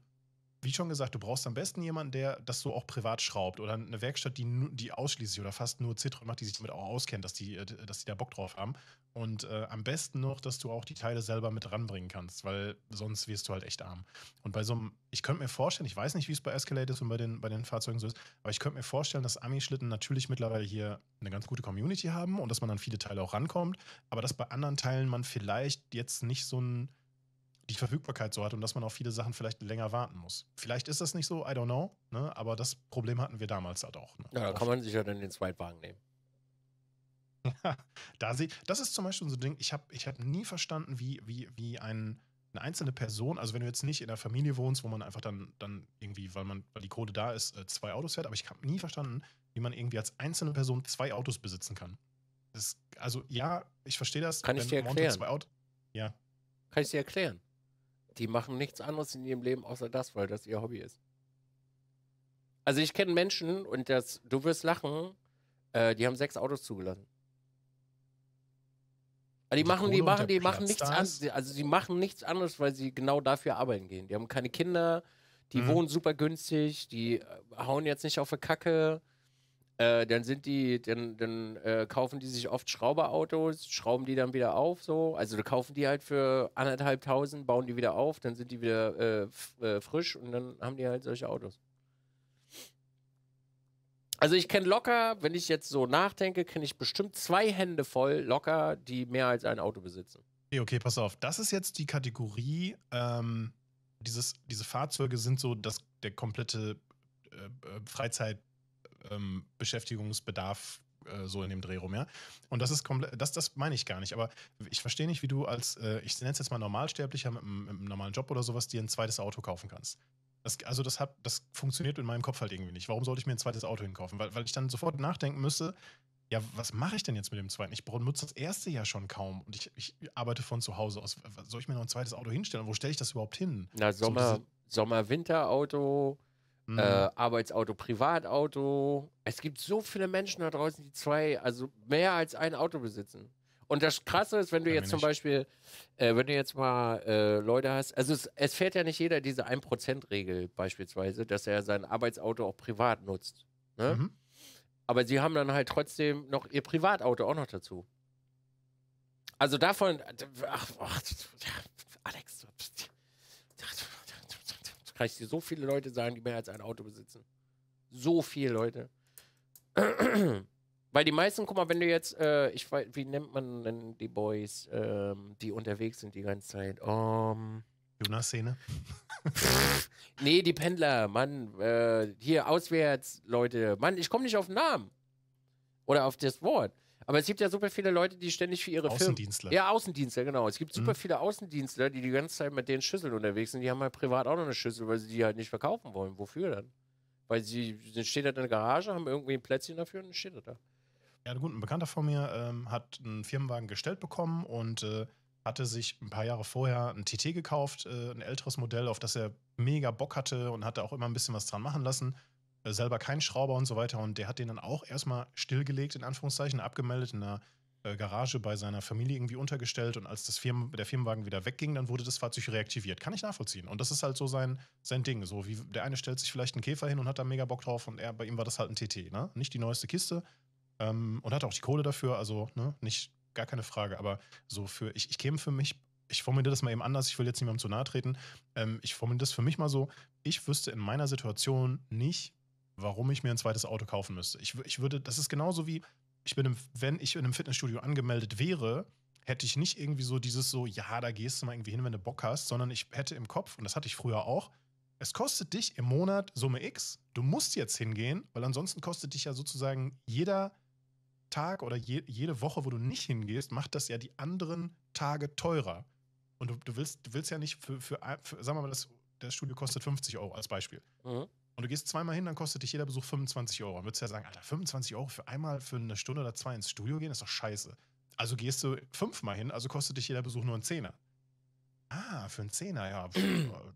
wie schon gesagt, du brauchst am besten jemanden, der das so auch privat schraubt oder eine Werkstatt, die, die ausschließlich oder fast nur Citroën macht, die sich damit auch auskennt, dass die, äh, dass die da Bock drauf haben. Und äh, am besten noch, dass du auch die Teile selber mit ranbringen kannst, weil sonst wirst du halt echt arm. Und bei so einem, ich könnte mir vorstellen, ich weiß nicht, wie es bei Escalade ist und bei den, bei den Fahrzeugen so ist, aber ich könnte mir vorstellen, dass Ami-Schlitten natürlich mittlerweile hier eine ganz gute Community haben und dass man an viele Teile auch rankommt, aber dass bei anderen Teilen man vielleicht jetzt nicht so ein die Verfügbarkeit so hat und dass man auf viele Sachen vielleicht länger warten muss. Vielleicht ist das nicht so, I don't know, ne? aber das Problem hatten wir damals halt auch. Ne? Ja, da kann man sich ja dann den Zweitwagen nehmen. da sie, das ist zum Beispiel so ein Ding, ich habe ich hab nie verstanden, wie, wie, wie ein, eine einzelne Person, also wenn du jetzt nicht in einer Familie wohnst, wo man einfach dann, dann irgendwie, weil man, weil die Kohle da ist, äh, zwei Autos fährt, aber ich habe nie verstanden, wie man irgendwie als einzelne Person zwei Autos besitzen kann. Das, also ja, ich verstehe das. Kann ich dir erklären? Ja. Kann ich dir erklären? die machen nichts anderes in ihrem Leben außer das, weil das ihr Hobby ist. Also ich kenne Menschen und das, du wirst lachen, äh, die haben sechs Autos zugelassen. Also die, die machen, die machen, die machen nichts anderes. Also die machen nichts anderes, weil sie genau dafür arbeiten gehen. Die haben keine Kinder, die mhm. wohnen super günstig, die äh, hauen jetzt nicht auf eine Kacke. Äh, dann sind die, dann, dann äh, kaufen die sich oft Schrauberautos, schrauben die dann wieder auf, so. Also kaufen die halt für anderthalbtausend, bauen die wieder auf, dann sind die wieder äh, äh frisch und dann haben die halt solche Autos. Also ich kenne locker, wenn ich jetzt so nachdenke, kenne ich bestimmt zwei Hände voll locker, die mehr als ein Auto besitzen. Okay, okay, pass auf. Das ist jetzt die Kategorie, ähm, dieses, diese Fahrzeuge sind so das, der komplette äh, äh, Freizeit- ähm, Beschäftigungsbedarf äh, so in dem Drehraum, ja. Und das ist komplett, das, das meine ich gar nicht, aber ich verstehe nicht, wie du als, äh, ich nenne es jetzt mal Normalsterblicher mit einem, mit einem, normalen Job oder sowas, dir ein zweites Auto kaufen kannst. Das, also das, hat, das funktioniert in meinem Kopf halt irgendwie nicht. Warum sollte ich mir ein zweites Auto hinkaufen? Weil, weil ich dann sofort nachdenken müsste, ja, was mache ich denn jetzt mit dem zweiten? Ich nutze das erste ja schon kaum und ich, ich, arbeite von zu Hause aus. Soll ich mir noch ein zweites Auto hinstellen? wo stelle ich das überhaupt hin? Na, Sommer, Sommer-Winter-Auto, äh, mhm. Äh, Arbeitsauto, Privatauto. Es gibt so viele Menschen da draußen, die zwei, also mehr als ein Auto besitzen. Und das Krasse ist, wenn du jetzt zum Beispiel, äh, wenn du jetzt mal äh, Leute hast, also es, es, fährt ja nicht jeder diese 1%-Regel beispielsweise, dass er sein Arbeitsauto auch privat nutzt. Ne? Mhm. Aber sie haben dann halt trotzdem noch ihr Privatauto auch noch dazu. Also davon, ach, ach Alex, kann ich dir so viele Leute sagen, die mehr als ein Auto besitzen. So viele Leute. Weil die meisten, guck mal, wenn du jetzt, äh, ich weiß, wie nennt man denn die Boys, ähm, die unterwegs sind die ganze Zeit? Um, ähm, Jonas-Szene? nee, die Pendler, Mann, äh, hier auswärts, Leute. Mann, ich komme nicht auf den Namen. Oder auf das Wort. Aber es gibt ja super viele Leute, die ständig für ihre Außendienstler. Firmen, ja, Außendienstler, genau. Es gibt super mhm. viele Außendienstler, die die ganze Zeit mit den Schüsseln unterwegs sind. Die haben halt privat auch noch eine Schüssel, weil sie die halt nicht verkaufen wollen. Wofür dann? Weil sie steht halt in der Garage, haben irgendwie ein Plätzchen dafür und dann steht er da. Ja, gut, ein Bekannter von mir ähm, hat einen Firmenwagen gestellt bekommen und äh, hatte sich ein paar Jahre vorher ein TT gekauft, äh, ein älteres Modell, auf das er mega Bock hatte und hatte auch immer ein bisschen was dran machen lassen. Äh, selber kein Schrauber und so weiter. Und der hat den dann auch erstmal stillgelegt, in Anführungszeichen, abgemeldet in einer äh, Garage bei seiner Familie irgendwie untergestellt. Und als das Firmen, der Firmenwagen wieder wegging, dann wurde das Fahrzeug reaktiviert. Kann ich nachvollziehen. Und das ist halt so sein, sein Ding. So wie der eine stellt sich vielleicht einen Käfer hin und hat da mega Bock drauf. Und er, bei ihm war das halt ein TT, ne? Nicht die neueste Kiste. Ähm, und hat auch die Kohle dafür. Also, ne? Nicht, gar keine Frage. Aber so für, ich, ich käme für mich ich formuliere das mal eben anders, ich will jetzt niemandem zu nahe treten. Ähm, ich formuliere das für mich mal so: Ich wüsste in meiner Situation nicht, warum ich mir ein zweites Auto kaufen müsste. Ich, ich würde, das ist genauso wie, ich bin im, wenn ich in einem Fitnessstudio angemeldet wäre, hätte ich nicht irgendwie so dieses so, ja, da gehst du mal irgendwie hin, wenn du Bock hast, sondern ich hätte im Kopf, und das hatte ich früher auch, es kostet dich im Monat Summe X, du musst jetzt hingehen, weil ansonsten kostet dich ja sozusagen jeder Tag oder je, jede Woche, wo du nicht hingehst, macht das ja die anderen Tage teurer. Und du, du willst, du willst ja nicht für, für, für sagen wir mal, das, das Studio kostet 50 Euro als Beispiel. Mhm. Und du gehst zweimal hin, dann kostet dich jeder Besuch 25 Euro. Dann würdest du ja sagen, Alter, 25 Euro für einmal für eine Stunde oder zwei ins Studio gehen, ist doch scheiße. Also gehst du fünfmal hin, also kostet dich jeder Besuch nur einen Zehner. Ah, für einen Zehner, ja.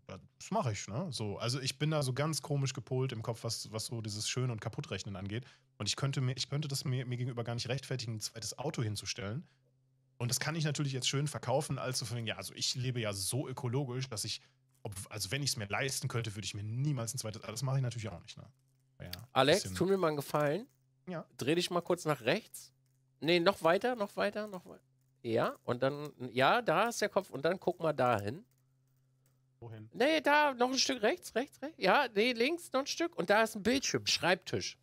Äh, das mache ich, ne? So, also ich bin da so ganz komisch gepolt im Kopf, was, was so dieses Schön- und Kaputtrechnen angeht. Und ich könnte mir, ich könnte das mir, mir gegenüber gar nicht rechtfertigen, ein zweites Auto hinzustellen. Und das kann ich natürlich jetzt schön verkaufen, als so von, ja, also ich lebe ja so ökologisch, dass ich ob, also wenn ich es mir leisten könnte, würde ich mir niemals ein zweites. das mache ich natürlich auch nicht. Ne? Ja, Alex, bisschen. tu mir mal einen Gefallen. Ja. Dreh dich mal kurz nach rechts. Nee, noch weiter, noch weiter, noch weiter. Ja, und dann, ja, da ist der Kopf. Und dann guck mal dahin. Wohin? Nee, da noch ein Stück rechts, rechts, rechts. Ja, nee, links noch ein Stück. Und da ist ein Bildschirm, Schreibtisch.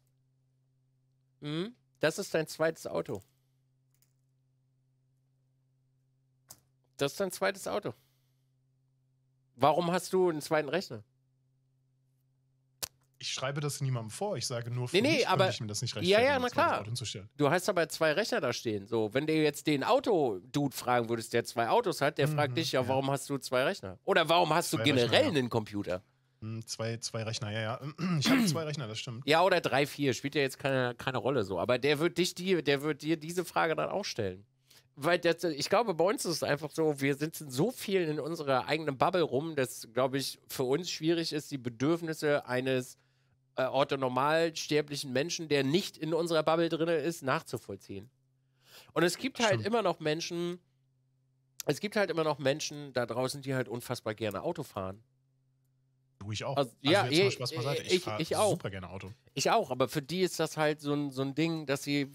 Mhm. Das ist dein zweites Auto. Das ist dein zweites Auto. Warum hast du einen zweiten Rechner? Ich schreibe das niemandem vor. Ich sage nur, für nee, nee, aber, ich mir das nicht rechtfertigen, Ja, ja, na klar. Du hast aber zwei Rechner da stehen. So, wenn du jetzt den Autodude fragen würdest, der zwei Autos hat, der mhm, fragt dich ja, ja, warum hast du zwei Rechner? Oder warum hast zwei du generell Rechner, einen Computer? Hm, zwei, zwei Rechner, ja, ja. Ich habe zwei Rechner, das stimmt. Ja, oder drei, vier. Spielt ja jetzt keine, keine Rolle so. Aber der wird dich die, der wird dir diese Frage dann auch stellen weil das, ich glaube, bei uns ist es einfach so, wir sitzen so viel in unserer eigenen Bubble rum, dass, glaube ich, für uns schwierig ist, die Bedürfnisse eines äh, orthonormalsterblichen Menschen, der nicht in unserer Bubble drin ist, nachzuvollziehen. Und es gibt halt Stimmt. halt immer noch Menschen, es gibt halt immer noch Menschen da draußen, die halt unfassbar gerne Auto fahren. Du, ich auch. Also, also ja, eh, ich, ich, ich, ich, auch. super gerne Auto. Ich auch, aber für die ist das halt so ein, so ein Ding, dass sie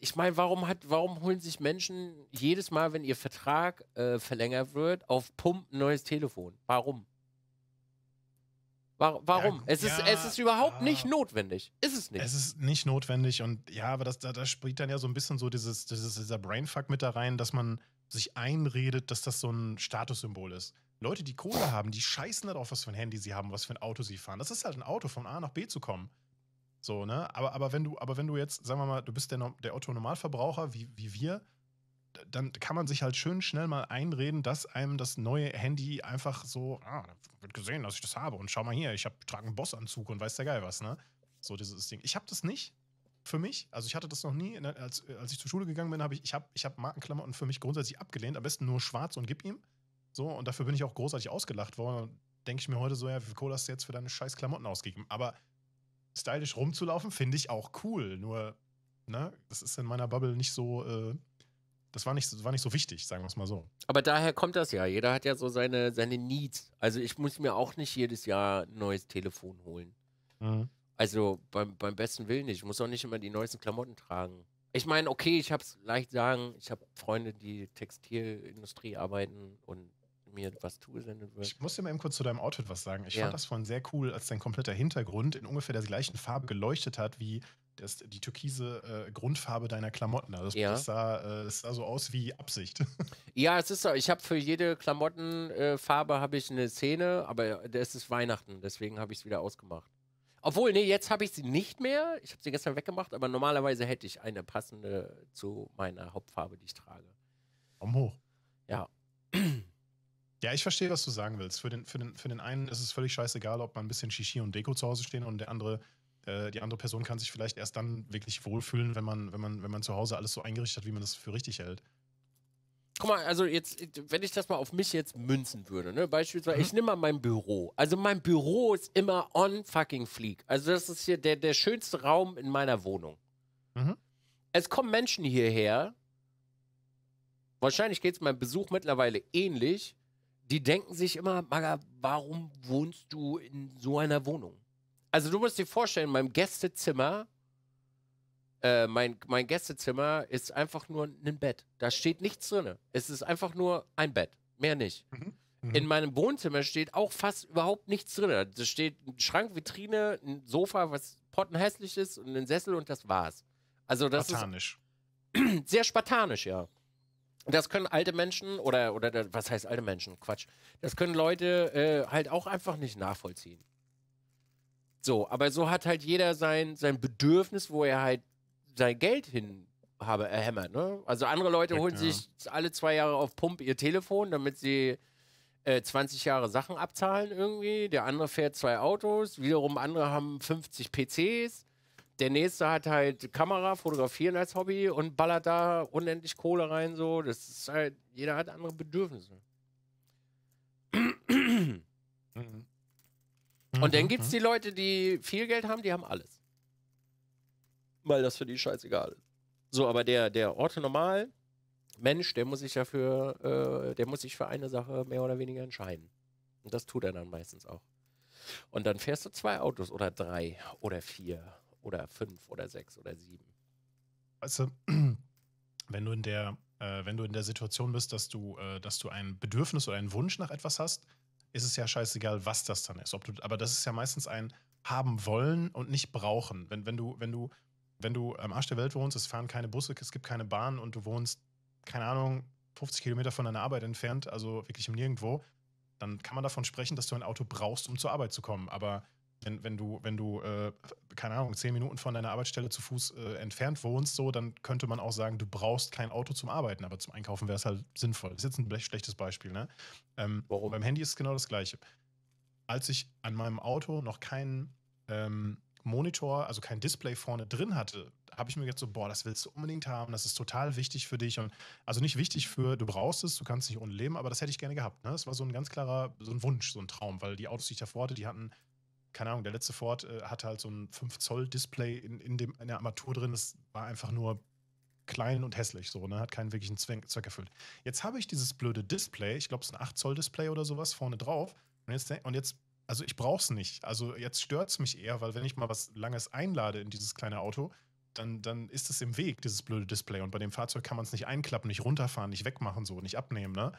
ich meine, warum hat, warum holen sich Menschen jedes Mal, wenn ihr Vertrag äh, verlängert wird, auf Pump ein neues Telefon? Warum? War, warum? Ja, es, ist, ja, es ist überhaupt ja. nicht notwendig. Ist es nicht. Es ist nicht notwendig und ja, aber das, da, das spielt dann ja so ein bisschen so dieses, dieses, dieser Brainfuck mit da rein, dass man sich einredet, dass das so ein Statussymbol ist. Leute, die Kohle haben, die scheißen darauf, was für ein Handy sie haben, was für ein Auto sie fahren. Das ist halt ein Auto, von A nach B zu kommen. So, ne? Aber, aber, wenn, du, aber wenn du jetzt, sagen wir mal, du bist der, der Otto-Normalverbraucher wie, wie wir, dann kann man sich halt schön schnell mal einreden, dass einem das neue Handy einfach so, ah, wird gesehen, dass ich das habe. Und schau mal hier, ich hab, trage einen Bossanzug und weiß der Geil was, ne? So dieses Ding. Ich habe das nicht für mich. Also ich hatte das noch nie. Ne? Als, als ich zur Schule gegangen bin, habe ich, ich habe ich hab Markenklamotten für mich grundsätzlich abgelehnt. Am besten nur schwarz und gib ihm. So, und dafür bin ich auch großartig ausgelacht worden. Denke ich mir heute so, ja, wie cool hast du jetzt für deine scheiß Klamotten ausgegeben? Aber stylisch rumzulaufen, finde ich auch cool. Nur, ne, das ist in meiner Bubble nicht so, äh, das war nicht, war nicht so wichtig, sagen wir es mal so. Aber daher kommt das ja. Jeder hat ja so seine, seine Needs. Also ich muss mir auch nicht jedes Jahr ein neues Telefon holen. Mhm. Also beim, beim besten Willen nicht. Ich muss auch nicht immer die neuesten Klamotten tragen. Ich meine, okay, ich habe es leicht sagen, ich habe Freunde, die Textilindustrie arbeiten und mir was zugesendet wird. Ich muss dir mal eben kurz zu deinem Outfit was sagen. Ich ja. fand das vorhin sehr cool, als dein kompletter Hintergrund in ungefähr der gleichen Farbe geleuchtet hat wie das, die türkise äh, Grundfarbe deiner Klamotten. Also das, ja. das, sah, äh, das, sah, so aus wie Absicht. Ja, es ist so. Ich habe für jede Klamottenfarbe äh, eine Szene, aber es ist Weihnachten, deswegen habe ich es wieder ausgemacht. Obwohl, nee, jetzt habe ich sie nicht mehr. Ich habe sie gestern weggemacht, aber normalerweise hätte ich eine passende zu meiner Hauptfarbe, die ich trage. Komm hoch. Ja. Ja, ich verstehe, was du sagen willst. Für den, für, den, für den einen ist es völlig scheißegal, ob man ein bisschen Shishi und Deko zu Hause stehen und der andere, äh, die andere Person kann sich vielleicht erst dann wirklich wohlfühlen, wenn man, wenn, man, wenn man zu Hause alles so eingerichtet hat, wie man das für richtig hält. Guck mal, also jetzt, wenn ich das mal auf mich jetzt münzen würde, ne? Beispielsweise, mhm. ich nehme mal mein Büro. Also mein Büro ist immer on fucking fleek. Also das ist hier der, der schönste Raum in meiner Wohnung. Mhm. Es kommen Menschen hierher. Wahrscheinlich geht es meinem Besuch mittlerweile ähnlich die denken sich immer, Maga, warum wohnst du in so einer Wohnung? Also du musst dir vorstellen, in Gästezimmer, äh, mein, mein Gästezimmer ist einfach nur ein Bett. Da steht nichts drin. Es ist einfach nur ein Bett, mehr nicht. Mhm. Mhm. In meinem Wohnzimmer steht auch fast überhaupt nichts drin. Da steht ein Schrank, Vitrine, ein Sofa, was pottenhässlich ist und ein Sessel und das war's. Also das spartanisch. ist sehr spartanisch, ja das können alte Menschen oder, oder was heißt alte Menschen? Quatsch. Das können Leute äh, halt auch einfach nicht nachvollziehen. So, aber so hat halt jeder sein, sein Bedürfnis, wo er halt sein Geld hin habe, erhämmert. Äh, ne? Also andere Leute holen ja. sich alle zwei Jahre auf Pump ihr Telefon, damit sie äh, 20 Jahre Sachen abzahlen irgendwie. Der andere fährt zwei Autos, wiederum andere haben 50 PCs der nächste hat halt Kamera, Fotografieren als Hobby und ballert da unendlich Kohle rein. So, das ist halt, jeder hat andere Bedürfnisse. Mhm. Und dann mhm. gibt es die Leute, die viel Geld haben, die haben alles. Weil das für die scheißegal ist. So, aber der, der normal, Mensch, der muss sich dafür, äh, der muss sich für eine Sache mehr oder weniger entscheiden. Und das tut er dann meistens auch. Und dann fährst du zwei Autos oder drei oder vier oder fünf oder sechs oder sieben. Weißt du, wenn du in der, äh, wenn du in der Situation bist, dass du, äh, dass du ein Bedürfnis oder einen Wunsch nach etwas hast, ist es ja scheißegal, was das dann ist. Ob du, aber das ist ja meistens ein haben wollen und nicht brauchen. Wenn, wenn du, wenn du, wenn du am Arsch der Welt wohnst, es fahren keine Busse, es gibt keine Bahn und du wohnst, keine Ahnung, 50 Kilometer von deiner Arbeit entfernt, also wirklich im Nirgendwo, dann kann man davon sprechen, dass du ein Auto brauchst, um zur Arbeit zu kommen. Aber wenn, wenn du, wenn du, äh, keine Ahnung, zehn Minuten von deiner Arbeitsstelle zu Fuß äh, entfernt wohnst, so, dann könnte man auch sagen, du brauchst kein Auto zum Arbeiten, aber zum Einkaufen wäre es halt sinnvoll. Das ist jetzt ein schlechtes Beispiel, ne? Ähm, Warum? Beim Handy ist es genau das Gleiche. Als ich an meinem Auto noch keinen ähm, Monitor, also kein Display vorne drin hatte, habe ich mir gedacht so, boah, das willst du unbedingt haben, das ist total wichtig für dich und also nicht wichtig für, du brauchst es, du kannst nicht ohne leben, aber das hätte ich gerne gehabt. Ne? Das war so ein ganz klarer, so ein Wunsch, so ein Traum, weil die Autos, die ich davor hatte, die hatten keine Ahnung, der letzte Ford äh, hatte halt so ein 5-Zoll-Display in, in, in der Armatur drin. Das war einfach nur klein und hässlich, so, ne? Hat keinen wirklichen Zweck, Zweck erfüllt. Jetzt habe ich dieses blöde Display, ich glaube, es ist ein 8-Zoll-Display oder sowas, vorne drauf. Und jetzt, und jetzt also ich brauche es nicht. Also jetzt stört es mich eher, weil wenn ich mal was Langes einlade in dieses kleine Auto, dann, dann ist es im Weg, dieses blöde Display. Und bei dem Fahrzeug kann man es nicht einklappen, nicht runterfahren, nicht wegmachen, so, nicht abnehmen, ne?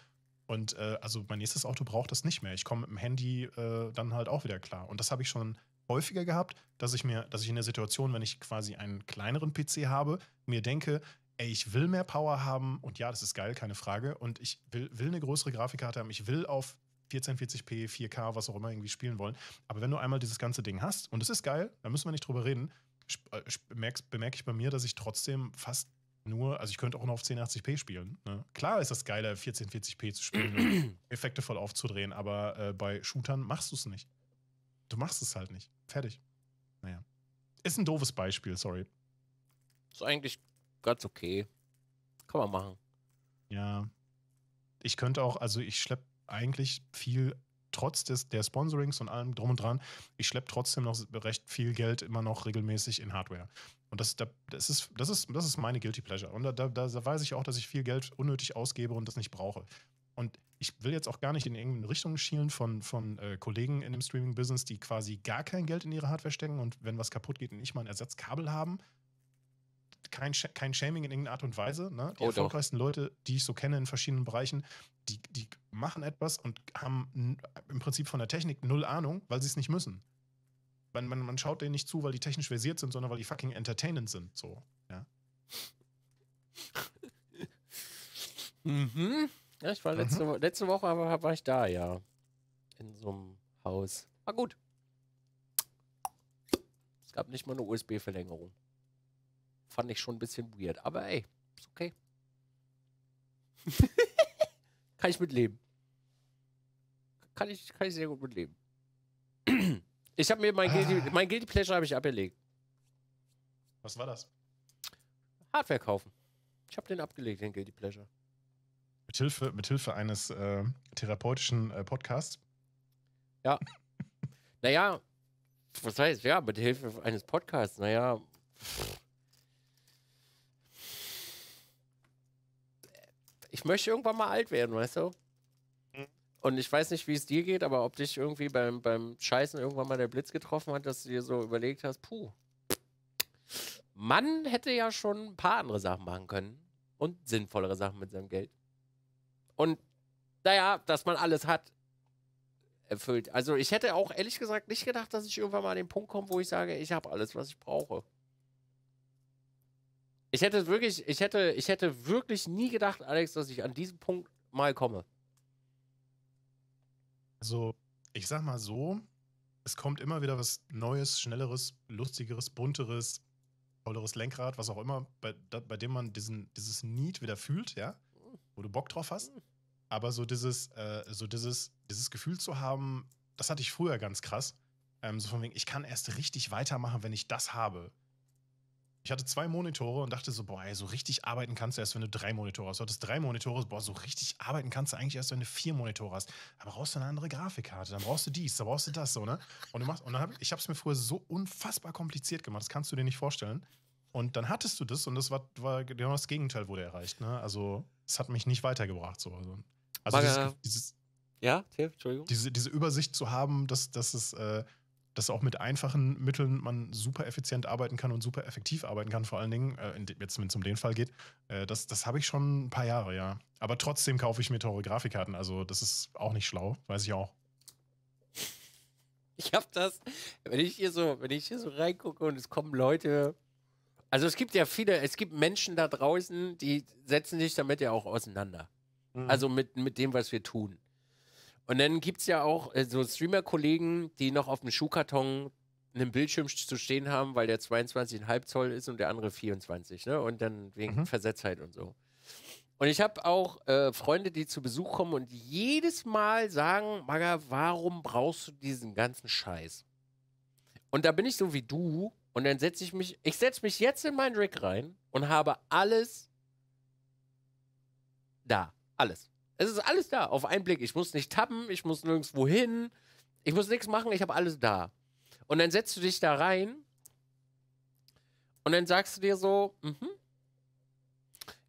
Und äh, also mein nächstes Auto braucht das nicht mehr. Ich komme mit dem Handy äh, dann halt auch wieder klar. Und das habe ich schon häufiger gehabt, dass ich mir, dass ich in der Situation, wenn ich quasi einen kleineren PC habe, mir denke, ey, ich will mehr Power haben und ja, das ist geil, keine Frage. Und ich will, will eine größere Grafikkarte haben, ich will auf 1440p, 4K, was auch immer irgendwie spielen wollen. Aber wenn du einmal dieses ganze Ding hast, und es ist geil, da müssen wir nicht drüber reden, äh, bemerke ich bei mir, dass ich trotzdem fast nur, also ich könnte auch nur auf 1080p spielen. Ne? Klar ist das geiler, 1440p zu spielen und Effekte voll aufzudrehen, aber äh, bei Shootern machst du es nicht. Du machst es halt nicht. Fertig. Naja. Ist ein doofes Beispiel, sorry. Ist eigentlich ganz okay. Kann man machen. Ja. Ich könnte auch, also ich schleppe eigentlich viel trotz des, der Sponsorings und allem drum und dran, ich schleppe trotzdem noch recht viel Geld immer noch regelmäßig in Hardware. Und das, das, ist, das, ist, das ist meine Guilty Pleasure. Und da, da, da weiß ich auch, dass ich viel Geld unnötig ausgebe und das nicht brauche. Und ich will jetzt auch gar nicht in irgendeine Richtung schielen von, von äh, Kollegen in dem Streaming-Business, die quasi gar kein Geld in ihre Hardware stecken und wenn was kaputt geht, nicht mal ein Ersatzkabel haben kein, kein Shaming in irgendeiner Art und Weise. Ne? Die oh, erfolgreichsten doch. Leute, die ich so kenne in verschiedenen Bereichen, die, die machen etwas und haben im Prinzip von der Technik null Ahnung, weil sie es nicht müssen. Man, man, man schaut denen nicht zu, weil die technisch versiert sind, sondern weil die fucking entertainend sind. So, ja. mhm. Ja, ich war letzte, mhm. letzte Woche war, war ich da, ja. In so einem Haus. War ah, gut. Es gab nicht mal eine USB-Verlängerung fand ich schon ein bisschen weird. Aber ey, ist okay. kann ich mitleben. Kann ich, kann ich sehr gut mitleben. ich habe mir mein, ah. Guilty, mein Guilty Pleasure ich abgelegt. Was war das? Hardware kaufen. Ich habe den abgelegt, den Guilty Pleasure. Mithilfe, Hilfe, eines äh, therapeutischen äh, Podcasts. Ja. naja, was heißt, ja, mit Hilfe eines Podcasts, naja. Pff ich möchte irgendwann mal alt werden, weißt du? Mhm. Und ich weiß nicht, wie es dir geht, aber ob dich irgendwie beim, beim Scheißen irgendwann mal der Blitz getroffen hat, dass du dir so überlegt hast, puh, Mann hätte ja schon ein paar andere Sachen machen können und sinnvollere Sachen mit seinem Geld. Und naja, dass man alles hat, erfüllt. Also ich hätte auch ehrlich gesagt nicht gedacht, dass ich irgendwann mal an den Punkt komme, wo ich sage, ich habe alles, was ich brauche. Ich hätte wirklich, ich hätte, ich hätte wirklich nie gedacht, Alex, dass ich an diesen Punkt mal komme. Also, ich sag mal so, es kommt immer wieder was Neues, Schnelleres, Lustigeres, Bunteres, tolleres Lenkrad, was auch immer, bei, bei dem man diesen, dieses Need wieder fühlt, ja, wo du Bock drauf hast. Aber so dieses, äh, so dieses, dieses Gefühl zu haben, das hatte ich früher ganz krass. Ähm, so von wegen, ich kann erst richtig weitermachen, wenn ich das habe. Ich hatte zwei Monitore und dachte so, boah, ey, so richtig arbeiten kannst du erst, wenn du drei Monitore hast. Du hattest drei Monitore, boah, so richtig arbeiten kannst du eigentlich erst, wenn du vier Monitore hast. Da brauchst du eine andere Grafikkarte, dann brauchst du dies, dann brauchst du das, so, ne? Und, du machst, und dann hab, ich habe es mir früher so unfassbar kompliziert gemacht, das kannst du dir nicht vorstellen. Und dann hattest du das und das war, war genau das Gegenteil wurde erreicht, ne? Also, es hat mich nicht weitergebracht, so. Also, also dieses, dieses, ja, Tiff, Entschuldigung. Diese, diese Übersicht zu haben, dass, dass es. Äh, dass auch mit einfachen Mitteln man super effizient arbeiten kann und super effektiv arbeiten kann, vor allen Dingen, äh, jetzt wenn es um den Fall geht, äh, das, das habe ich schon ein paar Jahre, ja. Aber trotzdem kaufe ich mir teure Grafikkarten, also das ist auch nicht schlau, weiß ich auch. Ich habe das, wenn ich hier so, wenn ich hier so reingucke und es kommen Leute, also es gibt ja viele, es gibt Menschen da draußen, die setzen sich damit ja auch auseinander. Mhm. Also mit, mit dem, was wir tun. Und dann gibt es ja auch äh, so Streamer-Kollegen, die noch auf dem Schuhkarton einen Bildschirm zu stehen haben, weil der 22,5 Zoll ist und der andere 24, ne? Und dann wegen mhm. Versetztheit und so. Und ich habe auch äh, Freunde, die zu Besuch kommen und jedes Mal sagen, Maga, warum brauchst du diesen ganzen Scheiß? Und da bin ich so wie du und dann setze ich mich, ich setze mich jetzt in meinen Rig rein und habe alles da, alles. Es ist alles da, auf einen Blick. Ich muss nicht tappen, ich muss nirgendwo hin, ich muss nichts machen, ich habe alles da. Und dann setzt du dich da rein und dann sagst du dir so, mhm.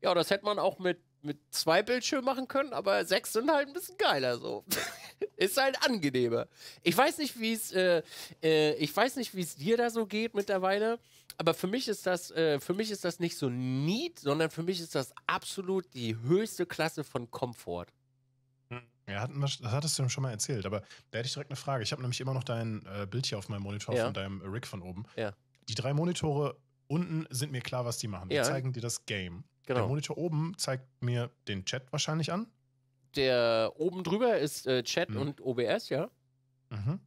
ja, das hätte man auch mit, mit zwei Bildschirmen machen können, aber sechs sind halt ein bisschen geiler so. Ist halt angenehmer. Ich weiß nicht, wie es, äh, äh, ich weiß nicht, wie es dir da so geht mittlerweile. Aber für mich ist das, äh, für mich ist das nicht so neat, sondern für mich ist das absolut die höchste Klasse von Komfort. Hm. Ja, wir, das hattest du ihm schon mal erzählt, aber da hätte ich direkt eine Frage. Ich habe nämlich immer noch dein äh, Bild hier auf meinem Monitor ja. von deinem Rig von oben. Ja. Die drei Monitore unten sind mir klar, was die machen. Die ja. zeigen dir das Game. Genau. Der Monitor oben zeigt mir den Chat wahrscheinlich an, der oben drüber ist äh, Chat mhm. und OBS, ja? Mhm.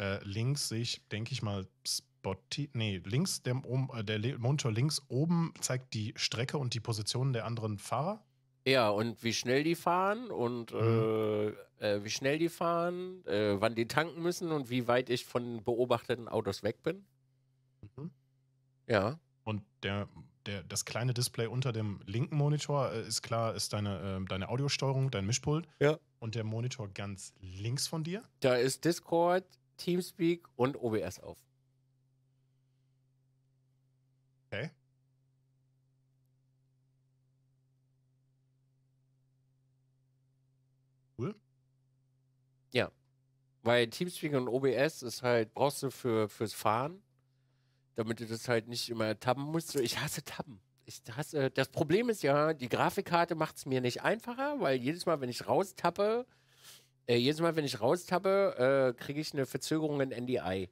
Äh, links sehe ich, denke ich mal, Spotty. Nee, links, der, um, äh, der Monitor links oben zeigt die Strecke und die Positionen der anderen Fahrer. Ja, und wie schnell die fahren und mhm. äh, äh wie schnell die fahren, äh, wann die tanken müssen und wie weit ich von beobachteten Autos weg bin. Mhm. Ja. Und der der, das kleine Display unter dem linken Monitor äh, ist klar, ist deine, äh, deine Audiosteuerung, dein Mischpult. Ja. Und der Monitor ganz links von dir? Da ist Discord, Teamspeak und OBS auf. Okay. Cool. Ja. Weil Teamspeak und OBS ist halt, brauchst du für, fürs Fahren damit du das halt nicht immer tappen musst. Ich hasse tappen. Ich hasse, das Problem ist ja, die Grafikkarte macht es mir nicht einfacher, weil jedes Mal, wenn ich raustappe, äh, jedes Mal, wenn ich raustappe, äh, kriege ich eine Verzögerung in NDI.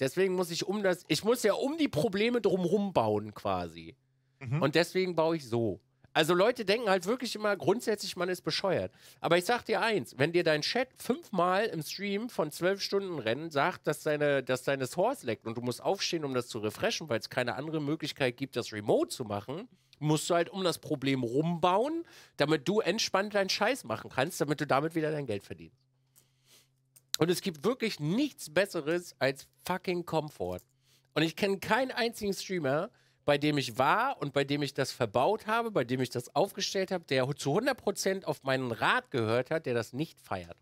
Deswegen muss ich um das, ich muss ja um die Probleme drumherum bauen quasi. Mhm. Und deswegen baue ich so. Also Leute denken halt wirklich immer grundsätzlich, man ist bescheuert. Aber ich sag dir eins, wenn dir dein Chat fünfmal im Stream von zwölf Stunden Rennen sagt, dass deine, dass deine Source leckt und du musst aufstehen, um das zu refreshen, weil es keine andere Möglichkeit gibt, das remote zu machen, musst du halt um das Problem rumbauen, damit du entspannt deinen Scheiß machen kannst, damit du damit wieder dein Geld verdienst. Und es gibt wirklich nichts Besseres als fucking Komfort. Und ich kenne keinen einzigen Streamer, bei dem ich war und bei dem ich das verbaut habe, bei dem ich das aufgestellt habe, der zu 100% auf meinen Rat gehört hat, der das nicht feiert.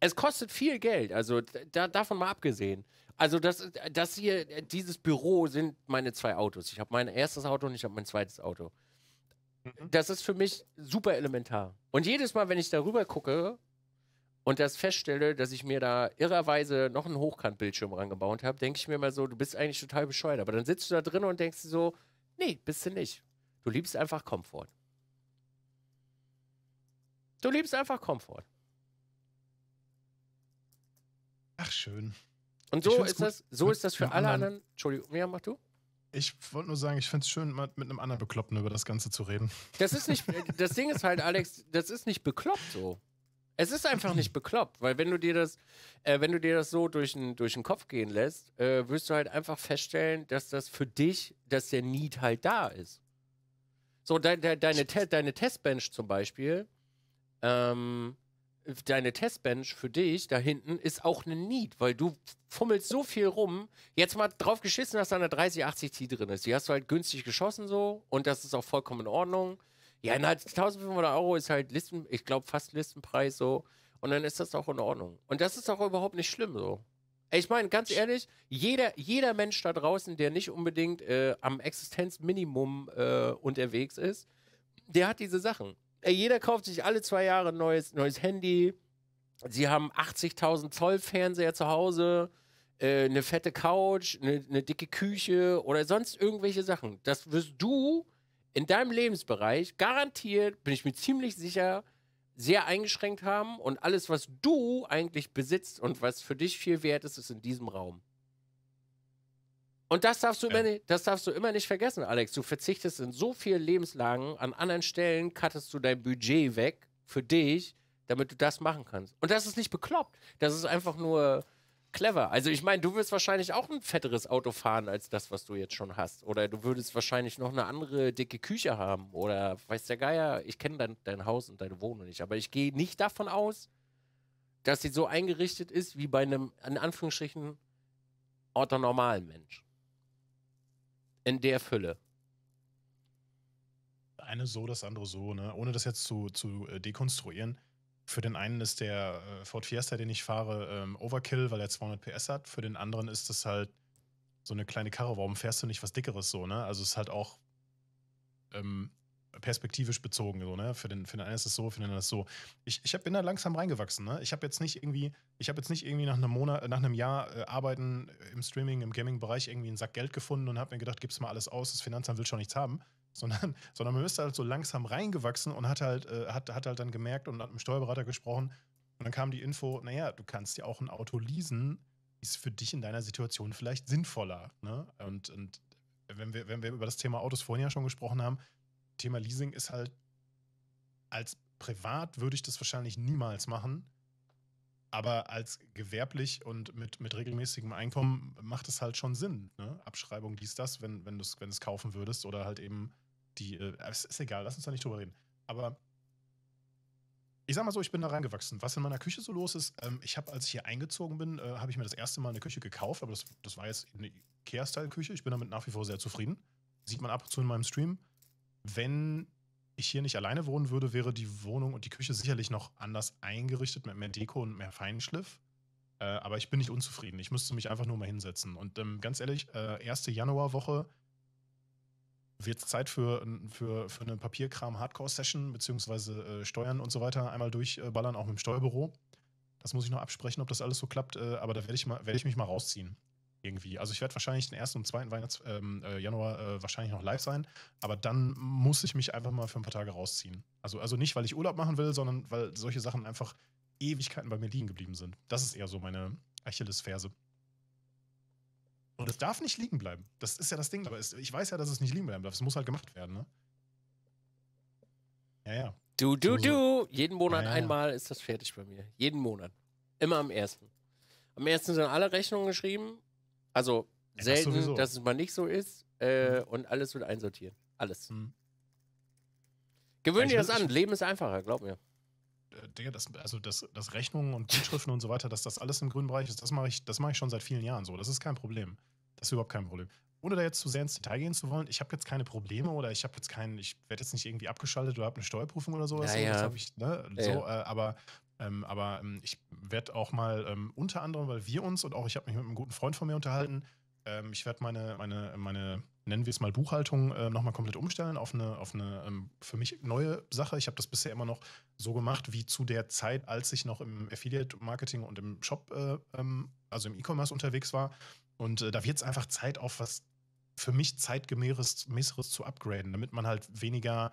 Es kostet viel Geld, also da, davon mal abgesehen. Also das, das hier, dieses Büro sind meine zwei Autos. Ich habe mein erstes Auto und ich habe mein zweites Auto. Mhm. Das ist für mich super elementar. Und jedes Mal, wenn ich darüber gucke, und das feststelle, dass ich mir da irrerweise noch einen Hochkantbildschirm rangebaut habe, denke ich mir mal so, du bist eigentlich total bescheuert. Aber dann sitzt du da drin und denkst so, nee, bist du nicht. Du liebst einfach Komfort. Du liebst einfach Komfort. Ach, schön. Und so ist gut. das, so ist das für alle anderen. anderen. Entschuldigung, ja, mach du? Ich wollte nur sagen, ich finde es schön, mal mit einem anderen Bekloppten über das Ganze zu reden. Das ist nicht, das Ding ist halt, Alex, das ist nicht bekloppt so. Es ist einfach nicht bekloppt, weil wenn du dir das, äh, wenn du dir das so durch den, durch den Kopf gehen lässt, äh, wirst du halt einfach feststellen, dass das für dich, dass der Need halt da ist. So, de, de deine, Te deine Testbench zum Beispiel, ähm, deine Testbench für dich da hinten ist auch eine Need, weil du fummelst so viel rum. Jetzt mal drauf geschissen, dass da eine 3080 T drin ist. Die hast du halt günstig geschossen so und das ist auch vollkommen in Ordnung. Ja, na, 1500 Euro ist halt Listen, ich glaube fast Listenpreis so. Und dann ist das auch in Ordnung. Und das ist auch überhaupt nicht schlimm so. Ich meine, ganz ehrlich, jeder, jeder Mensch da draußen, der nicht unbedingt äh, am Existenzminimum äh, unterwegs ist, der hat diese Sachen. Äh, jeder kauft sich alle zwei Jahre ein neues, neues Handy. Sie haben 80.000 Zoll Fernseher zu Hause, äh, eine fette Couch, eine, eine dicke Küche oder sonst irgendwelche Sachen. Das wirst du in deinem Lebensbereich garantiert, bin ich mir ziemlich sicher, sehr eingeschränkt haben und alles, was du eigentlich besitzt und was für dich viel wert ist, ist in diesem Raum. Und das darfst, du ja. immer, das darfst du immer nicht vergessen, Alex. Du verzichtest in so vielen Lebenslagen, an anderen Stellen kattest du dein Budget weg für dich, damit du das machen kannst. Und das ist nicht bekloppt. Das ist einfach nur clever. Also ich meine, du wirst wahrscheinlich auch ein fetteres Auto fahren als das, was du jetzt schon hast. Oder du würdest wahrscheinlich noch eine andere dicke Küche haben. Oder weiß der Geier, ich kenne dein, dein Haus und deine Wohnung nicht. Aber ich gehe nicht davon aus, dass sie so eingerichtet ist wie bei einem, in Anführungsstrichen, orthonormalen Mensch. In der Fülle. Eine so, das andere so, ne? Ohne das jetzt zu, zu äh, dekonstruieren für den einen ist der äh, Ford Fiesta, den ich fahre, ähm, Overkill, weil er 200 PS hat. Für den anderen ist das halt so eine kleine Karre. Warum fährst du nicht was Dickeres so, ne? Also es ist halt auch ähm, perspektivisch bezogen, so, ne? Für den, für den einen ist es so, für den anderen ist es so. Ich, ich hab, bin da langsam reingewachsen, ne? Ich habe jetzt nicht irgendwie, ich habe jetzt nicht irgendwie nach einem Monat, nach einem Jahr äh, Arbeiten im Streaming, im Gaming-Bereich irgendwie einen Sack Geld gefunden und habe mir gedacht, gib's mal alles aus, das Finanzamt will schon nichts haben sondern, sondern man ist halt so langsam reingewachsen und hat halt, äh, hat, hat halt dann gemerkt und hat mit dem Steuerberater gesprochen. Und dann kam die Info, naja, du kannst ja auch ein Auto leasen, ist für dich in deiner Situation vielleicht sinnvoller. Ne? Und, und wenn, wir, wenn wir über das Thema Autos vorhin ja schon gesprochen haben, Thema Leasing ist halt, als privat würde ich das wahrscheinlich niemals machen, aber als gewerblich und mit, mit regelmäßigem Einkommen macht es halt schon Sinn. Ne? Abschreibung dies, das, wenn, wenn du es wenn kaufen würdest oder halt eben die, äh, es ist egal, lass uns da nicht drüber reden. Aber ich sag mal so, ich bin da reingewachsen. Was in meiner Küche so los ist, ähm, ich habe, als ich hier eingezogen bin, äh, habe ich mir das erste Mal eine Küche gekauft, aber das, das war jetzt eine care style küche Ich bin damit nach wie vor sehr zufrieden. Sieht man ab und zu in meinem Stream. Wenn ich hier nicht alleine wohnen würde, wäre die Wohnung und die Küche sicherlich noch anders eingerichtet mit mehr Deko und mehr Feinschliff. Äh, aber ich bin nicht unzufrieden. Ich müsste mich einfach nur mal hinsetzen. Und ähm, ganz ehrlich, äh, erste Januarwoche wird es Zeit für, für, für eine Papierkram-Hardcore-Session, beziehungsweise äh, Steuern und so weiter einmal durchballern, auch mit dem Steuerbüro. Das muss ich noch absprechen, ob das alles so klappt, äh, aber da werde ich, werd ich mich mal rausziehen. Irgendwie. Also ich werde wahrscheinlich den 1. und 2. Weihnachts ähm, äh, Januar äh, wahrscheinlich noch live sein, aber dann muss ich mich einfach mal für ein paar Tage rausziehen. Also, also nicht, weil ich Urlaub machen will, sondern weil solche Sachen einfach Ewigkeiten bei mir liegen geblieben sind. Das ist eher so meine Achillesferse. Und es darf nicht liegen bleiben. Das ist ja das Ding. Aber es, ich weiß ja, dass es nicht liegen bleiben darf. Es muss halt gemacht werden, ne? Ja, ja. Du, du, du. Jeden Monat ja, ja. einmal ist das fertig bei mir. Jeden Monat. Immer am ersten. Am ersten sind alle Rechnungen geschrieben. Also ja, selten, das dass es mal nicht so ist. Äh, mhm. Und alles wird einsortiert. Alles. Mhm. Gewöhn dir das an. Leben ist einfacher, glaub mir. Äh, Digga, das, also das, das Rechnungen und Gutschriften und so weiter, dass das alles im grünen Bereich ist, das mache ich, das ich schon seit vielen Jahren so. Das ist kein Problem. Das ist überhaupt kein Problem. Ohne da jetzt zu sehr ins Detail gehen zu wollen, ich habe jetzt keine Probleme oder ich habe jetzt keinen, ich werde jetzt nicht irgendwie abgeschaltet oder habe eine Steuerprüfung oder sowas. Ja, Das ich, ne? Ja, so, äh, aber ähm, aber ähm, ich werde auch mal ähm, unter anderem, weil wir uns und auch ich habe mich mit einem guten Freund von mir unterhalten, ähm, ich werde meine, meine, meine nennen wir es mal Buchhaltung, äh, nochmal komplett umstellen auf eine, auf eine ähm, für mich neue Sache. Ich habe das bisher immer noch so gemacht, wie zu der Zeit, als ich noch im Affiliate-Marketing und im Shop, äh, ähm, also im E-Commerce unterwegs war. Und äh, da wird es einfach Zeit auf was für mich zeitgemäßeres zu upgraden, damit man halt weniger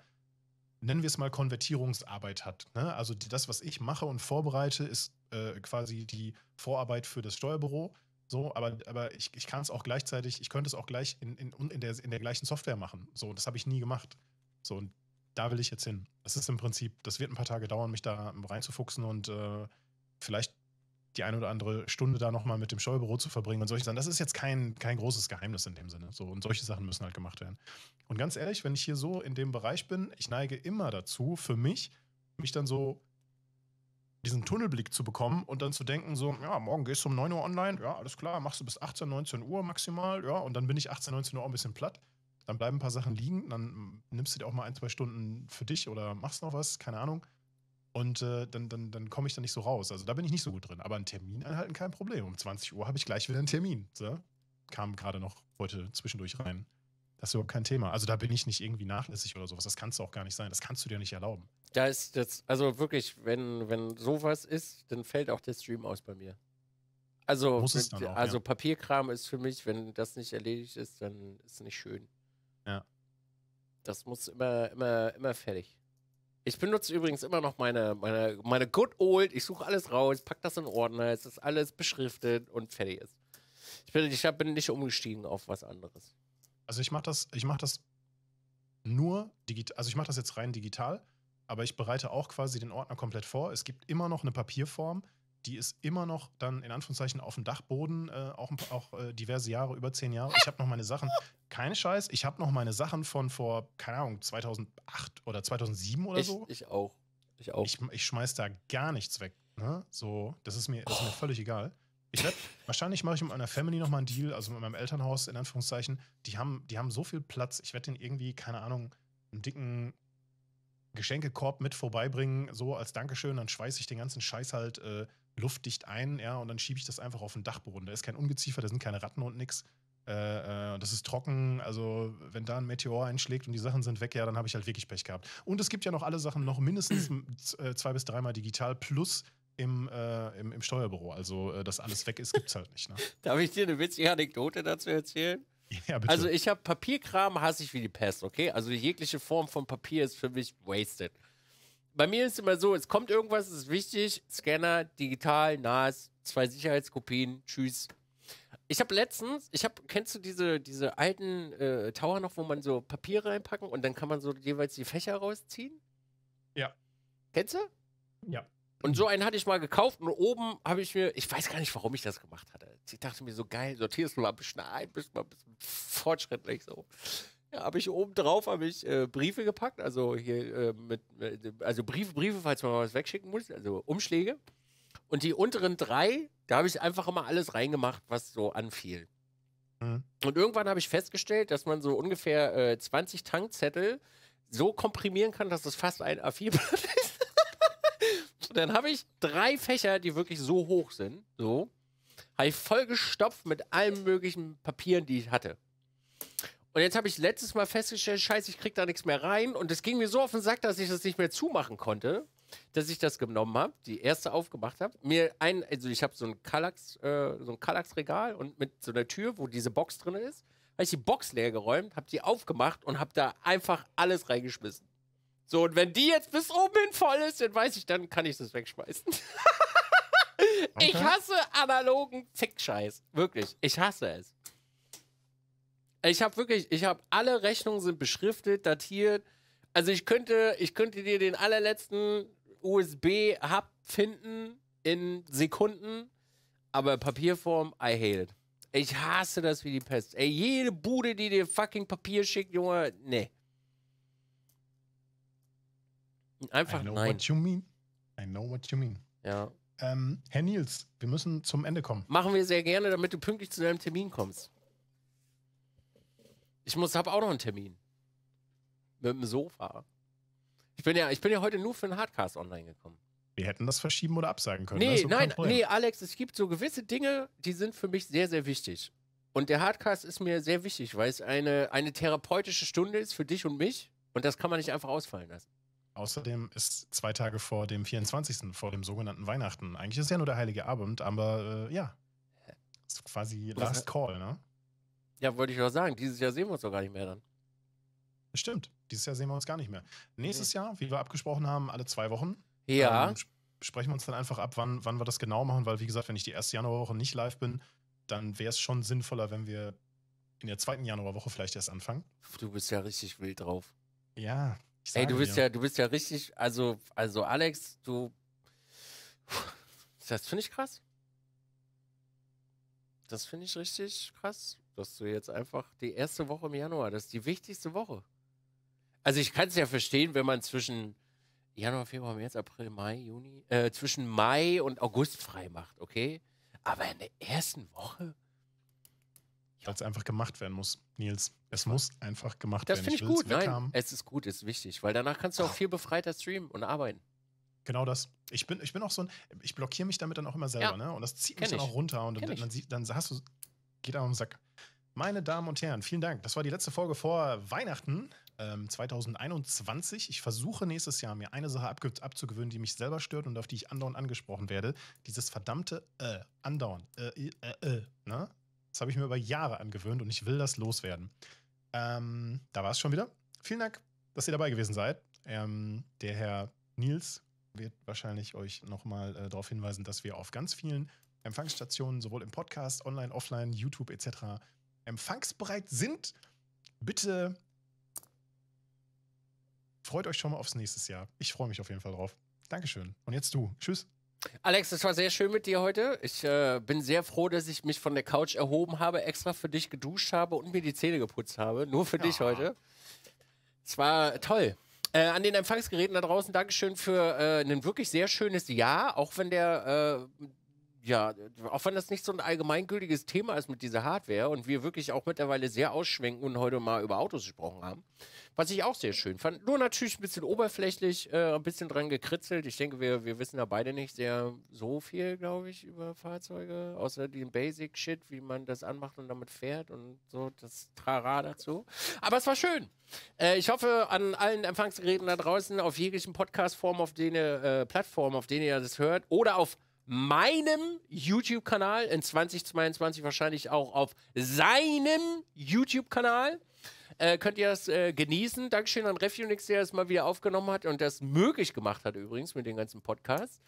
nennen wir es mal Konvertierungsarbeit hat. Ne? Also das, was ich mache und vorbereite, ist äh, quasi die Vorarbeit für das Steuerbüro. So, aber, aber ich, ich kann es auch gleichzeitig, ich könnte es auch gleich in, in, in, der, in der gleichen Software machen. So, das habe ich nie gemacht. So, und da will ich jetzt hin. Das ist im Prinzip, das wird ein paar Tage dauern, mich da reinzufuchsen und äh, vielleicht die eine oder andere Stunde da nochmal mit dem Steuerbüro zu verbringen und solche Sachen. Das ist jetzt kein, kein großes Geheimnis in dem Sinne. So, und solche Sachen müssen halt gemacht werden. Und ganz ehrlich, wenn ich hier so in dem Bereich bin, ich neige immer dazu, für mich, mich dann so diesen Tunnelblick zu bekommen und dann zu denken, so, ja, morgen gehst du um 9 Uhr online, ja, alles klar, machst du bis 18, 19 Uhr maximal, ja, und dann bin ich 18, 19 Uhr auch ein bisschen platt. Dann bleiben ein paar Sachen liegen, dann nimmst du dir auch mal ein, zwei Stunden für dich oder machst noch was, keine Ahnung. Und äh, dann, dann, dann komme ich da nicht so raus. Also da bin ich nicht so gut drin. Aber einen Termin einhalten, kein Problem. Um 20 Uhr habe ich gleich wieder einen Termin. So? Kam gerade noch heute zwischendurch rein. Das ist überhaupt kein Thema. Also da bin ich nicht irgendwie nachlässig oder sowas. Das kannst du auch gar nicht sein. Das kannst du dir nicht erlauben. Da ist das, also wirklich, wenn, wenn sowas ist, dann fällt auch der Stream aus bei mir. Also, mit, auch, also ja. Papierkram ist für mich, wenn das nicht erledigt ist, dann ist es nicht schön. Ja. Das muss immer, immer, immer fertig. Ich benutze übrigens immer noch meine, meine, meine Good Old. Ich suche alles raus, pack das in Ordner, es ist alles beschriftet und fertig ist. Ich bin, ich hab, bin nicht umgestiegen auf was anderes. Also ich mache das, ich mache das nur digital, also ich mache das jetzt rein digital aber ich bereite auch quasi den Ordner komplett vor. Es gibt immer noch eine Papierform, die ist immer noch dann in Anführungszeichen auf dem Dachboden, äh, auch, auch äh, diverse Jahre, über zehn Jahre. Ich habe noch meine Sachen, keine Scheiß, ich habe noch meine Sachen von vor, keine Ahnung, 2008 oder 2007 oder ich, so. Ich auch. Ich auch. Ich, ich schmeiß da gar nichts weg. Ne? So, das ist mir, das ist mir oh. völlig egal. Ich werd, wahrscheinlich mache ich mit meiner Family nochmal einen Deal, also mit meinem Elternhaus in Anführungszeichen. Die haben, die haben so viel Platz. Ich werde den irgendwie, keine Ahnung, einen dicken Geschenkekorb mit vorbeibringen, so als Dankeschön, dann schweiße ich den ganzen Scheiß halt äh, luftdicht ein, ja, und dann schiebe ich das einfach auf den Dachboden. Da ist kein Ungeziefer, da sind keine Ratten und nix. Äh, äh, das ist trocken, also wenn da ein Meteor einschlägt und die Sachen sind weg, ja, dann habe ich halt wirklich Pech gehabt. Und es gibt ja noch alle Sachen noch mindestens äh, zwei bis dreimal digital plus im, äh, im, im, Steuerbüro. Also, äh, dass alles weg ist, gibt's halt nicht. Ne? Darf ich dir eine witzige Anekdote dazu erzählen? Ja, also ich habe Papierkram, hasse ich wie die Pest, okay? Also jegliche Form von Papier ist für mich wasted. Bei mir ist immer so, es kommt irgendwas, es ist wichtig, Scanner, digital, NAS, zwei Sicherheitskopien, tschüss. Ich habe letztens, ich habe, kennst du diese, diese alten äh, Tower noch, wo man so Papier reinpacken und dann kann man so jeweils die Fächer rausziehen? Ja. Kennst du? Ja. Und so einen hatte ich mal gekauft und oben habe ich mir, ich weiß gar nicht, warum ich das gemacht hatte. Ich dachte mir so geil, sortierst du mal ein bisschen ein, bist mal ein bisschen fortschrittlich so. Ja, habe ich oben drauf habe ich äh, Briefe gepackt, also hier äh, mit also Briefe Briefe, falls man mal was wegschicken muss, also Umschläge. Und die unteren drei, da habe ich einfach immer alles reingemacht, was so anfiel. Mhm. Und irgendwann habe ich festgestellt, dass man so ungefähr 20 äh, Tankzettel so komprimieren kann, dass das fast ein A4-Blatt ist dann habe ich drei Fächer, die wirklich so hoch sind. So. Habe ich vollgestopft mit allen möglichen Papieren, die ich hatte. Und jetzt habe ich letztes Mal festgestellt, scheiße, ich kriege da nichts mehr rein. Und es ging mir so auf den Sack, dass ich das nicht mehr zumachen konnte, dass ich das genommen habe, die erste aufgemacht habe. Mir ein, also ich habe so ein Kallax, äh, so ein Kallax-Regal und mit so einer Tür, wo diese Box drin ist, habe ich die Box leer geräumt, habe die aufgemacht und habe da einfach alles reingeschmissen. So, und wenn die jetzt bis oben hin voll ist, dann weiß ich, dann kann ich das wegschmeißen. Okay. Ich hasse analogen Fickscheiß. Wirklich. Ich hasse es. Ich habe wirklich, ich habe alle Rechnungen sind beschriftet, datiert. Also ich könnte, ich könnte dir den allerletzten USB-Hub finden in Sekunden, aber Papierform, I hate it. Ich hasse das wie die Pest. Ey, jede Bude, die dir fucking Papier schickt, Junge, nee. Einfach I know nein. what you mean. I know what you mean. Ja. Ähm, Herr Nils, wir müssen zum Ende kommen. Machen wir sehr gerne, damit du pünktlich zu deinem Termin kommst. Ich muss, habe auch noch einen Termin. Mit dem Sofa. Ich bin ja, ich bin ja heute nur für einen Hardcast online gekommen. Wir hätten das verschieben oder absagen können. Ne? Nee, nein, nee, Alex, es gibt so gewisse Dinge, die sind für mich sehr, sehr wichtig. Und der Hardcast ist mir sehr wichtig, weil es eine, eine therapeutische Stunde ist für dich und mich. Und das kann man nicht einfach ausfallen lassen. Außerdem ist zwei Tage vor dem 24., vor dem sogenannten Weihnachten, eigentlich ist ja nur der Heilige Abend, aber äh, ja, ist quasi Last Call, ne? Ja, wollte ich doch sagen, dieses Jahr sehen wir uns doch gar nicht mehr dann. Stimmt, dieses Jahr sehen wir uns gar nicht mehr. Nächstes Jahr, wie wir abgesprochen haben, alle zwei Wochen. Ja. Ähm, sprechen wir uns dann einfach ab, wann, wann wir das genau machen, weil, wie gesagt, wenn ich die erste Januarwoche nicht live bin, dann wäre es schon sinnvoller, wenn wir in der zweiten Januarwoche vielleicht erst anfangen. Du bist ja richtig wild drauf. Ja, Ey, du bist ja. ja, du bist ja richtig, also, also Alex, du. Das finde ich krass. Das finde ich richtig krass, dass du jetzt einfach die erste Woche im Januar, das ist die wichtigste Woche. Also ich kann es ja verstehen, wenn man zwischen Januar, Februar, März, April, Mai, Juni, äh, zwischen Mai und August frei macht, okay? Aber in der ersten Woche? ja. weil es einfach gemacht werden muss, Nils. Es muss einfach gemacht das werden. Das finde ich, ich gut. Nein, es ist gut, es ist wichtig, weil danach kannst du auch genau. viel befreiter streamen und arbeiten. Genau das. Ich bin, ich bin auch so ein, ich blockiere mich damit dann auch immer selber, ja. ne? Und das zieht Kenn mich dann auch runter und dann, dann, dann, hast du, geht einem um den Sack. Meine Damen und Herren, vielen Dank. Das war die letzte Folge vor Weihnachten ähm, 2021. Ich versuche nächstes Jahr mir eine Sache ab, abzugewöhnen, die mich selber stört und auf die ich andauernd angesprochen werde. Dieses verdammte äh, andauernd, äh, äh, äh, ne? Das habe ich mir über Jahre angewöhnt und ich will das loswerden. Ähm, da war es schon wieder. Vielen Dank, dass ihr dabei gewesen seid. Ähm, der Herr Nils wird wahrscheinlich euch nochmal äh, darauf hinweisen, dass wir auf ganz vielen Empfangsstationen, sowohl im Podcast, online, offline, YouTube etc., empfangsbereit sind. Bitte freut euch schon mal aufs nächste Jahr. Ich freue mich auf jeden Fall drauf. Dankeschön. Und jetzt du. Tschüss. Alex, es war sehr schön mit dir heute. Ich äh, bin sehr froh, dass ich mich von der Couch erhoben habe, extra für dich geduscht habe und mir die Zähne geputzt habe. Nur für ja. dich ah. heute. Es war toll. Äh, an den Empfangsgeräten da draußen, Dankeschön für äh, ein wirklich sehr schönes Jahr, auch wenn der äh, ja, auch wenn das nicht so ein allgemeingültiges Thema ist mit dieser Hardware und wir wirklich auch mittlerweile sehr ausschwenken und heute mal über Autos gesprochen haben. Was ich auch sehr schön fand. Nur natürlich ein bisschen oberflächlich, äh, ein bisschen dran gekritzelt. Ich denke, wir, wir wissen da beide nicht sehr so viel, glaube ich, über Fahrzeuge, außer den Basic-Shit, wie man das anmacht und damit fährt und so das Trara dazu. Aber es war schön. Äh, ich hoffe, an allen Empfangsgeräten da draußen, auf jeglichen Podcast-Form, auf denen äh, Plattform, auf denen ihr das hört, oder auf meinem YouTube-Kanal, in 2022 wahrscheinlich auch auf seinem YouTube-Kanal. Äh, könnt ihr das äh, genießen? Dankeschön an Refunix, der es mal wieder aufgenommen hat und das möglich gemacht hat übrigens mit dem ganzen Podcast.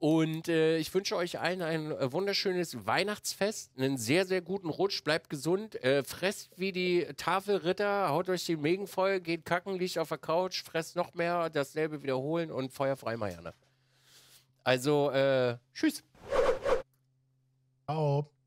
Und äh, ich wünsche euch allen ein äh, wunderschönes Weihnachtsfest, einen sehr, sehr guten Rutsch, bleibt gesund, äh, fresst wie die Tafelritter, haut euch die Megen voll, geht kacken, liegt auf der Couch, fresst noch mehr, dasselbe wiederholen und Feuer frei, Marianne. Also, äh, tschüss. Ciao.